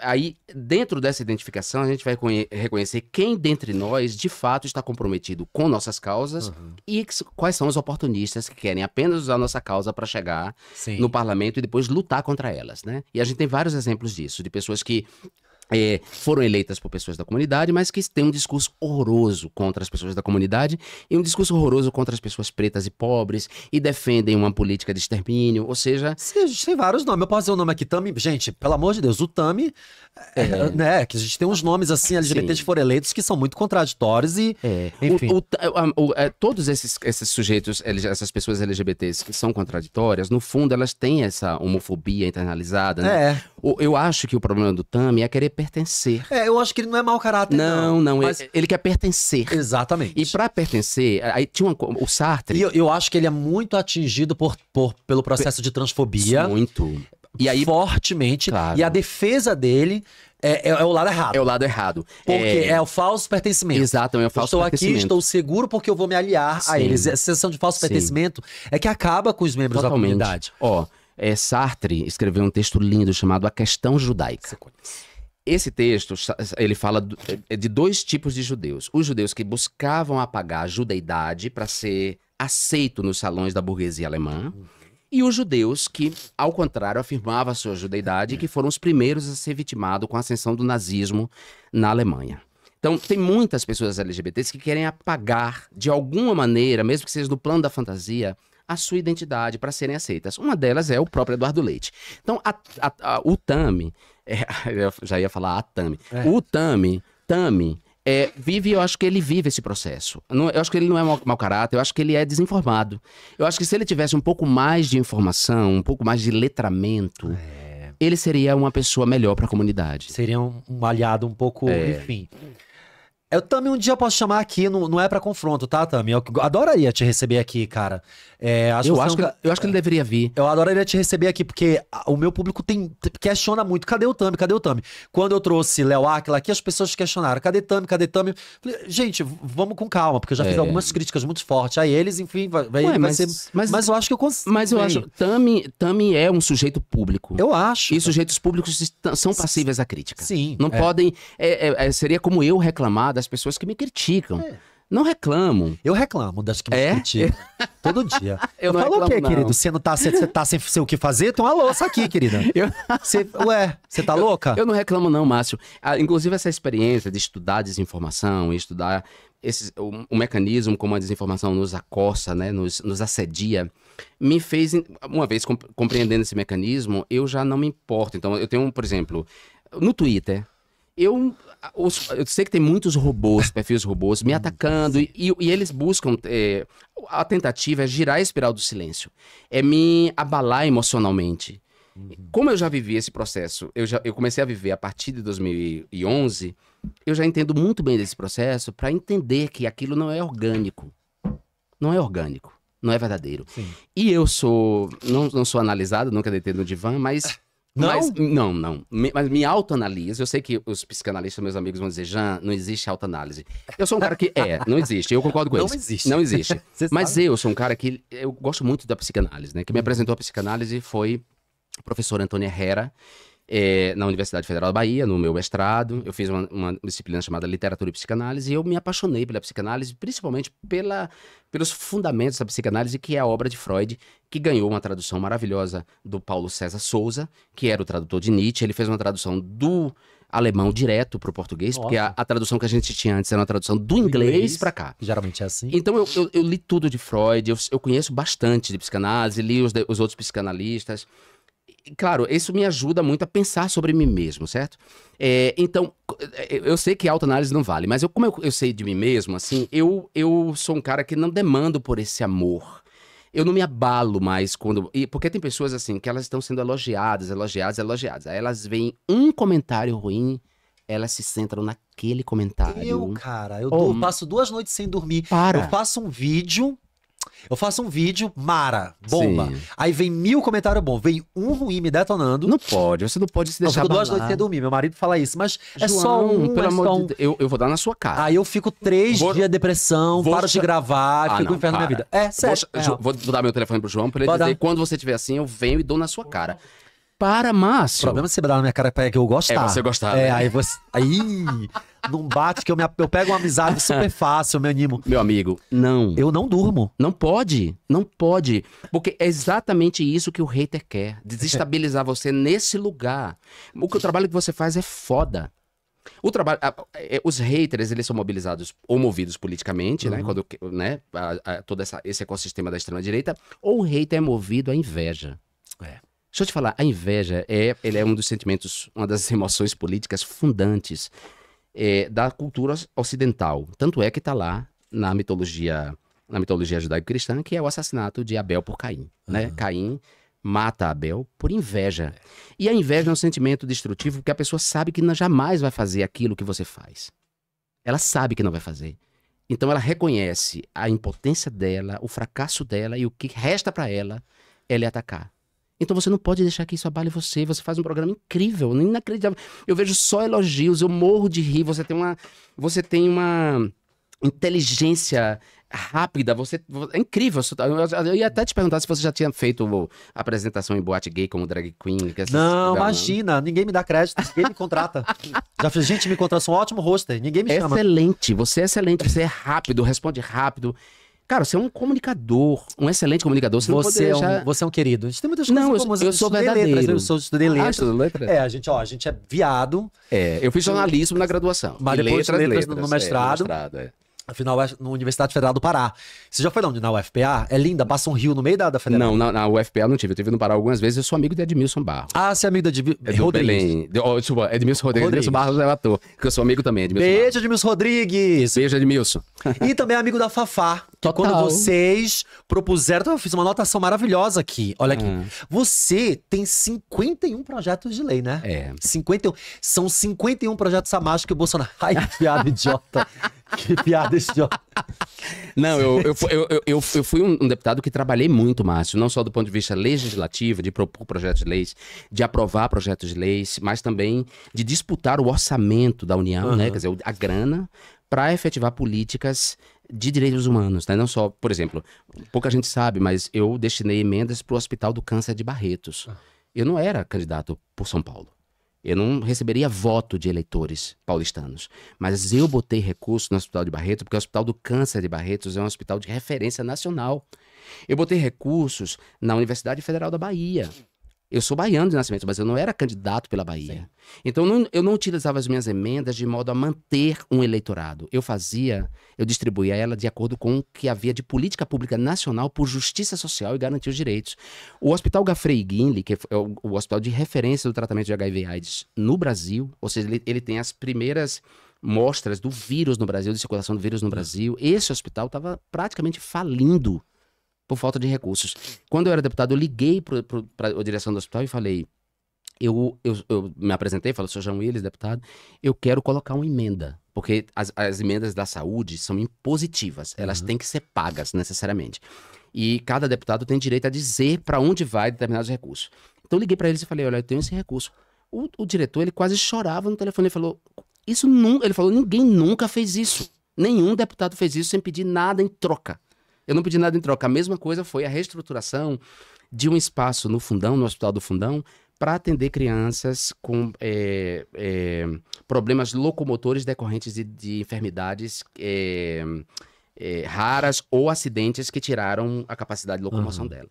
Aí, dentro dessa identificação, a gente vai reconhecer quem dentre nós de fato está comprometido com nossas causas uhum. e quais são os oportunistas que querem apenas usar nossa causa para chegar Sim. no parlamento e depois lutar contra elas, né? E a gente tem vários exemplos disso, de pessoas que é, foram eleitas por pessoas da comunidade, mas que têm um discurso horroroso contra as pessoas da comunidade e um discurso horroroso contra as pessoas pretas e pobres e defendem uma política de extermínio, ou seja... Sim, a gente tem vários nomes, eu posso dizer o um nome aqui, Tami, gente, pelo amor de Deus, o Tami, é. É, né, que a gente tem uns nomes assim, LGBTs que foram eleitos que são muito contraditórios e... É, enfim. O, o, o, é, todos esses, esses sujeitos, essas pessoas LGBTs que são contraditórias, no fundo elas têm essa homofobia internalizada, né? É. Eu acho que o problema do Tami é querer pertencer. É, eu acho que ele não é mau caráter, não. Não, não mas... ele, é, ele, quer pertencer. Exatamente. E para pertencer, aí tinha uma, o Sartre... E eu, eu, acho que ele é muito atingido por, por pelo processo de transfobia. Muito. E aí, fortemente. Claro. E a defesa dele é, é, é, o lado errado. É o lado errado. Porque é, é o falso pertencimento. Exatamente, é o falso estou pertencimento. Estou aqui, estou seguro porque eu vou me aliar Sim. a eles. A sensação de falso Sim. pertencimento é que acaba com os membros Totalmente. da comunidade. Ó, é, Sartre escreveu um texto lindo chamado A Questão Judaica. Você conhece esse texto, ele fala é de dois tipos de judeus. Os judeus que buscavam apagar a judeidade para ser aceito nos salões da burguesia alemã, e os judeus que, ao contrário, afirmavam a sua judeidade e que foram os primeiros a ser vitimados com a ascensão do nazismo na Alemanha. Então, tem muitas pessoas LGBTs que querem apagar, de alguma maneira, mesmo que seja no plano da fantasia, a sua identidade para serem aceitas. Uma delas é o próprio Eduardo Leite. Então, a, a, a, o Tami é, eu já ia falar a Tami. É. O Tami, Tami, é, vive, eu acho que ele vive esse processo. Não, eu acho que ele não é mau, mau, caráter, eu acho que ele é desinformado. Eu acho que se ele tivesse um pouco mais de informação, um pouco mais de letramento, é. ele seria uma pessoa melhor para a comunidade. Seria um, um, aliado um pouco, é. enfim. Eu também um dia posso chamar aqui, não, não é para confronto, tá, Tami? Eu adoraria te receber aqui, cara. É, acho eu, acho é que, eu acho que ele é. deveria vir. Eu adoraria te receber aqui, porque o meu público tem questiona muito. Cadê o Tami? Cadê o Tami? Quando eu trouxe Léo Aquila aqui, as pessoas questionaram. Cadê Tami? Cadê Tami? Falei, gente, vamos com calma, porque eu já é. fiz algumas críticas muito fortes a eles, enfim, vai, Ué, vai mas, ser... Mas, mas eu acho que eu consigo. Mas eu acho... Tami, Tami é um sujeito público. Eu acho. E sujeitos públicos são passíveis à crítica. Sim. Não é. podem... É, seria como eu reclamar das pessoas que me criticam. É. Não reclamam. Eu reclamo das que me é? criticam. Todo dia. Eu não falo o quê, querido? Você não tá, cê, cê tá sem, sem o que fazer? Tem uma louça aqui, querida. Eu... Cê, ué, você tá eu, louca? Eu não reclamo, não, Márcio. Ah, inclusive, essa experiência de estudar desinformação, estudar esse o, o, mecanismo como a desinformação nos acosta né, nos, nos assedia, me fez, uma vez compreendendo esse mecanismo, eu já não me importo. Então, eu tenho, por exemplo, no Twitter, eu os, eu sei que tem muitos robôs, perfis robôs, me atacando, e, e eles buscam. É, a tentativa é girar a espiral do silêncio, é me abalar emocionalmente. Como eu já vivi esse processo, eu, já, eu comecei a viver a partir de 2011, eu já entendo muito bem desse processo para entender que aquilo não é orgânico. Não é orgânico não é verdadeiro. Sim. E eu sou, não, não sou analisado, nunca deitei no divã, mas não? Mas, não, não. mas me autoanaliso. Eu sei que os psicanalistas, meus amigos, vão dizer, Jean, não existe autoanálise. Eu sou um cara que. É, não existe. Eu concordo com não eles. Não existe. Não existe. mas sabe? eu sou um cara que. Eu gosto muito da psicanálise, né? Quem me uhum. apresentou a psicanálise foi a professora Antônia Herrera é, na Universidade Federal da Bahia, no meu mestrado. Eu fiz uma, uma, disciplina chamada Literatura e Psicanálise e eu me apaixonei pela psicanálise, principalmente pela, pelos fundamentos da psicanálise, que é a obra de Freud, que ganhou uma tradução maravilhosa do Paulo César Souza, que era o tradutor de Nietzsche. Ele fez uma tradução do alemão direto para o português, Nossa. porque a, a, tradução que a gente tinha antes era uma tradução do, inglês, inglês para cá. Geralmente é assim. Então eu, eu, eu li tudo de Freud, eu, eu, conheço bastante de psicanálise, li os, os outros psicanalistas claro, isso me ajuda muito a pensar sobre mim mesmo, certo? É, então, é, eu sei que autoanálise não vale, mas eu, como eu, eu sei de mim mesmo, assim, eu, eu sou um cara que não demando por esse amor eu não me abalo mais quando. E porque tem pessoas assim que elas estão sendo elogiadas, elogiadas, elogiadas. Aí elas veem um comentário ruim, elas se centram naquele comentário. Eu, cara, eu, oh, eu passo duas noites sem dormir. Para. Eu faço um vídeo eu faço um vídeo, mara, bomba. Sim. Aí vem mil comentários bom, vem um ruim me detonando. Não pode, você não pode se deixar. Eu fico duas noites sem dormir, meu marido fala isso, mas João, é só um. Pelo é amor só um... de Deus, eu, eu vou dar na sua cara. Aí eu fico três vou... dias de depressão, vou... paro de gravar, ah, fico não, inferno na minha vida. É, sério. Vou, é. vou, dar meu telefone pro João pra ele dizer quando você estiver assim, eu venho e dou na sua cara. Para, Márcio. O problema é você dar na minha cara pra que eu é, gostar. É você gostar. É, né? aí você. Aí. Não bate, que eu, me, eu pego uma amizade super fácil, eu me animo. Meu amigo, não. Eu não durmo. Não pode, não pode. Porque é exatamente isso que o hater quer. Desestabilizar você nesse lugar. O, que, o trabalho que você faz é foda. O trabalho, a, a, é, os haters, eles são mobilizados ou movidos politicamente, né, uhum. né? Quando, né? A, todo essa, esse ecossistema da extrema direita, ou o hater é movido à inveja. É. Deixa eu te falar, a inveja é, ele é um dos sentimentos, uma das emoções políticas fundantes é, da cultura ocidental. Tanto é que está lá na mitologia na mitologia judaico-cristã, que é o assassinato de Abel por Caim. Né? Uhum. Caim mata Abel por inveja. E a inveja é um sentimento destrutivo porque a pessoa sabe que não, jamais vai fazer aquilo que você faz. Ela sabe que não vai fazer. Então ela reconhece a impotência dela, o fracasso dela e o que resta para ela é lhe atacar. Então você não pode deixar que isso abale você. Você faz um programa incrível, inacreditável. Eu vejo só elogios, eu morro de rir. Você tem uma, você tem uma inteligência rápida, você é incrível. Tá, eu ia até te perguntar se você já tinha feito apresentação em boate gay como drag queen. É não, imagina, ninguém me dá crédito, ninguém me contrata. já fiz, gente, me contrata, sou um ótimo roster, ninguém me é chama. Excelente, você é excelente, você é rápido, responde rápido. Cara, você é um comunicador, um excelente comunicador. Você, você, é, um, você é um querido. A gente tem muitas não, coisas eu, comuns. Eu, né? eu sou verdadeiro. Ah, letras, eu sou de letras. Ah, letras. É, a gente, ó, a gente é viado. É, eu fiz jornalismo na graduação. Mas depois letras, letras, letras, no é, mestrado. É, mestrado é. Afinal, é na Universidade Federal do Pará. Você já foi lá Na UFPA? É linda, passa um rio no meio da, da Federal. Não, na, na UFPA não tive. Eu tive no Pará algumas vezes. Eu sou amigo de Edmilson Barros. Ah, você é amigo de Edmi... é Rodrigues. Belém. De, oh, desculpa, Edmilson Rodrigues. Rodrigues. Edmilson Barros é ator. Que eu sou amigo também, Edmilson Beijo, Barros. Edmilson Rodrigues. Beijo, Edmilson. E também amigo da Fafá. Total. Quando vocês propuseram... Eu fiz uma anotação maravilhosa aqui. Olha aqui. Hum. Você tem 51 projetos de lei, né? É. 51. São 51 projetos a mais que o Bolsonaro... Ai, piada idiota. Que piada esse Não, eu, eu, eu, eu, fui um deputado que trabalhei muito, Márcio, não só do ponto de vista legislativo, de propor projetos de leis, de aprovar projetos de leis, mas também de disputar o orçamento da União, né? Quer dizer, a grana para efetivar políticas de direitos humanos, né? Não só, por exemplo, pouca gente sabe, mas eu destinei emendas para o Hospital do Câncer de Barretos. Ah. Eu não era candidato por São Paulo. Eu não receberia voto de eleitores paulistanos. Mas eu botei recurso no Hospital de Barretos, porque o Hospital do Câncer de Barretos é um hospital de referência nacional. Eu botei recursos na Universidade Federal da Bahia. Eu sou baiano de nascimento, mas eu não era candidato pela Bahia. Sim. Então não, eu não utilizava as minhas emendas de modo a manter um eleitorado. Eu fazia, eu distribuía ela de acordo com o que havia de política pública nacional por justiça social e garantir os direitos. O Hospital Gafrei Guinle, que é o, o, hospital de referência do tratamento de HIV/AIDS no Brasil, ou seja, ele, ele tem as primeiras mostras do vírus no Brasil, de circulação do vírus no Brasil. Esse hospital estava praticamente falindo por falta de recursos. Quando eu era deputado, eu liguei para a direção do hospital e falei: eu, eu, eu me apresentei, falei, sou João Willis, deputado, eu quero colocar uma emenda. Porque as, as emendas da saúde são impositivas, elas uhum. têm que ser pagas necessariamente. E cada deputado tem direito a dizer para onde vai determinados recursos. Então eu liguei para eles e falei: olha, eu tenho esse recurso. O, o diretor, ele quase chorava no telefone, ele falou: isso Ele falou: ninguém nunca fez isso. Nenhum deputado fez isso sem pedir nada em troca. Eu não pedi nada em troca. A mesma coisa foi a reestruturação de um espaço no Fundão, no Hospital do Fundão, para atender crianças com é, é, problemas locomotores decorrentes de, de enfermidades é, raras ou acidentes que tiraram a capacidade de locomoção uhum. dela.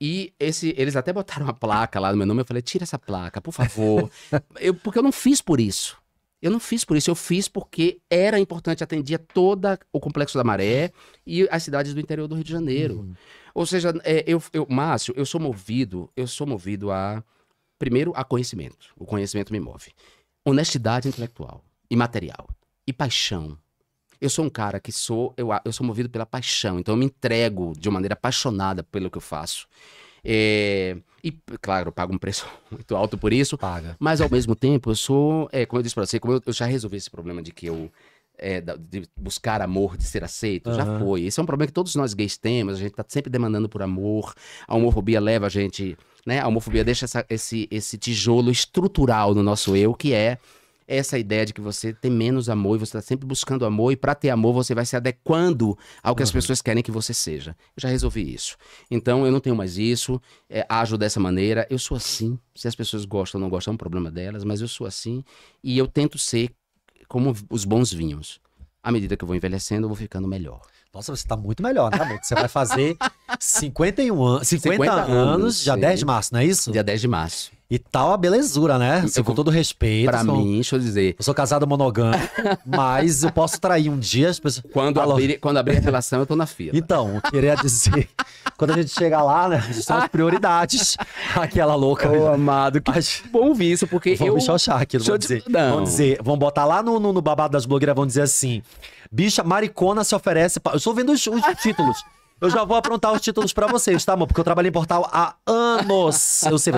E esse, eles até botaram uma placa lá no meu nome. Eu falei, tira essa placa, por favor. eu, porque eu não fiz por isso. Eu não fiz por isso, eu fiz porque era importante, atendia todo o Complexo da Maré e as cidades do interior do Rio de Janeiro. Uhum. Ou seja, é, eu, eu, Márcio, eu sou movido, eu sou movido a, primeiro, a conhecimento. O conhecimento me move. Honestidade intelectual e material. E paixão. Eu sou um cara que sou, eu, eu sou movido pela paixão, então eu me entrego de uma maneira apaixonada pelo que eu faço. É, e, claro, eu pago um preço muito alto por isso. Paga. Mas, ao mesmo tempo, eu sou... É, como eu disse pra você, como eu, eu já resolvi esse problema de que eu... É, de buscar amor, de ser aceito, uhum. já foi. Esse é um problema que todos nós gays temos, a gente tá sempre demandando por amor. A homofobia leva a gente, né? A homofobia deixa essa, esse, esse tijolo estrutural no nosso eu, que é essa ideia de que você tem menos amor e você está sempre buscando amor e para ter amor você vai se adequando ao que uhum. as pessoas querem que você seja. Eu já resolvi isso. Então eu não tenho mais isso, é, ajo dessa maneira, eu sou assim. Se as pessoas gostam ou não gostam, é um problema delas, mas eu sou assim e eu tento ser como os bons vinhos. À medida que eu vou envelhecendo, eu vou ficando melhor. Nossa, você está muito melhor, né, amor? Você vai fazer 51 anos, 50, 50 anos, já dia 10 de março, não é isso? Dia 10 de março. E tal a belezura, né? Assim, eu, com todo respeito. Pra sou, mim, deixa eu dizer. Eu sou casado monogâmico, mas eu posso trair um dia as pessoas. Quando, Alô. abrir, quando abrir a relação, eu tô na fila. Então, queria dizer. quando a gente chega lá, né? São tá as prioridades. Aquela louca. Ô, amado, que mas... bom ouvir isso, porque eu... Vamos bichar aquilo, dizer. vamos dizer, botar lá no, no, no babado das blogueiras, vão dizer assim, bicha maricona se oferece... Pra... Eu estou vendo os, os títulos. Eu já vou aprontar os títulos para vocês, tá, amor? Porque eu trabalho em portal há anos. Eu sei.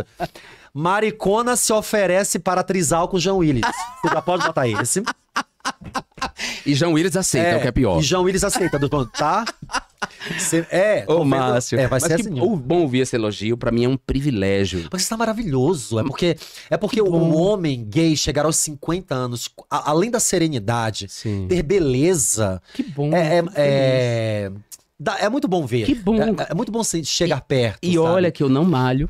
Maricona se oferece para trisal com João Willis. Você já pode botar esse. E João Willis aceita, é, o que é pior. E João Willis aceita, tá? é, Ô, Márcio, é, vai ser assim. bom ouvir esse elogio, pra mim é um privilégio. Mas você tá maravilhoso. É porque, é porque um homem gay chegar aos 50 anos, a, além da serenidade, Sim. ter beleza. Que bom. É, é, é, Dá, é muito bom ver. Que bom. É, é muito bom chegar e, perto. E sabe? olha que eu não malho.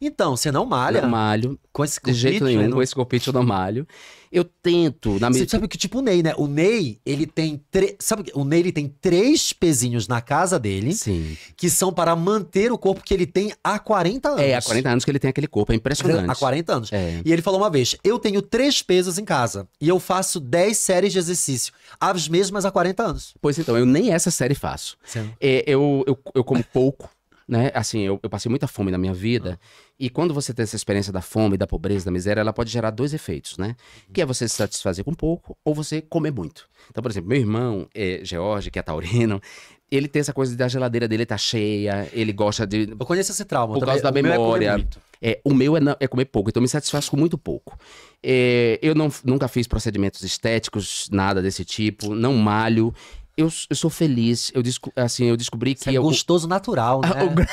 Então, você não malha? Não malho. Com esse De jeito né? nenhum, não... com esse golpite eu não malho eu tento na medida. Você sabe que tipo o Ney, né? O Ney, ele tem três. Sabe o Ney ele tem três pezinhos na casa dele Sim. que são para manter o corpo que ele tem há 40 anos. É, há 40 anos que ele tem aquele corpo, é impressionante. Há 40 anos. É. E ele falou uma vez: eu tenho três pesos em casa e eu faço 10 séries de exercício, as mesmas há 40 anos. Pois então, eu nem essa série faço. É, eu, eu, eu como pouco. Né? Assim, eu, eu, passei muita fome na minha vida. Ah. E quando você tem essa experiência da fome, da pobreza, da miséria, ela pode gerar dois efeitos, né? Que é você se satisfazer com pouco ou você comer muito. Então, por exemplo, meu irmão, é, George, que é taurino, ele tem essa coisa da geladeira dele tá cheia, ele gosta de. Eu conheço esse trauma, por causa da é memória. É, o meu é, não, é, comer pouco, então me satisfaço com muito pouco. É, eu não, nunca fiz procedimentos estéticos, nada desse tipo, não malho. Eu, eu sou feliz, eu, assim, eu descobri Isso que. É eu, gostoso natural, né?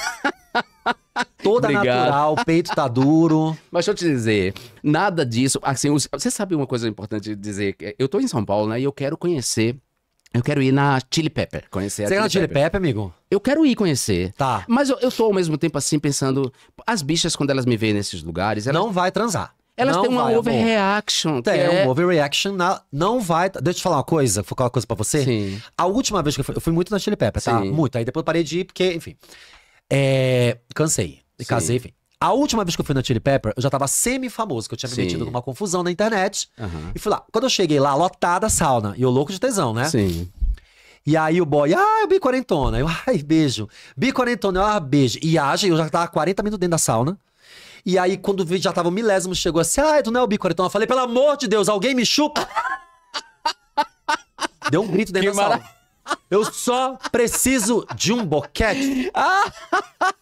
Toda Obrigado. natural, o peito tá duro. Mas deixa eu te dizer, nada disso. Assim, você sabe uma coisa importante dizer? Eu tô em São Paulo, né? E eu quero conhecer eu quero ir na Chili Pepper, conhecer Você a Chili, na Chili Pepper. Pepper. amigo? Eu quero ir conhecer. Tá. Mas eu, eu tô ao mesmo tempo assim pensando, as bichas quando elas me veem nesses lugares, elas... não vai transar. Elas não têm uma vai, overreaction. Tem, é... um overreaction. Na... Não vai. Deixa eu te falar uma coisa, focar falar uma coisa pra você. Sim. A última vez que eu fui, eu fui muito na Chili Pepper, tá? Sim. Muito. Aí depois eu parei de ir, porque, enfim. É, cansei. E Casei, enfim. A última vez que eu fui na Chili Pepper, eu já tava semi-famoso, que eu tinha me metido numa confusão na internet. Uhum. E fui lá. Quando eu cheguei lá, lotada a sauna. E eu louco de tesão, né? Sim. E aí o boy, ah, eu é bi quarentona. Eu, ai, beijo. Bi quarentona, eu, ah, beijo. E age, eu já tava 40 minutos dentro da sauna. E aí, quando já tava o milésimo, chegou assim, ah, tu não é o bi quarentona. Eu falei, pelo amor de Deus, alguém me chupa. Deu um grito dentro que da mara... sauna. Eu só preciso de um boquete. Ah!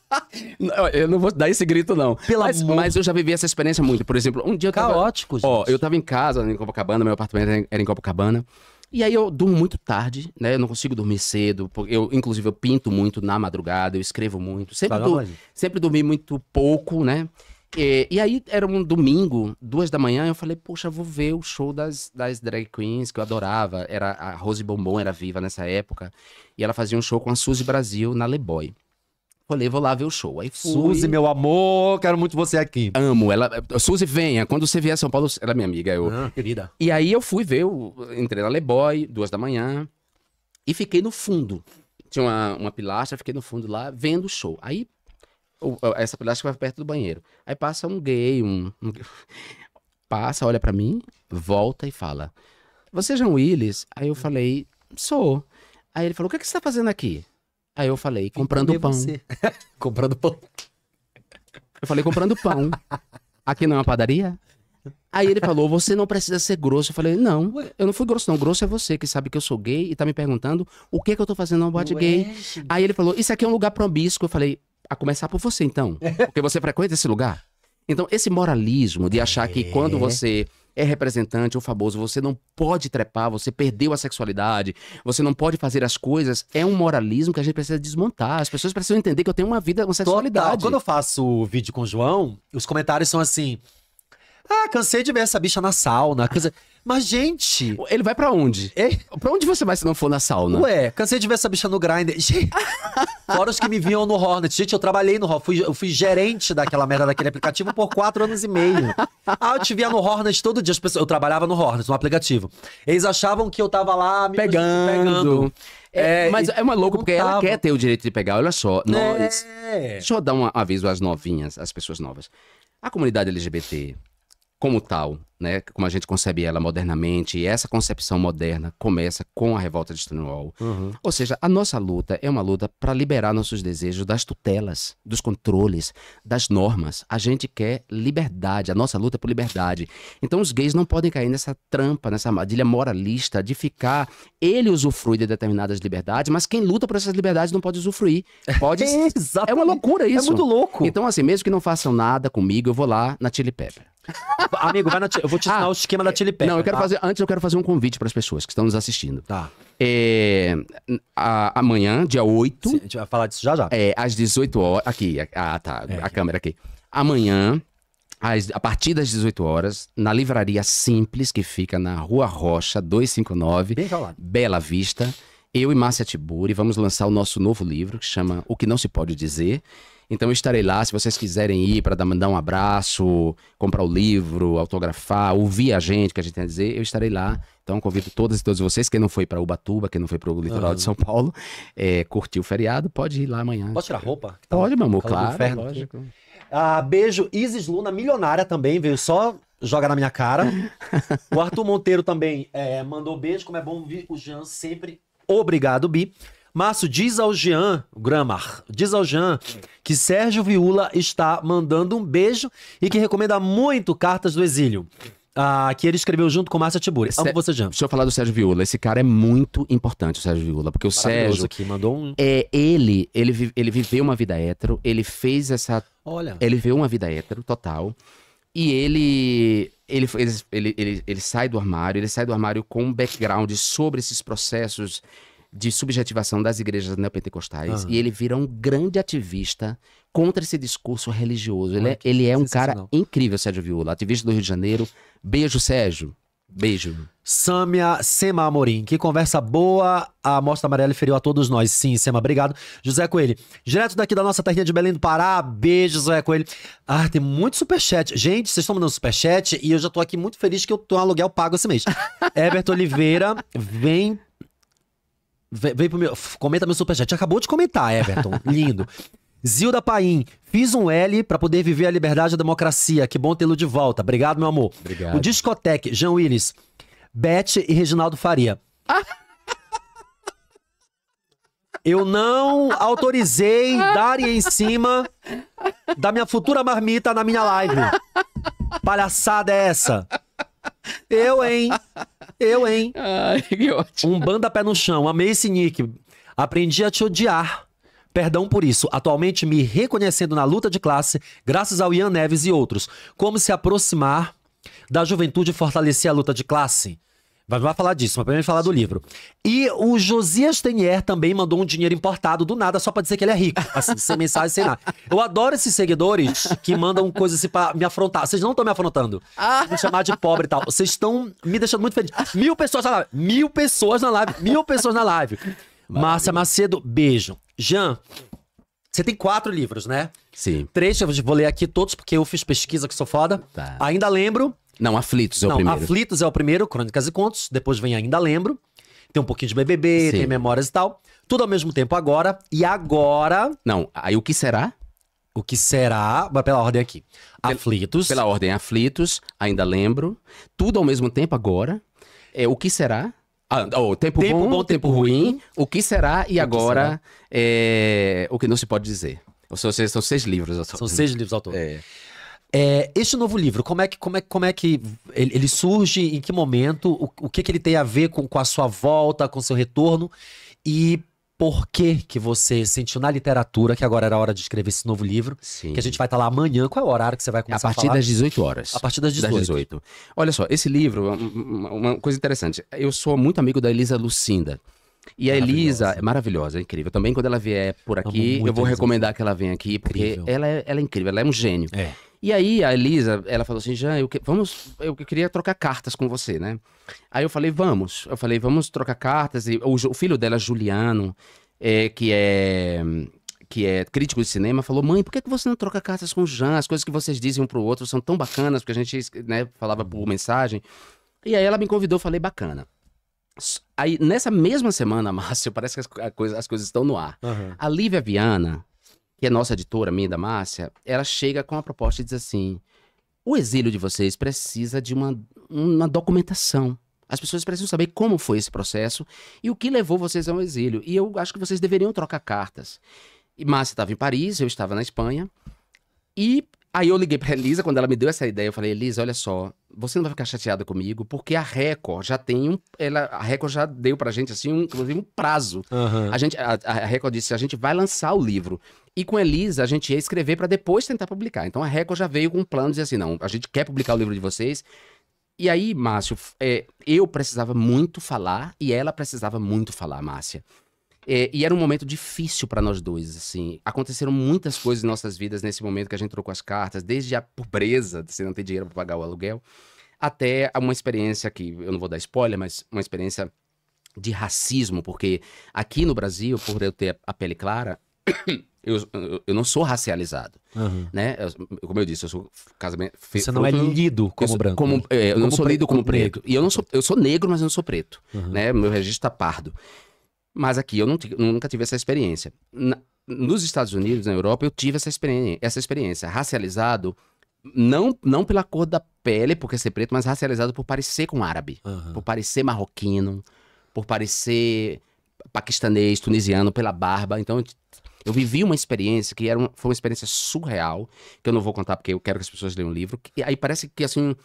Não, eu não vou dar esse grito, não. Pelo mas, amor... mas eu já vivi essa experiência muito. Por exemplo, um dia. Eu tava... gente. Ó, eu tava em casa, em Copacabana, meu apartamento era em Copacabana. E aí eu durmo muito tarde, né? Eu não consigo dormir cedo. Eu, inclusive, eu pinto muito na madrugada, eu escrevo muito. Sempre, tá sempre dormi muito pouco, né? E, é, e, aí era um domingo, duas da manhã, eu falei, poxa, vou ver o show das, das drag queens que eu adorava. Era a Rose Bombom era viva nessa época. E ela fazia um show com a Suzy Brasil na Leboy. Falei, vou lá ver o show. Aí fui. Suzy, meu amor, quero muito você aqui. Amo. Ela, Suzy, venha. Quando você vier a São Paulo, ela é minha amiga. Eu... Ah, querida. E aí eu fui ver, eu entrei na Leboy, duas da manhã, e fiquei no fundo. Tinha uma, uma pilastra, fiquei no fundo lá, vendo o show. Aí essa que vai perto do banheiro. Aí passa um gay, um. Passa, olha para mim, volta e fala: Você é João Willis? Aí eu hum. falei: Sou. Aí ele falou: O que, é que você tá fazendo aqui? Aí eu falei: Comprando pão. comprando pão. Eu falei: Comprando pão. Aqui não é uma padaria? Aí ele falou: Você não precisa ser grosso. Eu falei: Não, eu não fui grosso, não. Grosso é você que sabe que eu sou gay e tá me perguntando o que, é que eu tô fazendo numa boate Ué, gay. Gente. Aí ele falou: Isso aqui é um lugar promíscuo. Eu falei: a começar por você, então. Porque você frequenta esse lugar. Então, esse moralismo de achar que quando é. você é representante ou famoso, você não pode trepar, você perdeu a sexualidade, você não pode fazer as coisas, é um moralismo que a gente precisa desmontar. As pessoas precisam entender que eu tenho uma vida, uma sexualidade. Total. Quando eu faço o vídeo com o João, os comentários são assim: Ah, cansei de ver essa bicha na sauna. Cansei... Mas, gente. Ele vai para onde? É? Pra onde você vai se não for na sauna? Ué, cansei de ver essa bicha no grinder. Fora os que me vinham no Hornet. Gente, eu trabalhei no Hornet. Fui, eu fui gerente daquela merda daquele aplicativo por quatro anos e meio. Ah, eu te via no Hornet todo dia. Pessoas, eu trabalhava no Hornet, no aplicativo. Eles achavam que eu tava lá me pegando. pegando. É, é mas é uma louca, porque tava. ela quer ter o direito de pegar. Olha só, é. nós. É. Deixa eu dar um aviso às novinhas, às pessoas novas. A comunidade LGBT, como tal, né, como a gente concebe ela modernamente, e essa concepção moderna começa com a revolta de Stonewall. Uhum. Ou seja, a nossa luta é uma luta para liberar nossos desejos das tutelas, dos controles, das normas. A gente quer liberdade, a nossa luta é por liberdade. Então os gays não podem cair nessa trampa, nessa armadilha moralista de ficar ele usufrui de determinadas liberdades, mas quem luta por essas liberdades não pode usufruir. Pode. é, é uma loucura é isso. É muito louco. Então assim, mesmo que não façam nada comigo, eu vou lá na Chili Pepper. Amigo, vai na, eu vou te ensinar ah, o esquema da Chili Pepper. Não, eu quero tá? fazer. Antes eu quero fazer um convite para as pessoas que estão nos assistindo. Tá. É, a, amanhã, dia 8. Sim, a gente vai falar disso já já. É, às 18 horas. Aqui, ah, tá. É, a aqui. câmera aqui. Amanhã, às, a partir das 18 horas, na livraria Simples, que fica na Rua Rocha, 259, Bem calado. Bela Vista. Eu e Márcia Tiburi vamos lançar o nosso novo livro, que chama O Que Não Se Pode Dizer. Então eu estarei lá. Se vocês quiserem ir para mandar um abraço, comprar o livro, autografar, ouvir a gente, que a gente tem a dizer, eu estarei lá. Então convido todas e todos vocês, quem não foi para Ubatuba, quem não foi para o litoral uhum. de São Paulo, é, curtir o feriado, pode ir lá amanhã. Pode tirar roupa? Tá pode, meu amor, claro. Inferno, lógico. Ah, beijo, Isis Luna, milionária também, veio só joga na minha cara. o Arthur Monteiro também é, mandou beijo, como é bom ver o Jean sempre. Obrigado, Bi. Márcio, diz ao Jean, Gramar, diz ao Jean que Sérgio Viúla está mandando um beijo e que recomenda muito Cartas do Exílio. Ah, que ele escreveu junto com Márcia Tiburi. Amo você, Jean. Deixa eu falar do Sérgio Viúla. Esse cara é muito importante, o Sérgio Viúla, porque o Sérgio aqui, mandou um... é ele, ele, ele viveu uma vida hétero, ele fez essa Olha. Ele viveu uma vida hétero total. E ele ele, ele, ele, ele sai do armário, ele sai do armário com um background sobre esses processos de subjetivação das igrejas neopentecostais. Uhum. E ele vira um grande ativista contra esse discurso religioso. Ele é, ele é um cara incrível, Sérgio Viola, ativista do Rio de Janeiro. Beijo, Sérgio. Beijo. Sâmia Sema Amorim, que conversa boa. A Mostra Amarela feriu a todos nós. Sim, Sema, obrigado. José Coelho, direto daqui da nossa terrinha de Belém do Pará. Beijo, José Coelho. Ah, tem muito superchat. Gente, vocês estão mandando superchat e eu já tô aqui muito feliz que eu tô um aluguel pago esse mês. Everton Oliveira, vem Vem, vem pro meu. Comenta meu superchat. Acabou de comentar, Everton. Lindo. Zilda Paim, fiz um L para poder viver a liberdade e a democracia. Que bom tê-lo de volta. Obrigado, meu amor. Obrigado. O Discotec, Jean Willis, Beth e Reginaldo Faria. Eu não autorizei darem em cima da minha futura marmita na minha live. Palhaçada é essa? Eu, hein? Eu, hein? Ai, que ótimo. Um banda pé no chão. Amei esse nick. Aprendi a te odiar. Perdão por isso. Atualmente me reconhecendo na luta de classe, graças ao Ian Neves e outros. Como se aproximar da juventude e fortalecer a luta de classe? Mas vai falar disso, mas primeiro falar do livro. E o Josias Tenier também mandou um dinheiro importado do nada só pra dizer que ele é rico. Assim, sem mensagem, sem nada. Eu adoro esses seguidores que mandam coisas assim pra me afrontar. Vocês não estão me afrontando. Me ah. chamar de pobre e tal. Vocês estão me deixando muito feliz. Mil pessoas na live. Mil pessoas na live. Mil pessoas na live. Márcia Macedo, beijo. Jean, você tem quatro livros, né? Sim. Três, eu vou ler aqui todos, porque eu fiz pesquisa que sou foda. Tá. Ainda lembro não, Aflitos é o Não, primeiro. Aflitos é o primeiro, Crônicas e Contos. Depois vem Ainda Lembro. Tem um pouquinho de BBB, Sim. tem memórias e tal. Tudo ao mesmo tempo agora. E agora. Não, aí o que será? O que será. Pela ordem aqui. Aflitos. Pela, pela ordem, Aflitos, Ainda Lembro. Tudo ao mesmo tempo agora. É, o que será? Ah, oh, tempo, tempo bom, bom, tempo, ruim, ruim. O que será e o agora será? É, o que não se pode dizer. São, são seis livros, São seis livros, autor. É. É, este novo livro, como é que, como é, como é que ele, ele surge, em que momento, o, o, que, que ele tem a ver com, com a sua volta, com seu retorno e por que, que você sentiu na literatura que agora era a hora de escrever esse novo livro, Sim. que a gente vai estar lá amanhã, qual é o horário que você vai começar a partir a das 18 horas. A partir das 18. Das 18. Olha só, esse livro, uma, coisa interessante, eu sou muito amigo da Elisa Lucinda. E a Elisa é maravilhosa, é incrível. Também quando ela vier por aqui, eu vou recomendar que ela venha aqui, porque ela é, ela é incrível, ela é um gênio. É. E aí a Elisa, ela falou assim, Jean eu que... vamos, eu queria trocar cartas com você, né? Aí eu falei, vamos. Eu falei, vamos trocar cartas. E o, o filho dela, Juliano, é, que é que é crítico de cinema, falou: Mãe, por que, que você não troca cartas com o Jean? As coisas que vocês dizem um pro outro são tão bacanas, porque a gente né, falava por mensagem. E aí ela me convidou, falei: Bacana. Aí, nessa mesma semana, Márcio, parece que as, coisa, as coisas estão no ar. Uhum. A Lívia Viana, que é nossa editora, minha da Márcia, ela chega com a proposta e diz assim: o exílio de vocês precisa de uma, uma documentação. As pessoas precisam saber como foi esse processo e o que levou vocês ao exílio. E eu acho que vocês deveriam trocar cartas. E Márcia estava em Paris, eu estava na Espanha. E Aí eu liguei pra Elisa, quando ela me deu essa ideia, eu falei, Elisa, olha só, você não vai ficar chateada comigo, porque a Record já tem um. Ela, a Record já deu pra gente, assim, um, um prazo. Uhum. A, gente, a, a, Record disse: a gente vai lançar o livro. E com Elisa, a gente ia escrever para depois tentar publicar. Então a Record já veio com um plano de dizer assim: não, a gente quer publicar o livro de vocês. E aí, Márcio, é, eu precisava muito falar e ela precisava muito falar, Márcia. É, e era um momento difícil para nós dois, assim. Aconteceram muitas coisas em nossas vidas nesse momento que a gente trocou as cartas, desde a pobreza, de você não ter dinheiro para pagar o aluguel, até uma experiência que eu não vou dar spoiler, mas uma experiência de racismo, porque aqui no Brasil, por eu ter a pele clara, Eu, eu, não sou racializado, uhum. né? Eu, como eu disse, eu sou casamento. Você não é lido como branco. Como, né? é, eu como não sou preto, lido como preto. E eu não sou, eu sou negro, mas eu não sou preto, uhum. né? Meu registro tá pardo. Mas aqui eu nunca tive essa experiência. Na, nos Estados Unidos, na Europa, eu tive essa experiência, essa experiência. Racializado, não, não pela cor da pele, porque ser preto, mas racializado por parecer com árabe. Uhum. Por parecer marroquino, por parecer paquistanês, tunisiano, pela barba. Então, eu vivi uma experiência que era uma, foi uma experiência surreal, que eu não vou contar porque eu quero que as pessoas leiam o livro. E aí parece que, assim,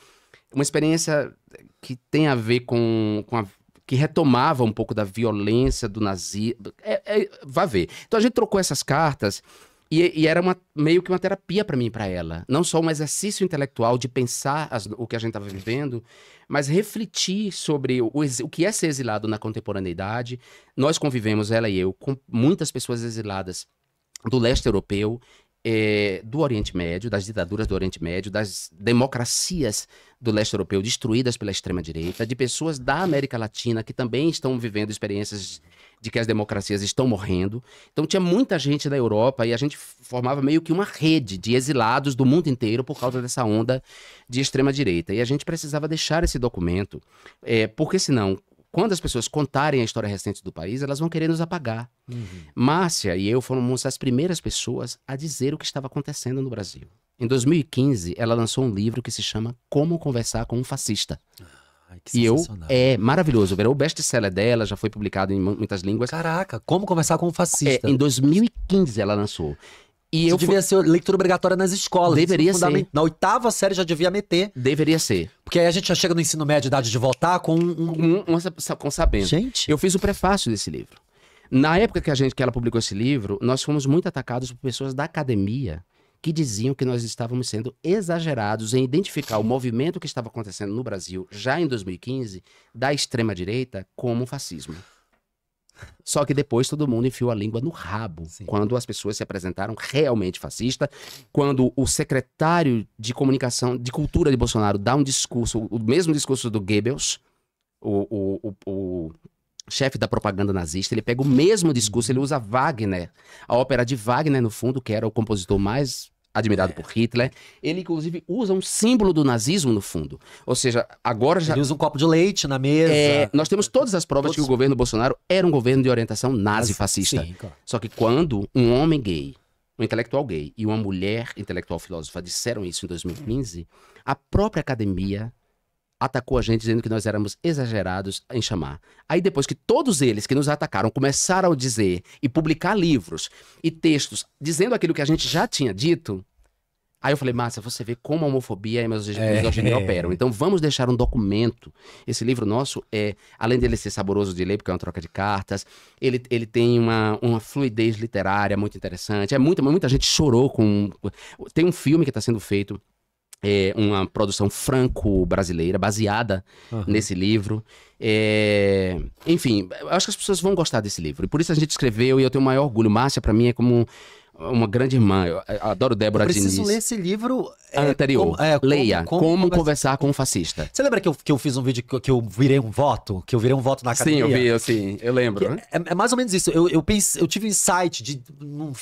uma experiência que tem a ver com, com a que retomava um pouco da violência do nazismo. É, é, vá ver. Então a gente trocou essas cartas e, e era uma, meio que uma terapia para mim e para ela. Não só um exercício intelectual de pensar as, o que a gente estava vivendo, mas refletir sobre o, o, que é ser exilado na contemporaneidade. Nós convivemos, ela e eu, com muitas pessoas exiladas do leste europeu. É, do Oriente Médio, das ditaduras do Oriente Médio, das democracias do leste europeu destruídas pela extrema-direita, de pessoas da América Latina que também estão vivendo experiências de que as democracias estão morrendo. Então tinha muita gente da Europa e a gente formava meio que uma rede de exilados do mundo inteiro por causa dessa onda de extrema-direita. E a gente precisava deixar esse documento, é, porque senão, quando as pessoas contarem a história recente do país, elas vão querer nos apagar. Uhum. Márcia e eu fomos as primeiras pessoas a dizer o que estava acontecendo no Brasil. Em 2015, ela lançou um livro que se chama Como Conversar com um Fascista. Ai, e eu é maravilhoso, virou é o best-seller dela, já foi publicado em muitas línguas. Caraca, como conversar com um fascista? É, em 2015 ela lançou. E Isso eu devia fui... ser leitura obrigatória nas escolas. É Deveria ser. Na oitava série já devia meter. Deveria ser. Porque aí a gente já chega no ensino médio, idade de votar, com um... Com, um, com sabendo. Gente. Eu fiz o prefácio desse livro. Na época que a gente que ela publicou esse livro, nós fomos muito atacados por pessoas da academia que diziam que nós estávamos sendo exagerados em identificar o movimento que estava acontecendo no Brasil, já em 2015, da extrema-direita como fascismo. Só que depois todo mundo enfiou a língua no rabo Sim. quando as pessoas se apresentaram realmente fascista, quando o secretário de comunicação, de cultura de Bolsonaro dá um discurso, o mesmo discurso do Goebbels, o, o, o, o chefe da propaganda nazista, ele pega o mesmo discurso, ele usa Wagner, a ópera de Wagner no fundo, que era o compositor mais admirado é. por Hitler. Ele, inclusive, usa um símbolo do nazismo no fundo. Ou seja, agora já. Ele usa um copo de leite na mesa. É, nós temos todas as provas todos... que o governo Bolsonaro era um governo de orientação nazi-fascista. Sim, claro. Só que quando um homem gay, um intelectual gay e uma mulher intelectual filósofa disseram isso em 2015, a própria academia atacou a gente dizendo que nós éramos exagerados em chamar. Aí depois que todos eles que nos atacaram começaram a dizer e publicar livros e textos dizendo aquilo que a gente já tinha dito, Aí eu falei, Márcia, você vê como a homofobia e a misoginia é, é. operam. Então vamos deixar um documento. Esse livro nosso é, além dele ser saboroso de ler, porque é uma troca de cartas, ele, ele tem uma, uma fluidez literária muito interessante. É muito, muita gente chorou com. Tem um filme que está sendo feito é uma produção franco-brasileira, baseada uhum. nesse livro. É... Enfim, eu acho que as pessoas vão gostar desse livro. E por isso a gente escreveu e eu tenho o maior orgulho. Márcia, para mim, é como uma grande irmã. Eu eh, adoro Débora eu preciso Diniz. Preciso ler esse livro é, anterior. é, Leia como, como conversar, conversar com um fascista. Você lembra que eu, que eu fiz um vídeo que, que eu virei um voto, que eu virei um voto na academia? Sim, eu vi, eu, eu lembro. É, é, mais ou menos isso. Eu, eu pensei, eu tive um insight de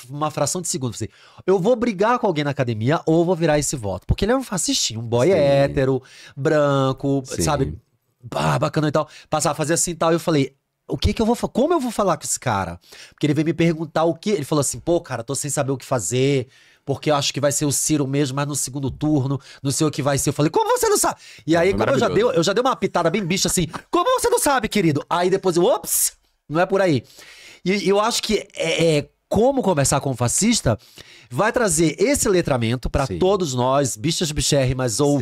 uma fração de segundo. Assim, eu vou brigar com alguém na academia ou vou virar esse voto, porque ele é um fascistinho, um boy sim. hétero, branco, sim. sabe? Bah, bacana e tal. Passar a fazer assim e tal. Eu falei, o que que eu vou como eu vou falar com esse cara? Porque ele veio me perguntar o que, ele falou assim: "Pô, cara, tô sem saber o que fazer, porque eu acho que vai ser o Ciro mesmo, mas no segundo turno, não sei o que vai ser". Eu falei: "Como você não sabe?". E aí, é como eu já dei, eu já dei uma pitada bem bicha assim: "Como você não sabe, querido?". Aí depois eu, ops, não é por aí. E eu acho que é, é como Conversar com um Fascista, vai trazer esse letramento para todos nós, bichas bichérrimas ou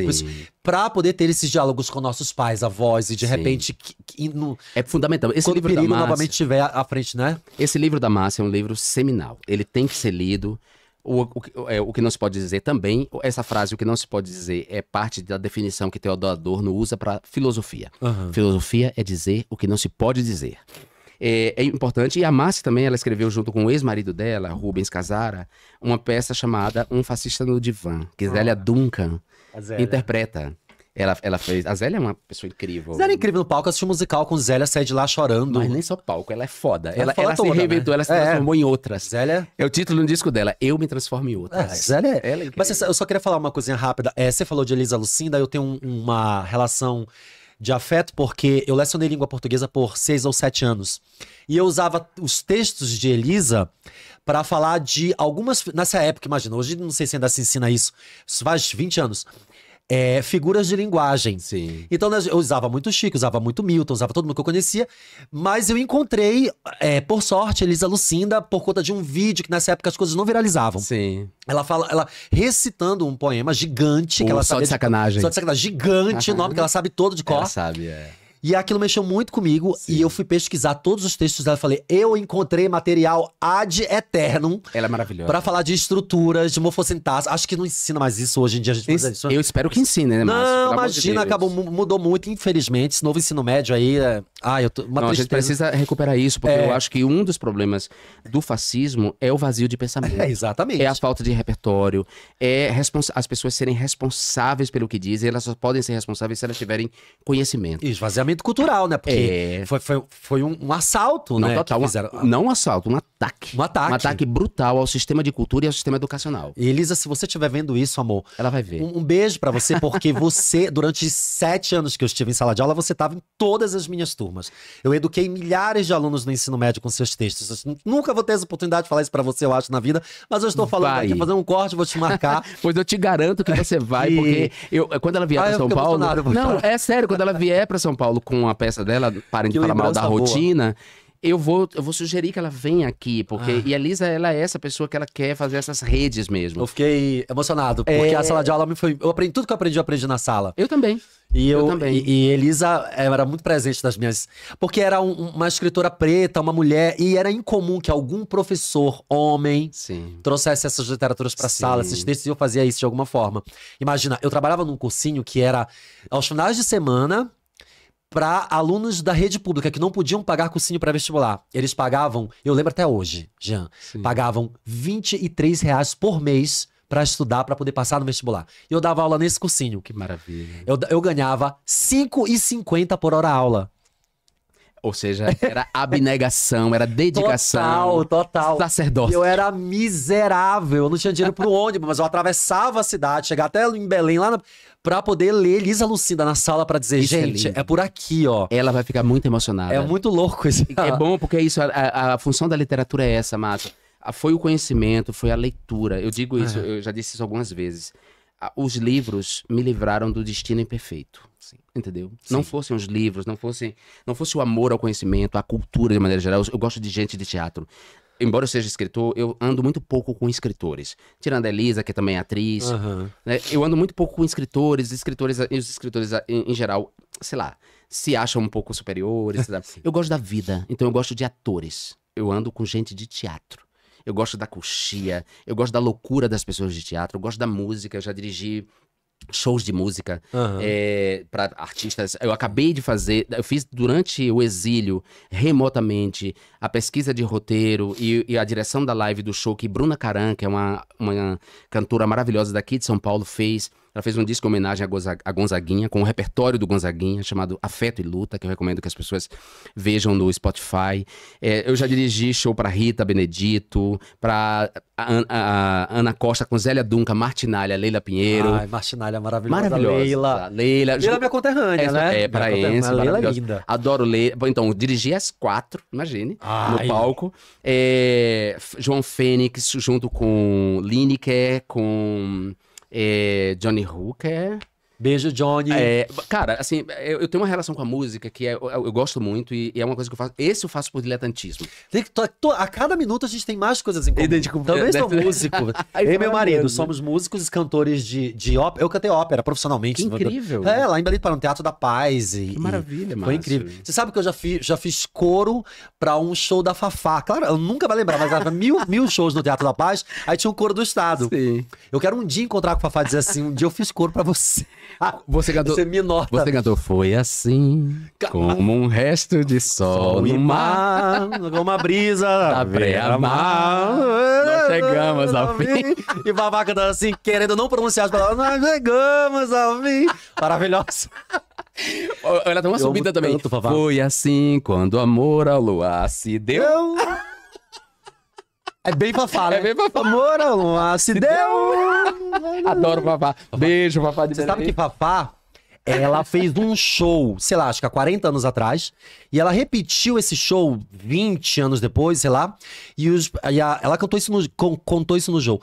para poder ter esses diálogos com nossos pais, avós e de Sim. repente que, que, no, é fundamental. Esse livro da Márcia, novamente estiver à frente, né? Esse livro da Márcia é um livro seminal. Ele tem que ser lido. O, o, é, o, que não se pode dizer também, essa frase, o que não se pode dizer, é parte da definição que Teodoro Adorno usa para filosofia. Uhum. Filosofia é dizer o que não se pode dizer é, é importante. E a Márcia também, ela escreveu junto com o ex-marido dela, Rubens Casara, uma peça chamada Um Fascista no Divã, que ah, Zélia Duncan Zélia. interpreta. Ela, ela fez. A Zélia é uma pessoa incrível. Zélia é incrível no palco, assistiu um musical com Zélia, sai de lá chorando. Mas nem só palco, ela é foda. Ela, é ela, ela toda, se reinventou, né? ela se né? É. transformou em outras. Zélia. É o título do disco dela, Eu Me Transformo em Outras. É, Zélia é. Ela é incrível. Mas eu só queria falar uma coisinha rápida. É, você falou de Elisa Lucinda, eu tenho um, uma relação de afeto, porque eu lecionei língua portuguesa por seis ou sete anos. E eu usava os textos de Elisa para falar de algumas. Nessa época, imagina, hoje não sei se ainda se ensina isso, isso faz 20 anos é, figuras de linguagem. Sim. Então né, eu usava muito Chico, usava muito Milton, usava todo mundo que eu conhecia. Mas eu encontrei, é, por sorte, Elisa Lucinda por conta de um vídeo que nessa época as coisas não viralizavam. Sim. Ela fala, ela recitando um poema gigante Pô, que ela só sabe. de sacanagem. Só de sacanagem, gigante, uhum. que ela sabe todo de cor. Ela sabe, é. E aquilo mexeu muito comigo. Sim. E eu fui pesquisar todos os textos dela. Falei, eu encontrei material ad eternum. Ela é maravilhosa. Pra falar de estruturas, de morfossintase. Acho que não ensina mais isso hoje em dia. A gente isso, Eu espero que ensine, né, Márcio? Não, imagina, de acabou, mudou muito, infelizmente. Esse novo ensino médio aí. É... Ah, eu tô... Uma não, a gente precisa recuperar isso, porque é. eu acho que um dos problemas do fascismo é o vazio de pensamento. É, exatamente. É a falta de repertório, é respons... as pessoas serem responsáveis pelo que dizem, elas só podem ser responsáveis se elas tiverem conhecimento. E esvaziamento cultural, né? Porque é... foi, foi, foi um, um assalto, não, né? Total, uma... Não um assalto, um ataque. Um ataque. Um ataque brutal ao sistema de cultura e ao sistema educacional. E Elisa, se você estiver vendo isso, amor. Ela vai ver. Um, um beijo para você, porque você, durante sete anos que eu estive em sala de aula, você estava em todas as minhas turmas. Eu eduquei milhares de alunos no ensino médio com seus textos. Eu nunca vou ter essa oportunidade de falar isso para você, eu acho, na vida, mas eu estou falando vai. aqui, fazer um corte, vou te marcar. pois eu te garanto que você vai, e... porque eu, quando ela vier ah, São Paulo. Não, é sério, quando ela vier para São Paulo com a peça dela, parem de falar mal da boa. rotina eu vou, eu vou sugerir que ela venha aqui, porque. Ah. E a Lisa, ela é essa pessoa que ela quer fazer essas redes mesmo. Eu fiquei emocionado, porque é... a sala de aula me foi. Eu aprendi tudo que eu aprendi, eu aprendi na sala. Eu também. E eu, eu também. E, e, Elisa era muito presente nas minhas. Porque era um, uma escritora preta, uma mulher, e era incomum que algum professor homem Sim. trouxesse essas literaturas para sala, esses textos, e eu fazia isso de alguma forma. Imagina, eu trabalhava num cursinho que era aos finais de semana, para alunos da rede pública que não podiam pagar cursinho para vestibular. Eles pagavam, eu lembro até hoje, Jean, Sim. pagavam 23 reais por mês para estudar, para poder passar no vestibular. E eu dava aula nesse cursinho. Que maravilha. Eu, eu ganhava 5,50 por hora aula. Ou seja, era abnegação, era dedicação. Total, total. Sacerdócio. Eu era miserável, eu não tinha dinheiro pro ônibus, mas eu atravessava a cidade, chegava até em Belém, lá na pra poder ler Elisa Lucinda na sala pra dizer, isso é gente, é, é, por aqui, ó. Ela vai ficar muito emocionada. É muito louco isso. É bom porque é isso, a, a, a função da literatura é essa, Márcio. Foi o conhecimento, foi a leitura. Eu digo é. isso, é. eu já disse isso algumas vezes. Os livros me livraram do destino imperfeito. Sim. Entendeu? Sim. Não fossem os livros, não fossem, não fosse o amor ao conhecimento, à cultura de maneira geral. Eu, eu gosto de gente de teatro embora eu seja escritor, eu ando muito pouco com escritores. Tirando a Elisa, que também é atriz. Uhum. Né? Eu ando muito pouco com escritores, escritores, e os escritores, em, em, geral, sei lá, se acham um pouco superiores. eu gosto da vida, então eu gosto de atores. Eu ando com gente de teatro. Eu gosto da coxia, eu gosto da loucura das pessoas de teatro, eu gosto da música, eu já dirigi shows de música uhum. é, eh, para artistas. Eu acabei de fazer, eu fiz durante o exílio, remotamente, a pesquisa de roteiro e, e a direção da live do show que Bruna Caran, que é uma, uma cantora maravilhosa daqui de São Paulo, fez. Ela fez um disco em homenagem a Gonzaguinha, com o um repertório do Gonzaguinha, chamado Afeto e Luta, que eu recomendo que as pessoas vejam no Spotify. É, eu já dirigi show para Rita Benedito, para Ana Costa com Zélia Dunca, Martinalha, Leila Pinheiro. Ai, Martinalha maravilhosa. Maravilhosa. Leila. Leila, Leila é minha conterrânea, é, né? É, Enzo. Leila é linda. Adoro Leila. Então, dirigi as quatro, imagine, Ai. no palco. É, João Fênix, junto com Lineker, com... e Johnny Hooker Beijo, Johnny. É, cara, assim, eu, eu, tenho uma relação com a música que é, eu, eu, gosto muito e, e, é uma coisa que eu faço. Esse eu faço por diletantismo. Tem que, tô, tô, a cada minuto a gente tem mais coisas em comum. Identico, Também sou né? músico. eu e meu marido somos músicos e cantores de, de ópera. Eu cantei ópera profissionalmente. Que incrível. É, lá em Belém para um Teatro da Paz. E, que maravilha, mano. Foi incrível. Você sabe que eu já fiz, já fiz coro pra um show da Fafá. Claro, eu nunca vai lembrar, mas era mil, mil shows no Teatro da Paz. Aí tinha um coro do Estado. Sim. Eu quero um dia encontrar com a Fafá e dizer assim: um dia eu fiz coro pra você. Ah, você cantou. Você me nota. Você cantou. Foi assim. Como um resto de sol, sol no mar. Como uma brisa. Da beira mar. Nós chegamos ao fim. E babaca cantando assim, querendo não pronunciar as palavras. Nós chegamos ao fim. Maravilhosa. Ela tem uma Eu subida também. Tanto, Foi assim quando o amor ao luar se deu. Eu... É bem papá, né? É bem papá. Amor, a se deu. Adoro papá. Beijo, papá de Você sabe que papá, ela fez um show, sei lá, acho que há 40 anos atrás, e ela repetiu esse show 20 anos depois, sei lá, e, os, e a, ela cantou isso no, contou isso no show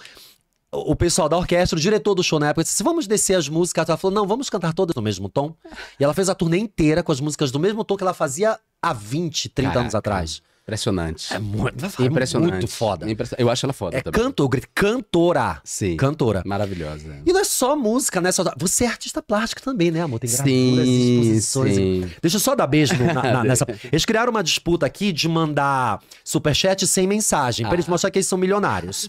o pessoal da orquestra, o diretor do show na época, disse: Vamos descer as músicas. Ela falou: Não, vamos cantar todas no mesmo tom. E ela fez a turnê inteira com as músicas do mesmo tom que ela fazia há 20, 30 Caraca. anos atrás. Impressionante. É muito, é Impressionante. muito foda. Eu acho ela foda é também. Cantor, cantora. Sim. Cantora. Maravilhosa. E não é só música, né? Você é artista plástico também, né, amor? Tem gravuras, sim, exposições. Sim. Deixa eu só dar beijo na, na, nessa. Eles criaram uma disputa aqui de mandar superchat sem mensagem, ah. pra eles ah. mostrar que eles são milionários.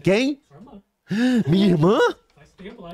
Quem? Minha irmã? Minha irmã?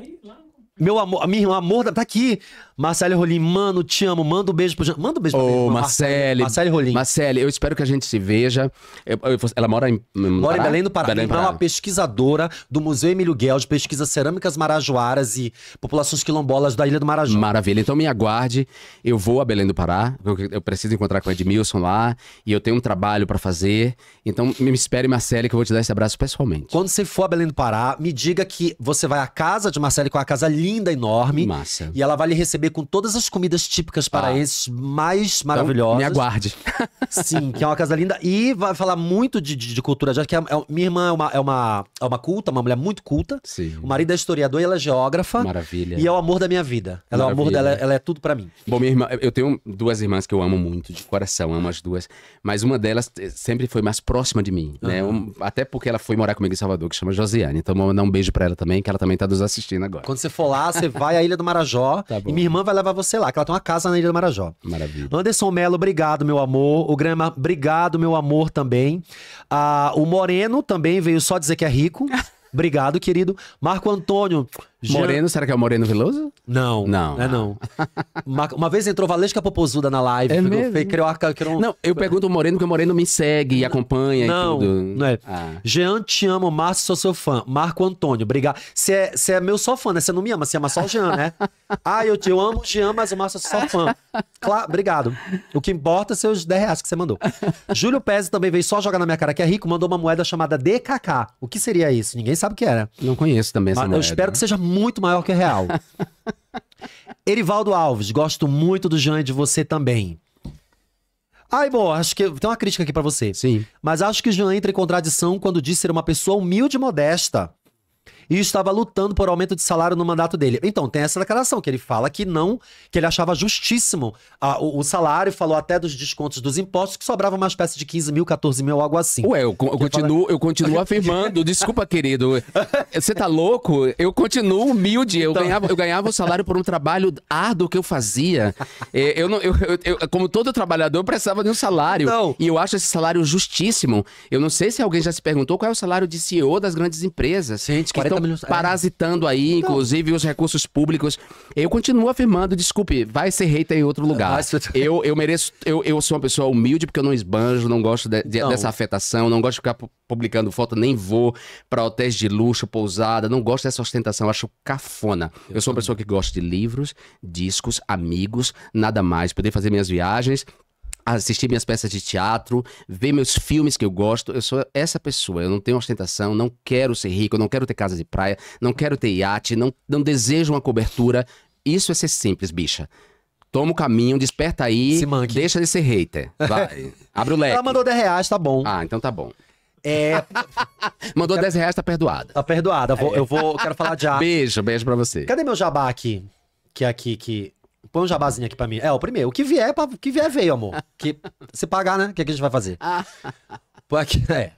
Meu amor, minha irmã, amor, tá aqui. Marcele Rolim, mano, te amo. Manda um beijo pro Jean. Manda um beijo pro Ô, Marcele. Marcele Rolim. Marcele, eu espero que a gente se veja. Eu, eu, ela mora em. Mora Pará? em Belém do Pará. Belém do é Pará. é uma pesquisadora do Museu Emílio de pesquisa cerâmicas marajoaras e populações quilombolas da Ilha do Marajó. Maravilha. Então me aguarde. Eu vou a Belém do Pará. Eu, preciso encontrar com o Edmilson lá. E eu tenho um trabalho para fazer. Então me espere, Marcele, que eu vou te dar esse abraço pessoalmente. Quando você for a Belém do Pará, me diga que você vai à casa de Marcele, com é uma casa linda, enorme. Massa. E ela vai lhe receber com todas as comidas típicas paraenses ah. mais então, maravilhosas. Me aguarde. Sim, que é uma casa linda. E vai falar muito de, de, de cultura já que é, é, minha irmã é uma, é, uma, é uma culta, uma mulher muito culta. Sim. O marido é historiador e ela é geógrafa. Maravilha. E é o amor da minha vida. Ela Maravilha. é o amor dela, ela é tudo para mim. Bom, minha irmã, eu tenho duas irmãs que eu amo muito, de coração, amo as duas. Mas uma delas sempre foi mais próxima de mim, né? até porque ela foi morar comigo em Salvador, que chama Josiane. Então, vou mandar um beijo para ela também, que ela também tá nos assistindo agora. Quando você for lá, você vai à Ilha do Marajó. Tá e minha irmã irmã vai levar você lá, que ela tem uma casa na Ilha do Marajó. Maravilha. Anderson Melo, obrigado, meu amor. O Grama, obrigado, meu amor, também. Ah, o Moreno também veio só dizer que é rico. Obrigado, querido. Marco Antônio, Jean... Moreno, será que é o Moreno Veloso? Não. Não. É não. uma, uma, vez entrou Valesca Popozuda na live. É mesmo? Fez, criou arca, Não, eu pergunto o Moreno, porque o Moreno me segue e acompanha não, e tudo. Não, é. Ah. Jean, te amo. Márcio, sou seu fã. Marco Antônio, obrigado. Você é, é meu só fã, né? Você não me ama, você ama só o Jean, né? ah, eu te eu amo o Jean, mas o Márcio é só fã. Claro, obrigado. O que importa são os 10 reais que você mandou. Júlio Pese também veio só jogar na minha cara que é rico, mandou uma moeda chamada DKK. O que seria isso? Ninguém sabe o que era. Não conheço também essa mas moeda. Eu espero que seja muito maior que real. Erivaldo Alves, gosto muito do Jean e de você também. Ai, bom, acho que tem uma crítica aqui para você. Sim. Mas acho que o Jean entra em contradição quando diz ser uma pessoa humilde e modesta e estava lutando por aumento de salário no mandato dele. Então, tem essa declaração que ele fala que não, que ele achava justíssimo a, o, o, salário, falou até dos descontos dos impostos, que sobrava uma espécie de 15 mil, 14 mil, algo assim. Ué, eu, eu continuo, fala... eu continuo afirmando, desculpa, querido, você tá louco? Eu continuo humilde, eu, então... ganhava, eu ganhava o salário por um trabalho árduo que eu fazia. É, eu, não, eu, eu, eu como todo trabalhador, eu precisava de um salário. Então... E eu acho esse salário justíssimo. Eu não sei se alguém já se perguntou qual é o salário de CEO das grandes empresas. Gente, que estão é. parasitando aí, então, inclusive, os recursos públicos. Eu continuo afirmando, desculpe, vai ser hater em outro lugar. Eu, eu mereço, eu, eu sou uma pessoa humilde porque eu não esbanjo, não gosto de, de, não. dessa afetação, não gosto de ficar publicando foto, nem vou para hotéis de luxo, pousada, não gosto dessa ostentação, acho cafona. Eu sou uma pessoa que gosta de livros, discos, amigos, nada mais. Poder fazer minhas viagens, assistir minhas peças de teatro, ver meus filmes que eu gosto. Eu sou essa pessoa. Eu não tenho ostentação, não quero ser rico, não quero ter casa de praia, não quero ter iate, não, não desejo uma cobertura. Isso é ser simples, bicha. Toma o caminho, desperta aí, deixa de ser hater. Vai, abre o leque. Ela mandou 10 reais, tá bom. Ah, então tá bom. É... Mandou 10 reais, tá perdoada. Tá perdoada. Vou, é. Eu vou. Quero falar de Beijo, beijo pra você. Cadê meu jabá aqui? Que é aqui que Põe um jabazinho aqui pra mim. É, o primeiro. O que vier, pra, que vier veio, amor. Que, se pagar, né? O que, é que a gente vai fazer? Ah. Porque, é.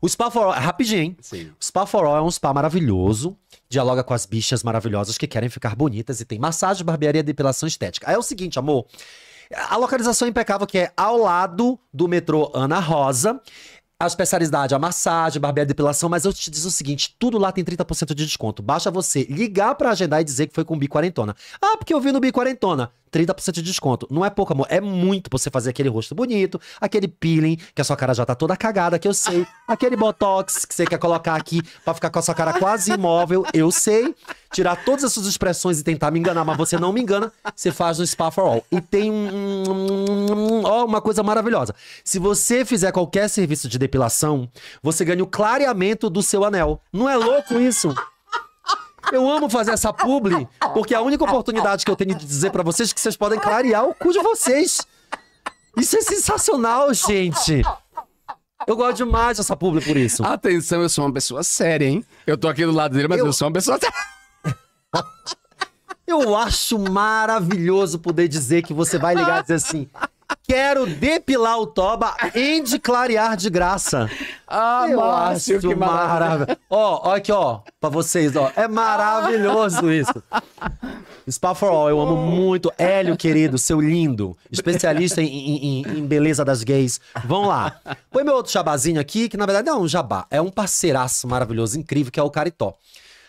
O Spa for All, é rapidinho, hein? Sim. O Spa for All é um spa maravilhoso. Dialoga com as bichas maravilhosas que querem ficar bonitas e tem massagem, barbearia, depilação estética. Aí é o seguinte, amor. A localização é impecável, que é ao lado do metrô Ana Rosa. A especialidade, é a massagem, barbearia, depilação, mas eu te diz o seguinte, tudo lá tem 30% de desconto. Basta você ligar para agendar e dizer que foi com o Biquarentona. Ah, porque eu vi no Biquarentona. 30% de desconto. Não é pouco, amor, é muito pra você fazer aquele rosto bonito, aquele peeling, que a sua cara já tá toda cagada, que eu sei, aquele botox que você quer colocar aqui para ficar com a sua cara quase imóvel, eu sei. Tirar todas as suas expressões e tentar me enganar, mas você não me engana, você faz no Spa for All. E tem um, um, um, uma coisa maravilhosa. Se você fizer qualquer serviço de depilação, você ganha o clareamento do seu anel. Não é louco isso? Eu amo fazer essa publi, porque a única oportunidade que eu tenho de dizer para vocês é que vocês podem clarear o cu de vocês. Isso é sensacional, gente. Eu gosto demais dessa publi por isso. Atenção, eu sou uma pessoa séria, hein? Eu tô aqui do lado dele, mas eu, eu sou uma pessoa séria. eu acho maravilhoso poder dizer que você vai ligar e dizer assim: Quero depilar o toba e declarear de graça. Ah, Eu Márcio, que maravilhoso. Ó, ó aqui, ó, pra vocês, ó. É maravilhoso ah. isso. Spa for All, eu amo oh. muito. Hélio, querido, seu lindo, especialista em, em, em beleza das gays. Vão lá. Põe meu outro jabazinho aqui, que na verdade não é um jabá, é um parceiraço maravilhoso, incrível, que é o Caritó.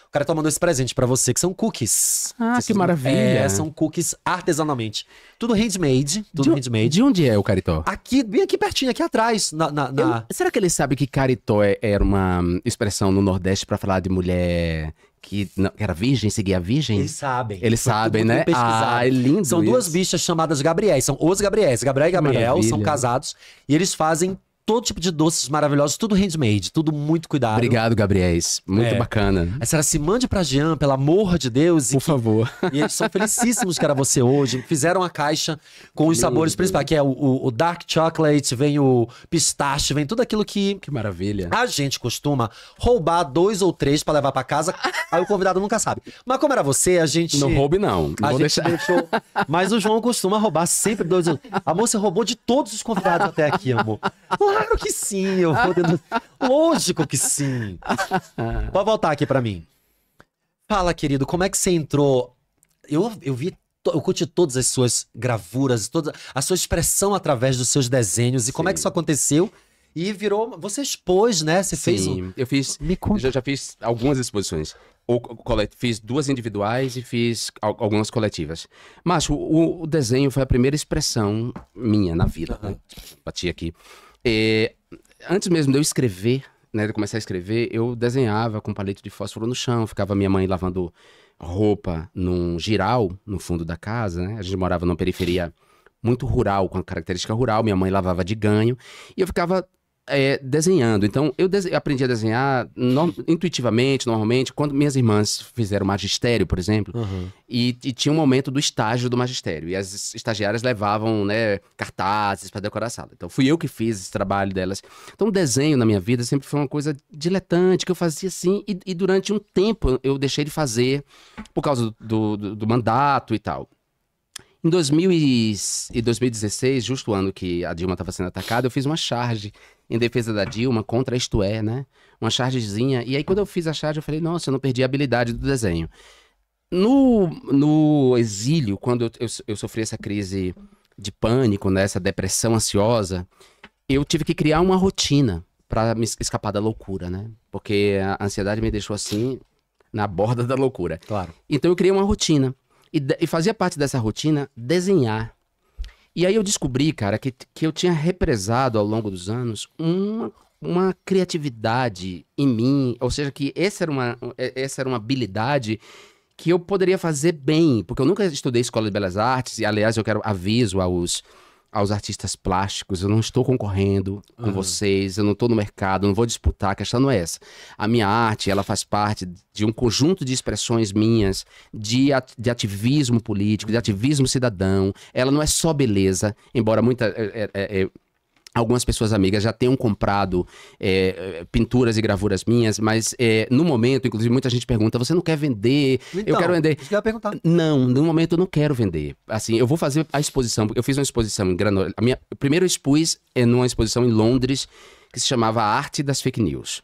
O cara tá mandando esse presente para você, que são cookies. Ah, que maravilha. É, são cookies artesanalmente. Tudo handmade. Tudo de, handmade. De onde é o Caritó? Aqui, bem aqui pertinho, aqui atrás. Na, na, na... Eu, será que ele sabe que Caritó é, era é, é uma expressão no Nordeste para falar de mulher que, era virgem, seguia a virgem? Eles sabem. Eles sabem, né? Ah, é lindo. São isso. duas bichas chamadas Gabriel. São os Gabriéis. Gabriel e Gabriel são casados. E eles fazem todo tipo de doces maravilhosos, tudo handmade, tudo muito cuidado. Obrigado, Gabriel. Muito é. bacana. A senhora se mande pra Jean, pelo amor de Deus. Por que... favor. E eles são felicíssimos que era você hoje. Fizeram a caixa com os Lindo. sabores principais, que é o, o, o, dark chocolate, vem o pistache, vem tudo aquilo que... Que maravilha. A gente costuma roubar dois ou três para levar para casa, aí o convidado nunca sabe. Mas como era você, a gente... Não roube não. não a gente deixar. deixou... Mas o João costuma roubar sempre dois... Amor, você roubou de todos os convidados até aqui, amor. Claro que sim, eu vou dentro... Lógico que sim. Pode voltar aqui para mim. Fala, querido, como é que você entrou? Eu, eu vi eu curti todas as suas gravuras, toda a sua expressão através dos seus desenhos e Sim. como é que isso aconteceu? E virou, você expôs, né? Você Sim, fez um... eu fiz, Me conta. já fiz algumas exposições. Ou, colet... fiz duas individuais e fiz algumas coletivas. Mas o, o desenho foi a primeira expressão minha na vida. Uhum. Bati aqui. É, antes mesmo de eu escrever, né, de começar a escrever, eu desenhava com palito de fósforo no chão, ficava minha mãe lavando roupa num giral no fundo da casa, né? A gente morava numa periferia muito rural, com a característica rural, minha mãe lavava de ganho, e eu ficava é, desenhando. Então, eu aprendi a desenhar no... intuitivamente, normalmente, quando minhas irmãs fizeram magistério, por exemplo, uhum. e, e, tinha um momento do estágio do magistério. E as estagiárias levavam né, cartazes para decorar a sala. Então, fui eu que fiz esse trabalho delas. Então, o desenho na minha vida sempre foi uma coisa diletante, que eu fazia assim. E, e durante um tempo eu deixei de fazer por causa do, do, do mandato e tal. Em 2016, justo o ano que a Dilma estava sendo atacada, eu fiz uma charge em defesa da Dilma, contra isto é, né? Uma chargezinha. E aí, quando eu fiz a charge, eu falei, nossa, eu não perdi a habilidade do desenho. No, no exílio, quando eu, eu, eu sofri essa crise de pânico, né? Essa depressão ansiosa, eu tive que criar uma rotina para me escapar da loucura, né? Porque a ansiedade me deixou assim, na borda da loucura. Claro. Então eu criei uma rotina. E, e fazia parte dessa rotina desenhar. E aí eu descobri, cara, que, que eu tinha represado ao longo dos anos uma, uma criatividade em mim, ou seja, que essa era, uma, é, essa era uma habilidade que eu poderia fazer bem, porque eu nunca estudei Escola de Belas Artes, e aliás eu quero aviso aos aos artistas plásticos, eu não estou concorrendo com uhum. vocês, eu não estou no mercado, eu não vou disputar, a questão não é essa. A minha arte, ela faz parte de um conjunto de expressões minhas, de, at de ativismo político, de ativismo cidadão. Ela não é só beleza, embora muita... É, é, é, Algumas pessoas amigas já tenham comprado é, pinturas e gravuras minhas, mas é, no momento, inclusive, muita gente pergunta: você não quer vender? Então, eu quero vender. perguntar. Não, no momento eu não quero vender. Assim, eu vou fazer a exposição. Eu fiz uma exposição em Granola. A minha, primeiro eu expus é, numa exposição em Londres que se chamava Arte das Fake News.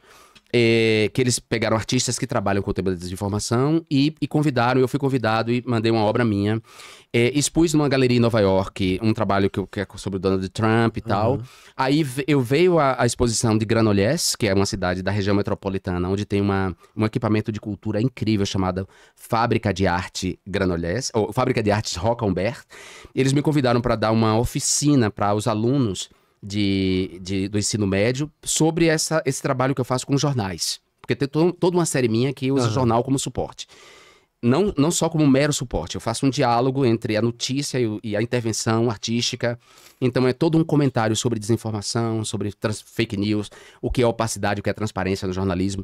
É, que eles pegaram artistas que trabalham com o tema da desinformação e, e convidaram, eu fui convidado e mandei uma obra minha. É, expus numa galeria em Nova York um trabalho que, que é sobre o Donald Trump e uhum. tal. Aí eu veio a, exposição de Granollers, que é uma cidade da região metropolitana, onde tem uma, um equipamento de cultura incrível chamada Fábrica de Arte Granollers, ou Fábrica de Artes Rocambert. Eles me convidaram para dar uma oficina para os alunos de, de, do ensino médio sobre essa, esse trabalho que eu faço com jornais. Porque tem to, toda uma série minha que usa uhum. jornal como suporte. Não, não só como mero suporte, eu faço um diálogo entre a notícia e, e a intervenção artística. Então é todo um comentário sobre desinformação, sobre trans, fake news, o que é opacidade, o que é transparência no jornalismo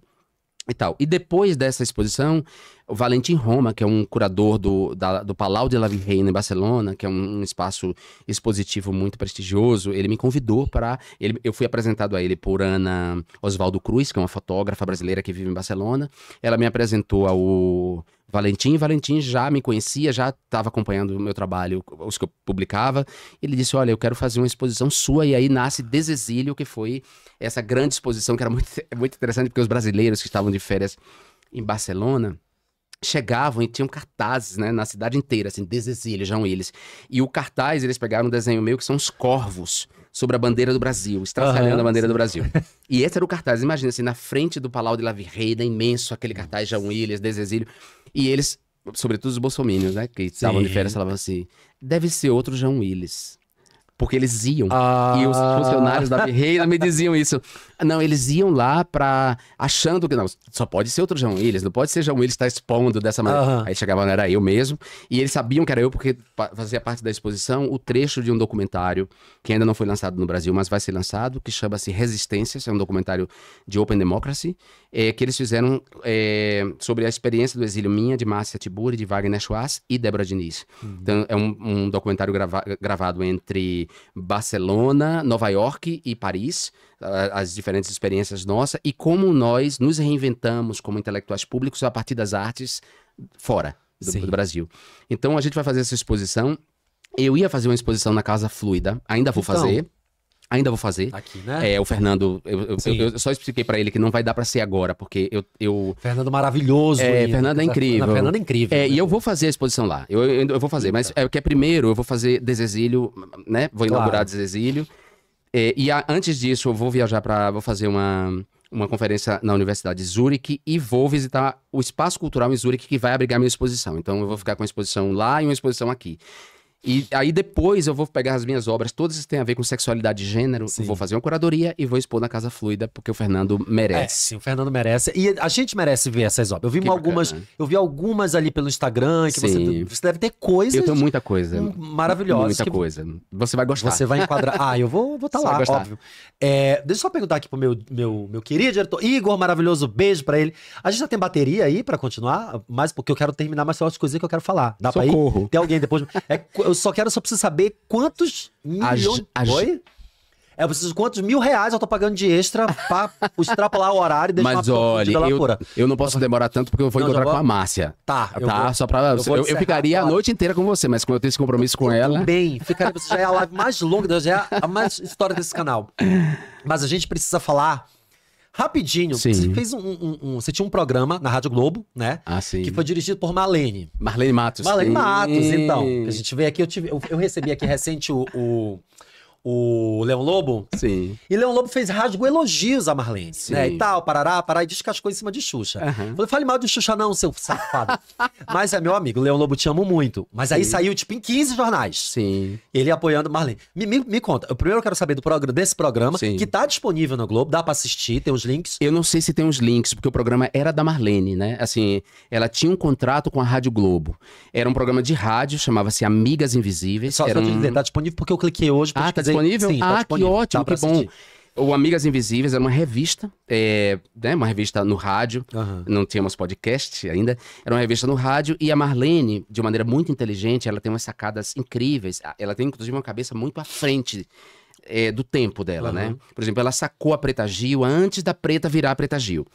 e tal. E depois dessa exposição, o Valentim Roma, que é um curador do, da, do Palau de la Virreina em Barcelona, que é um, um espaço expositivo muito prestigioso, ele me convidou para. Eu fui apresentado a ele por Ana Oswaldo Cruz, que é uma fotógrafa brasileira que vive em Barcelona. Ela me apresentou ao Valentim. Valentim já me conhecia, já estava acompanhando o meu trabalho, os que eu publicava. Ele disse: Olha, eu quero fazer uma exposição sua. E aí nasce Desexílio, que foi essa grande exposição que era muito, muito interessante, porque os brasileiros que estavam de férias em Barcelona chegavam e tinham cartazes, né, na cidade inteira, assim, desejam eles. E o cartaz, eles pegaram um desenho meio que são os corvos sobre a bandeira do Brasil, estraçalhando uhum, a bandeira sim. do Brasil. E esse era o cartaz, imagina assim, na frente do Palau de la Virreira, imenso, aquele cartaz João Willis, Desexílio, e eles, sobretudo os bolsominions, né, que estavam de férias, falavam assim, deve ser outro João Willis. Porque eles iam. Ah. E os ah. funcionários da Ferreira me diziam isso. Não, eles iam lá pra. achando que. Não, só pode ser outro João Willis, não pode ser João Willis estar tá expondo dessa maneira. Uhum. Aí chegava, não era eu mesmo. E eles sabiam que era eu, porque fazia parte da exposição o trecho de um documentário que ainda não foi lançado no Brasil, mas vai ser lançado, que chama-se Resistência. é um documentário de Open Democracy é, que eles fizeram é, sobre a experiência do exílio minha, de Márcia Tiburi, de Wagner Schwartz e Débora Diniz. Uhum. Então, é um, um documentário grava gravado entre Barcelona, Nova York e Paris, as diferentes experiências nossas e como nós nos reinventamos como intelectuais públicos a partir das artes fora do, do Brasil. Então, a gente vai fazer essa exposição eu ia fazer uma exposição na Casa Fluida, ainda vou então, fazer. Ainda vou fazer. Tá aqui, né? É, o Fernando, eu, eu, eu, eu só expliquei para ele que não vai dar para ser agora, porque eu. eu... Fernando maravilhoso. É, lindo, Fernando é incrível. Fernando, é incrível. É, né? e eu vou fazer a exposição lá. Eu, eu, vou fazer, mas é o que é primeiro, eu vou fazer Desexílio, né? Vou claro. inaugurar Desexílio. É, e a, antes disso, eu vou viajar para. Vou fazer uma uma conferência na Universidade de Zurich e vou visitar o Espaço Cultural em Zurich, que vai abrigar minha exposição. Então, eu vou ficar com a exposição lá e uma exposição aqui. E aí depois eu vou pegar as minhas obras, todas que têm a ver com sexualidade e gênero, Sim. vou fazer uma curadoria e vou expor na Casa Fluida, porque o Fernando merece. É, o Fernando merece. E a gente merece ver essas obras. Eu vi que algumas, bacana. Né? eu vi algumas ali pelo Instagram, que Sim. você, você deve ter coisas. Eu tenho muita coisa. Hum, Maravilhosa. Muita que... coisa. Você vai gostar. Você vai enquadrar. ah, eu vou estar tá lá, óbvio. É, deixa eu só perguntar aqui pro meu, meu, meu querido diretor, Igor, maravilhoso, beijo pra ele. A gente já tem bateria aí pra continuar, mas porque eu quero terminar mais outras coisas que eu quero falar. Dá Socorro. ir? Tem alguém depois. É, eu só quero, só preciso saber quantos milhões. É, eu preciso quantos mil reais eu tô pagando de extra pra extrapolar o horário e deixar Mas olha, eu, eu não posso demorar tanto porque eu vou não, encontrar vou... com a Márcia. Tá, tá? eu tá. Vou, só pra. Eu, eu, eu ficaria a noite inteira com você, mas quando eu tenho esse compromisso com ela. bem ficaria. Você já é a live mais longa, já é a mais história desse canal. Mas a gente precisa falar Rapidinho, sim. você fez um, um, um, Você tinha um programa na Rádio Globo, né? Ah, sim. Que foi dirigido por Marlene. Marlene Matos. Marlene sim. Matos, então. A gente veio aqui, eu, tive, eu, eu recebi aqui recente o, o o Leão Lobo. Sim. E Leão Lobo fez rasgo elogios a Marlene, Sim. né? E tal, parará, parará, e descascou em cima de Xuxa. Uhum. Falei, fale mal de Xuxa não, seu safado. mas é meu amigo, Leão Lobo te amo muito. Mas Sim. aí saiu, tipo, em 15 jornais. Sim. Ele apoiando Marlene. Me, me, me conta, eu primeiro quero saber do programa, desse programa, Sim. que tá disponível no Globo, dá pra assistir, tem os links. Eu não sei se tem os links, porque o programa era da Marlene, né? Assim, ela tinha um contrato com a Rádio Globo. Era um programa de rádio, chamava-se Amigas Invisíveis. Só, era só um... dizer, tá disponível porque eu cliquei hoje. Ah, dizer. Tá disponível? Sim, tá ah, disponível. que ótimo, que bom. Assistir. O Amigas Invisíveis era é uma revista, é, né, uma revista no rádio, uhum. não tínhamos podcast ainda, era uma revista no rádio, e a Marlene, de maneira muito inteligente, ela tem umas sacadas incríveis, ela tem inclusive uma cabeça muito à frente é, do tempo dela, uhum. né? Por exemplo, ela sacou a Preta Gil antes da Preta virar a Preta Gil.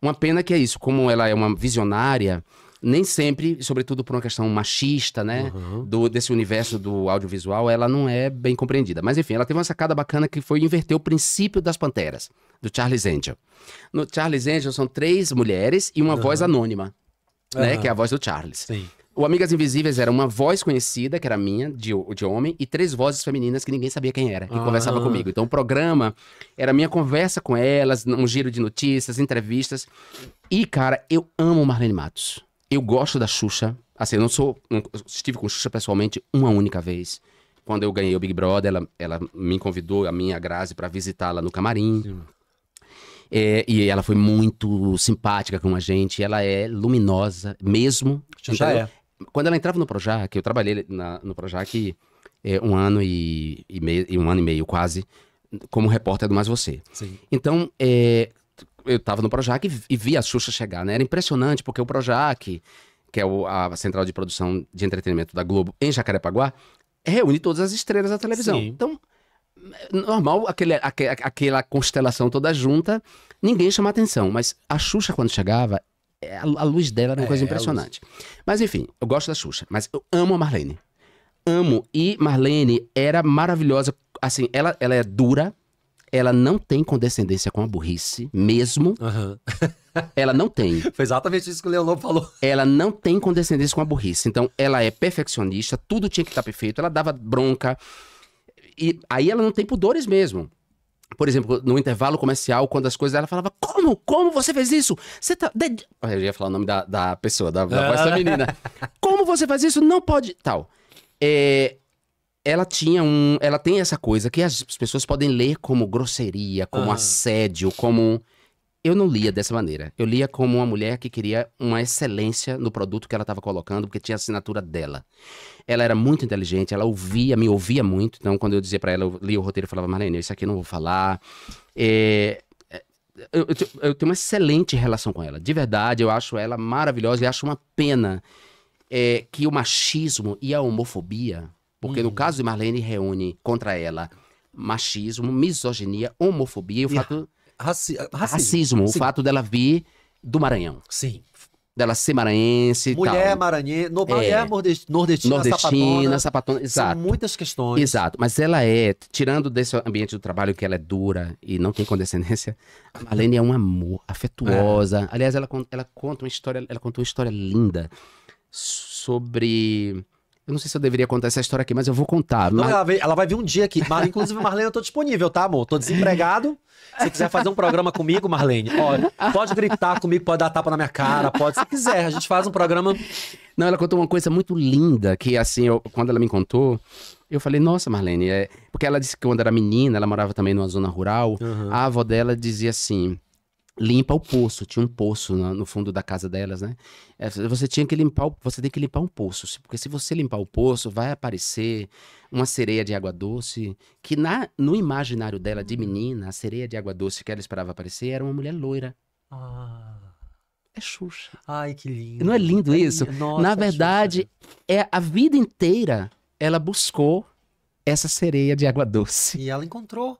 Uma pena que é isso, como ela é uma visionária, nem sempre, sobretudo por uma questão machista, né? Uhum. Do, desse universo do audiovisual, ela não é bem compreendida. Mas enfim, ela teve uma sacada bacana que foi inverter o princípio das panteras, do Charles Angel. No Charles Angel são três mulheres e uma uhum. voz anônima, uhum. né? Que é a uhum. voz do Charles. Sim. O Amigas Invisíveis era uma voz conhecida, que era minha, de, de homem, e três vozes femininas que ninguém sabia quem era, que ah. conversava comigo. Então o programa era minha conversa com elas, um giro de notícias, entrevistas. E, cara, eu amo Marlene Matos. Eu gosto da Xuxa. Assim, eu não sou. Não, estive com Xuxa pessoalmente uma única vez. Quando eu ganhei o Big Brother, ela, ela me convidou, a minha Grazi, para visitá-la no camarim. É, e ela foi muito simpática com a gente. Ela é luminosa mesmo. Já então, é. Quando ela entrava no Projac, eu trabalhei na, no Projac é, um ano e, e meio, um ano e meio quase, como repórter do Mais Você. Sim. Então, é, eu tava no Projac e, e vi a Xuxa chegar, né? Era impressionante, porque o Projac, que é o, a central de produção de entretenimento da Globo em Jacarepaguá, reúne todas as estrelas da televisão. Sim. Então, é, normal aquele, aquele, aquela constelação toda junta, ninguém chama atenção. Mas a Xuxa, quando chegava, é, a, luz dela era uma é, coisa impressionante. Mas enfim, eu gosto da Xuxa, mas eu amo a Marlene. Amo. E Marlene era maravilhosa. Assim, ela, ela é dura, ela não tem condescendência com a burrice, mesmo. Uhum. ela não tem. Foi exatamente isso que o Leonor falou. Ela não tem condescendência com a burrice. Então, ela é perfeccionista, tudo tinha que estar perfeito, ela dava bronca. E aí ela não tem pudores mesmo. Por exemplo, no intervalo comercial, quando as coisas. Ela falava: Como? Como você fez isso? Você tá. De... Ah, eu ia falar o nome da, da pessoa, da, da voz da é. menina. Como você faz isso? Não pode. Tal. É, ela tinha um. Ela tem essa coisa que as pessoas podem ler como grosseria, como ah. assédio, como. Eu não lia dessa maneira. Eu lia como uma mulher que queria uma excelência no produto que ela estava colocando, porque tinha a assinatura dela. Ela era muito inteligente, ela ouvia, me ouvia muito. Então, quando eu dizia para ela, eu lia o roteiro e falava, Marlene, isso aqui eu não vou falar. É, é eu, eu, eu, tenho uma excelente relação com ela. De verdade, eu acho ela maravilhosa e acho uma pena é, que o machismo e a homofobia porque hum. no uhum. caso de Marlene, reúne contra ela machismo, misoginia, homofobia e o fato. Raci racismo. racismo o fato dela vir do Maranhão. Sim dela ser maranhense mulher maranhense no, é, é nordestina, nordestina sapatona, sapatona exato São muitas questões exato mas ela é tirando desse ambiente do trabalho que ela é dura e não tem condescendência a Marlene é um amor afetuosa é. aliás ela, ela conta uma história ela contou uma história linda sobre eu não sei se eu deveria contar essa história aqui, mas eu vou contar. Mar... ela, vai, ela, vai, vir um dia aqui. Mar... Inclusive, Marlene, eu tô disponível, tá, amor? Tô desempregado. Se quiser fazer um programa comigo, Marlene, olha, pode gritar comigo, pode dar tapa na minha cara, pode, se quiser. A gente faz um programa. Não, ela contou uma coisa muito linda, que assim, eu, quando ela me contou, eu falei, nossa, Marlene, é... porque ela disse que quando era menina, ela morava também numa zona rural, uhum. a avó dela dizia assim: limpa o poço. Tinha um poço no, no fundo da casa delas, né? É, você tinha que limpar, o, você tem que limpar um poço, porque se você limpar o poço, vai aparecer uma sereia de água doce, que na, no imaginário dela de hum. menina, a sereia de água doce que ela esperava aparecer era uma mulher loira. Ah. É Xuxa. Ai, que lindo. Não é lindo é isso? Lindo. Nossa, na verdade, é a vida inteira ela buscou essa sereia de água doce. E ela encontrou.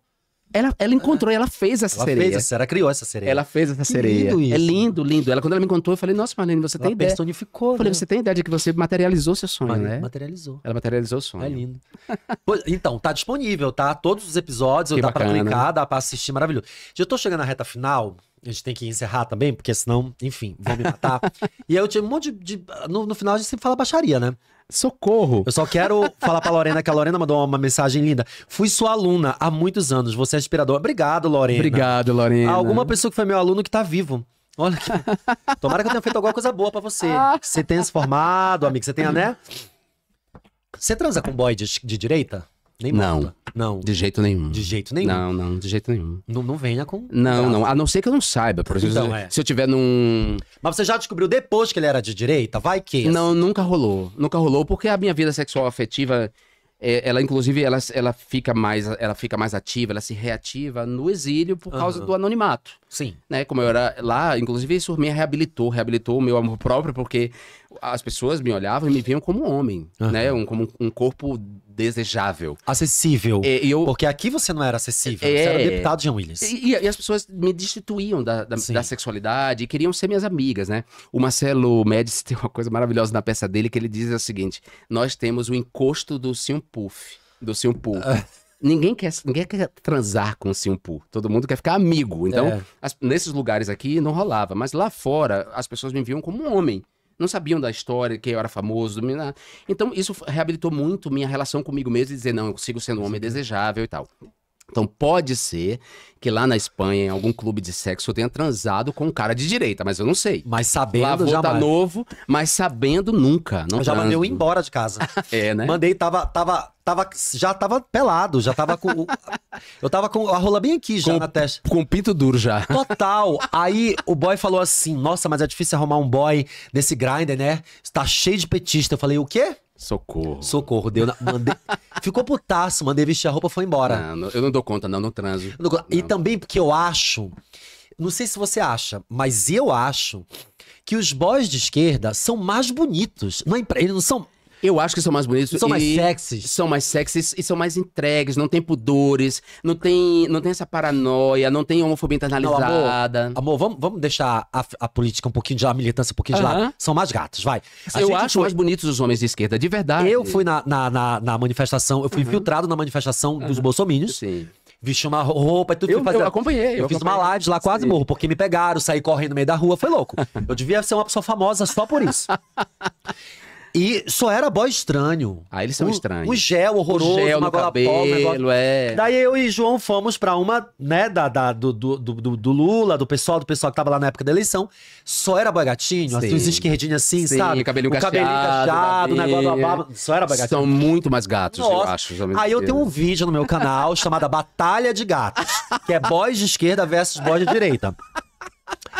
Ela, ela encontrou, ah, ela fez essa ela sereia. Fez, ela criou essa sereia. Ela fez essa que sereia. Lindo isso, é lindo, lindo. Ela, quando ela me contou, eu falei, nossa, Marlene, você ela tem ideia. personificou. Eu falei, né? você tem ideia de que você materializou seu sonho, Marlene né? Materializou. Ela materializou o sonho. É lindo. pois, então, tá disponível, tá? Todos os episódios, que dá bacana. pra clicar, né? dá pra assistir, maravilhoso. Já tô chegando na reta final, a gente tem que encerrar também, porque senão, enfim, vão me matar. e aí eu tinha um monte de. de no, no, final a gente sempre fala baixaria, né? Socorro! Eu só quero falar pra Lorena que a Lorena mandou uma mensagem linda. Fui sua aluna há muitos anos, você é inspiradora. Obrigado, Lorena. Obrigado, Lorena. alguma pessoa que foi meu aluno que tá vivo. Olha que. Tomara que eu tenha feito alguma coisa boa para você. Ah. Você tenha se formado, amigo. Você tenha, né? Você transa com boy de, de direita? Nem não. Não. De jeito nenhum. De jeito nenhum. Não, não, de jeito nenhum. Não, não venha com. Não, não. A não ser que eu não saiba. Por exemplo, então, se, é. se eu tiver num. Mas você já descobriu depois que ele era de direita? Vai que. Não, nunca rolou. Nunca rolou, porque a minha vida sexual afetiva. É, ela, inclusive, ela, ela, fica mais, ela fica mais ativa, ela se reativa no exílio por causa uhum. do anonimato. Sim. Né? Como eu era lá, inclusive, isso me reabilitou, reabilitou o meu amor próprio, porque as pessoas me olhavam e me viam como um homem, uhum. né? Um, como um corpo desejável. Acessível. É, eu... Porque aqui você não era acessível, é... você era é. deputado de Willis. E, e, as pessoas me destituíam da, da, da, sexualidade e queriam ser minhas amigas, né? O Marcelo Médici tem uma coisa maravilhosa na peça dele que ele diz o seguinte: nós temos o encosto do Simpuff. Do Simpuff. Ah. ninguém quer, ninguém quer transar com o Simpu. Todo mundo quer ficar amigo. Então, é. as, nesses lugares aqui não rolava. Mas lá fora, as pessoas me viam como um homem. Não sabiam da história, que eu era famoso. Então, isso reabilitou muito minha relação comigo mesmo e dizer, não, eu consigo ser um homem desejável e tal. Então pode ser que lá na Espanha, em algum clube de sexo, eu tenha transado com um cara de direita, mas eu não sei. Mas sabendo lá vou Tá novo, mas sabendo nunca. Não eu já mandei eu embora de casa. é, né? Mandei, tava, tava, tava, já tava pelado, já tava com, eu tava com a rola bem aqui já com, na testa. Com o pinto duro já. Total. Aí o boy falou assim, nossa, mas é difícil arrumar um boy nesse grinder, né? Tá cheio de petista. Eu falei, o quê? Socorro. Socorro. Deu na... mandei... Ficou putaço, mandei vestir a roupa foi embora. Não, eu não dou conta, não, no trânsito. Não... E também porque eu acho. Não sei se você acha, mas eu acho que os boys de esquerda são mais bonitos. Não é impre... Eles não são. Eu acho que são mais bonitos. São mais sexys. São mais sexys e são mais entregues, não tem pudores, não tem, não tem essa paranoia, não tem homofobia internalizada. Não, amor, amor, vamos, vamos deixar a, a, política um pouquinho de lado, a militância um pouquinho de lado. São mais gatos, vai. A eu acho foi... mais bonitos os homens de esquerda, de verdade. Eu fui na, na, na, na manifestação, eu fui uhum. filtrado na manifestação dos bolsomínios. Sim vesti uma roupa e tudo. Eu, eu acompanhei. Eu, eu fiz acompanhei. uma live lá, quase Sim. morro, porque me pegaram, saí correndo no meio da rua, foi louco. eu devia ser uma pessoa famosa só por isso. E só era boy estranho. Ah, eles são estranhos. Um gel horroroso, o gel uma gola cabelo, pó, é. Daí eu e João fomos pra uma, né, da, da do, do, do, do, Lula, do pessoal, do pessoal que tava lá na época da eleição. Só era boy gatinho, assim, uns esquerdinhos assim, Sim, sabe? cabelinho o cabelinho cacheado, o negócio da né, barba. Só era boy gatinho. São muito mais gatos, Nossa. eu acho. Aí eu tenho um vídeo no meu canal chamado Batalha de Gatos, que é boys de esquerda versus boys de direita.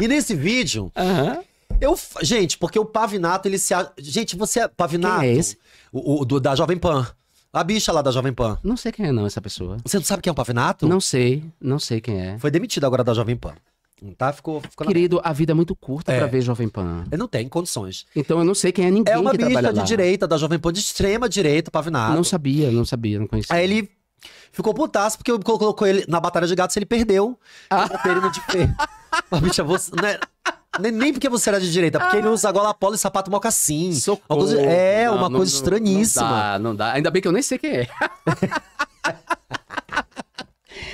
E nesse vídeo... Uhum. Eu, gente, porque o Pavinato, ele se. Gente, você é. Pavinato. Quem é esse? O, o do- da Jovem Pan. A bicha lá da Jovem Pan. Não sei quem é não essa pessoa. Você não sabe quem é o Pavinato? Não sei, não sei quem é. Foi demitido agora da Jovem Pan. Tá? Ficou. ficou na- Querido, a vida é muito curta É. pra ver Jovem Pan. Eu não tenho condições. Então eu não sei quem é ninguém É uma que bicha trabalha de lá. direita da Jovem Pan, de extrema direita, Pavinato. Não sabia, não sabia, não conhecia. Aí ele ficou putaço porque colocou ele na batalha de gatos e ele perdeu. Ah. Ele de bicha, você. Não é, nem porque você era de direita, porque ele usa gola polo e sapato mocassim. Socorro. coisa, é, não, uma não, coisa não, estranhíssima. Não dá, não dá. Ainda bem que eu nem sei quem é.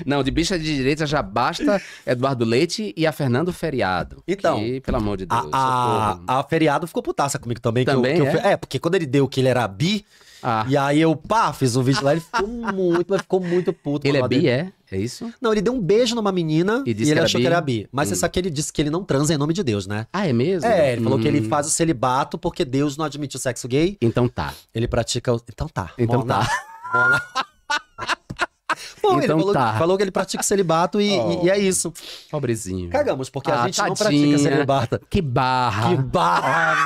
Não, de bicha de direita já basta Eduardo Leite e a Fernando Feriado. Então. Que, pelo amor de Deus. A, a, a Feriado ficou putaça comigo também. Também, que eu, que é? Eu, é, porque quando ele deu que ele era bi, ah. e aí eu, pá, fiz um vídeo lá, ele ficou muito, mas ficou muito puto. Ele é bi, dele. é? É isso? Não, ele deu um beijo numa menina e, disse e ele que achou bi. que era bi. Mas hum. você sabe que ele disse que ele não transa em nome de Deus, né? Ah, é mesmo? É, ele hum. falou que ele hum. faz o celibato porque Deus não admite o sexo gay. Então tá. Ele pratica o. Então tá. Então Mona. Né? tá. Mona. Bom, né? então, ele falou, tá. falou, que ele pratica celibato e, oh, e, é oh. isso. Pobrezinho. Cagamos, porque ah, a gente tadinha. não pratica celibato. Que barra. Que barra.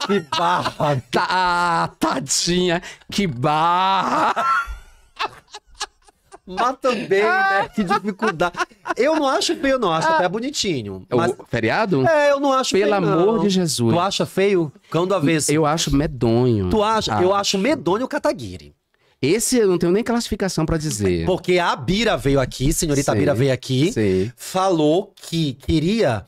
que barra. Tá, tadinha. Que barra. Mas também, ah! né? Que dificuldade. Eu não acho feio, não. Acho ah. até bonitinho. É mas... O feriado? É, eu não acho Pelo feio. Pelo amor de Jesus. Tu acha feio? quando a vez? Eu acho medonho. Tu acha? Acho. Eu acho medonho o cataguiri. Esse eu não tenho nem classificação para dizer. Porque a Bira veio aqui, senhorita Bira veio aqui, falou que queria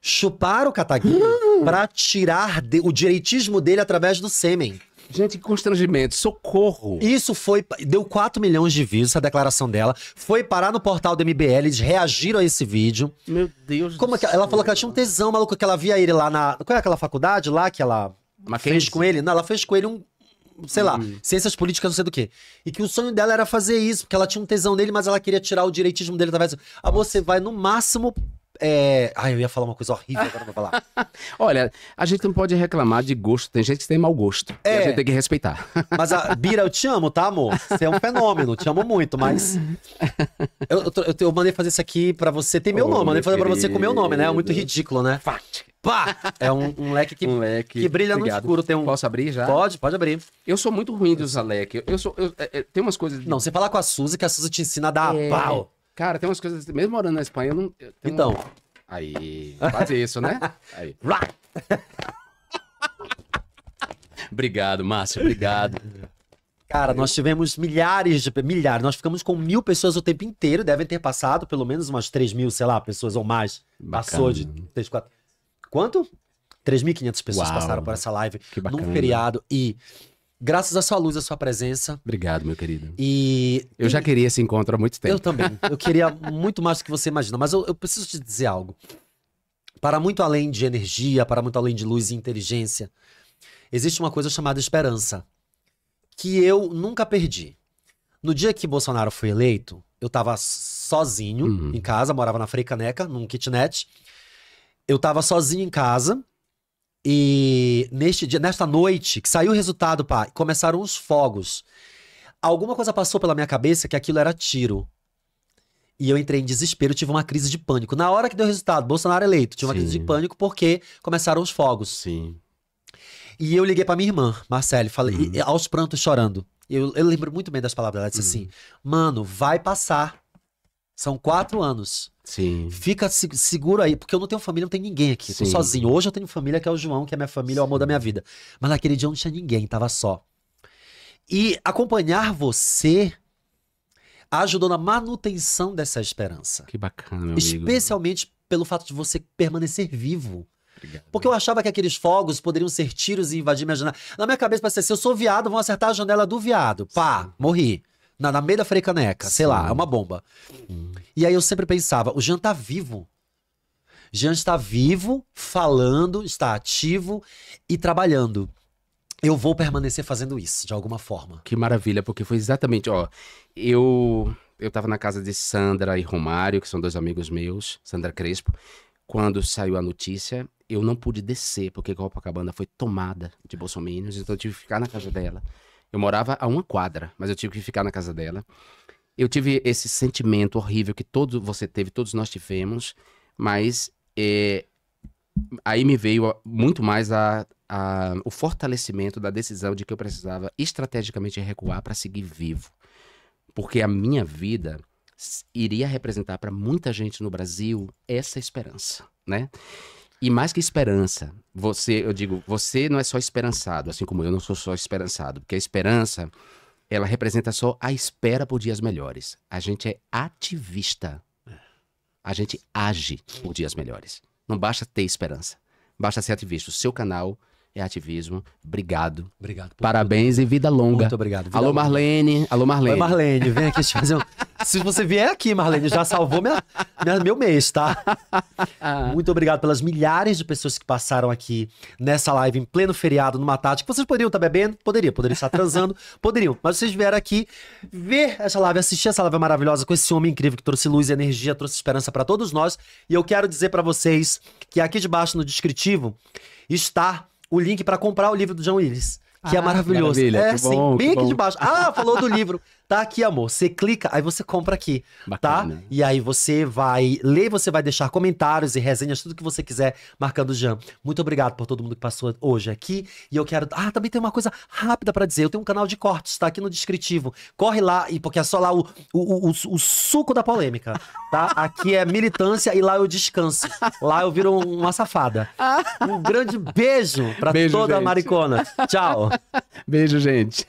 chupar o cataguiri hum. Ah! para tirar de, o direitismo dele através do sêmen. Gente, que constrangimento, socorro. Isso foi. Deu 4 milhões de views essa declaração dela. Foi parar no portal do MBL, eles reagiram a esse vídeo. Meu Deus Como do é que, céu. Ela falou que ela tinha um tesão, maluco, que ela via ele lá na. Qual é aquela faculdade lá que ela Mackenzie. fez com ele? Não, ela fez com ele um. Sei lá, uhum. ciências políticas, não sei do que. E que o sonho dela era fazer isso, porque ela tinha um tesão nele, mas ela queria tirar o direitismo dele através. Ah, você vai no máximo é... Ai, eu ia falar uma coisa horrível, agora vou falar. Olha, a gente não pode reclamar de gosto. Tem gente que tem mau gosto. É. a gente tem que respeitar. Mas, a... Bira, eu te amo, tá, amor? Você é um fenômeno. Te amo muito, mas. Eu, eu, eu, mandei fazer isso aqui pra você. Tem meu Ô, nome. Mandei fazer pra você com meu nome, né? É muito ridículo, né? Fact. Pá! É um, um, leque que, um, leque que, brilha Obrigado. no escuro. Tem um... Posso abrir já? Pode, pode abrir. Eu sou muito ruim de usar leque. Eu, sou. Eu, eu, é, é, tem umas coisas. De... Não, você fala com a Suzy que a Suzy te ensina a dar é... pau. Cara, tem umas coisas. Mesmo morando na Espanha, eu não. Eu então. Um... Aí. Faz isso, né? Aí. obrigado, Márcio. Obrigado. Cara, nós tivemos milhares de. Milhares. Nós ficamos com mil pessoas o tempo inteiro. Devem ter passado pelo menos umas 3 mil, sei lá, pessoas ou mais. Bacana. Passou de 3, 4. Quanto? 3.500 pessoas Uau, passaram por essa live num feriado. E Graças à sua luz, à sua presença. Obrigado, meu querido. E eu e... já queria esse encontro há muito tempo. Eu também. Eu queria muito mais do que você imagina, mas eu, eu, preciso te dizer algo. Para muito além de energia, para muito além de luz e inteligência, existe uma coisa chamada esperança, que eu nunca perdi. No dia que Bolsonaro foi eleito, eu estava sozinho uhum. em casa, morava na Freicaneca, num kitnet. Eu estava sozinho em casa e neste dia, nesta noite, que saiu o resultado, pá, começaram os fogos. Alguma coisa passou pela minha cabeça que aquilo era tiro. E eu entrei em desespero, tive uma crise de pânico. Na hora que deu o resultado, Bolsonaro eleito, tive uma Sim. crise de pânico porque começaram os fogos. Sim. E eu liguei para minha irmã, Marcele, falei, uhum. aos prantos chorando. Eu, eu, lembro muito bem das palavras. Ela disse assim: uhum. Mano, vai passar. São quatro anos. Sim. Fica se, seguro aí, porque eu não tenho família, não tem ninguém aqui. Sim. Tô sozinho. Hoje eu tenho família, que é o João, que é minha família, Sim. É o amor da minha vida. Mas naquele dia eu não tinha ninguém, tava só. E acompanhar você ajudou na manutenção dessa esperança. Que bacana, meu Especialmente amigo. pelo fato de você permanecer vivo. Obrigado. Porque eu achava que aqueles fogos poderiam ser tiros e invadir minha janela. Na minha cabeça ser se eu sou viado, vão acertar a janela do viado. Pá, Sim. morri. Na, na meia da Caneca, sei lá, é uma bomba. Hum. E aí eu sempre pensava: o Jean tá vivo. Jean está vivo, falando, está ativo e trabalhando. Eu vou permanecer fazendo isso, de alguma forma. Que maravilha, porque foi exatamente, ó. Eu eu tava na casa de Sandra e Romário, que são dois amigos meus, Sandra Crespo. Quando saiu a notícia, eu não pude descer, porque Copacabana foi tomada de bolsominions, então eu tive que ficar na casa dela. Eu morava a uma quadra, mas eu tive que ficar na casa dela eu tive esse sentimento horrível que todos você teve, todos nós tivemos, mas é, aí me veio muito mais a, a, o fortalecimento da decisão de que eu precisava estrategicamente recuar para seguir vivo. Porque a minha vida iria representar para muita gente no Brasil essa esperança, né? E mais que esperança, você, eu digo, você não é só esperançado, assim como eu não sou só esperançado, porque a esperança ela representa só a espera por dias melhores. A gente é ativista. É. A gente age por dias melhores. Não basta ter esperança. Basta ser ativista. O seu canal é ativismo. Obrigado. Obrigado. Parabéns tudo. e vida longa. Muito obrigado. Vida alô, Marlene. Longa. Alô, Marlene. Oi, Marlene. Vem aqui te fazer um... Se você vier aqui, Marlene, já salvou minha, minha, meu mês, tá? Muito obrigado pelas milhares de pessoas que passaram aqui nessa live, em pleno feriado, numa tarde, que vocês poderiam estar bebendo, poderia, poderiam estar transando, poderiam. Mas vocês vieram aqui ver essa live, assistir essa live maravilhosa com esse homem incrível que trouxe luz e energia, trouxe esperança para todos nós. E eu quero dizer para vocês que aqui de baixo no descritivo está o link para comprar o livro do John Willis. Que é ah, é maravilhoso. É, que bom, sim, bem aqui bom. de baixo. Ah, falou do livro. Tá aqui, amor. Você clica, aí você compra aqui, tá? Bacana. tá? E aí você vai ler, você vai deixar comentários e resenhas, tudo que você quiser, marcando o Jean. Muito obrigado por todo mundo que passou hoje aqui. E eu quero. Ah, também tem uma coisa rápida para dizer. Eu tenho um canal de cortes, tá aqui no descritivo. Corre lá, e porque é só lá o, o, o, o suco da polêmica, tá? Aqui é militância e lá eu descanso. Lá eu viro uma safada. Ah. Um grande beijo para toda gente. a maricona. Tchau. Beijo, gente.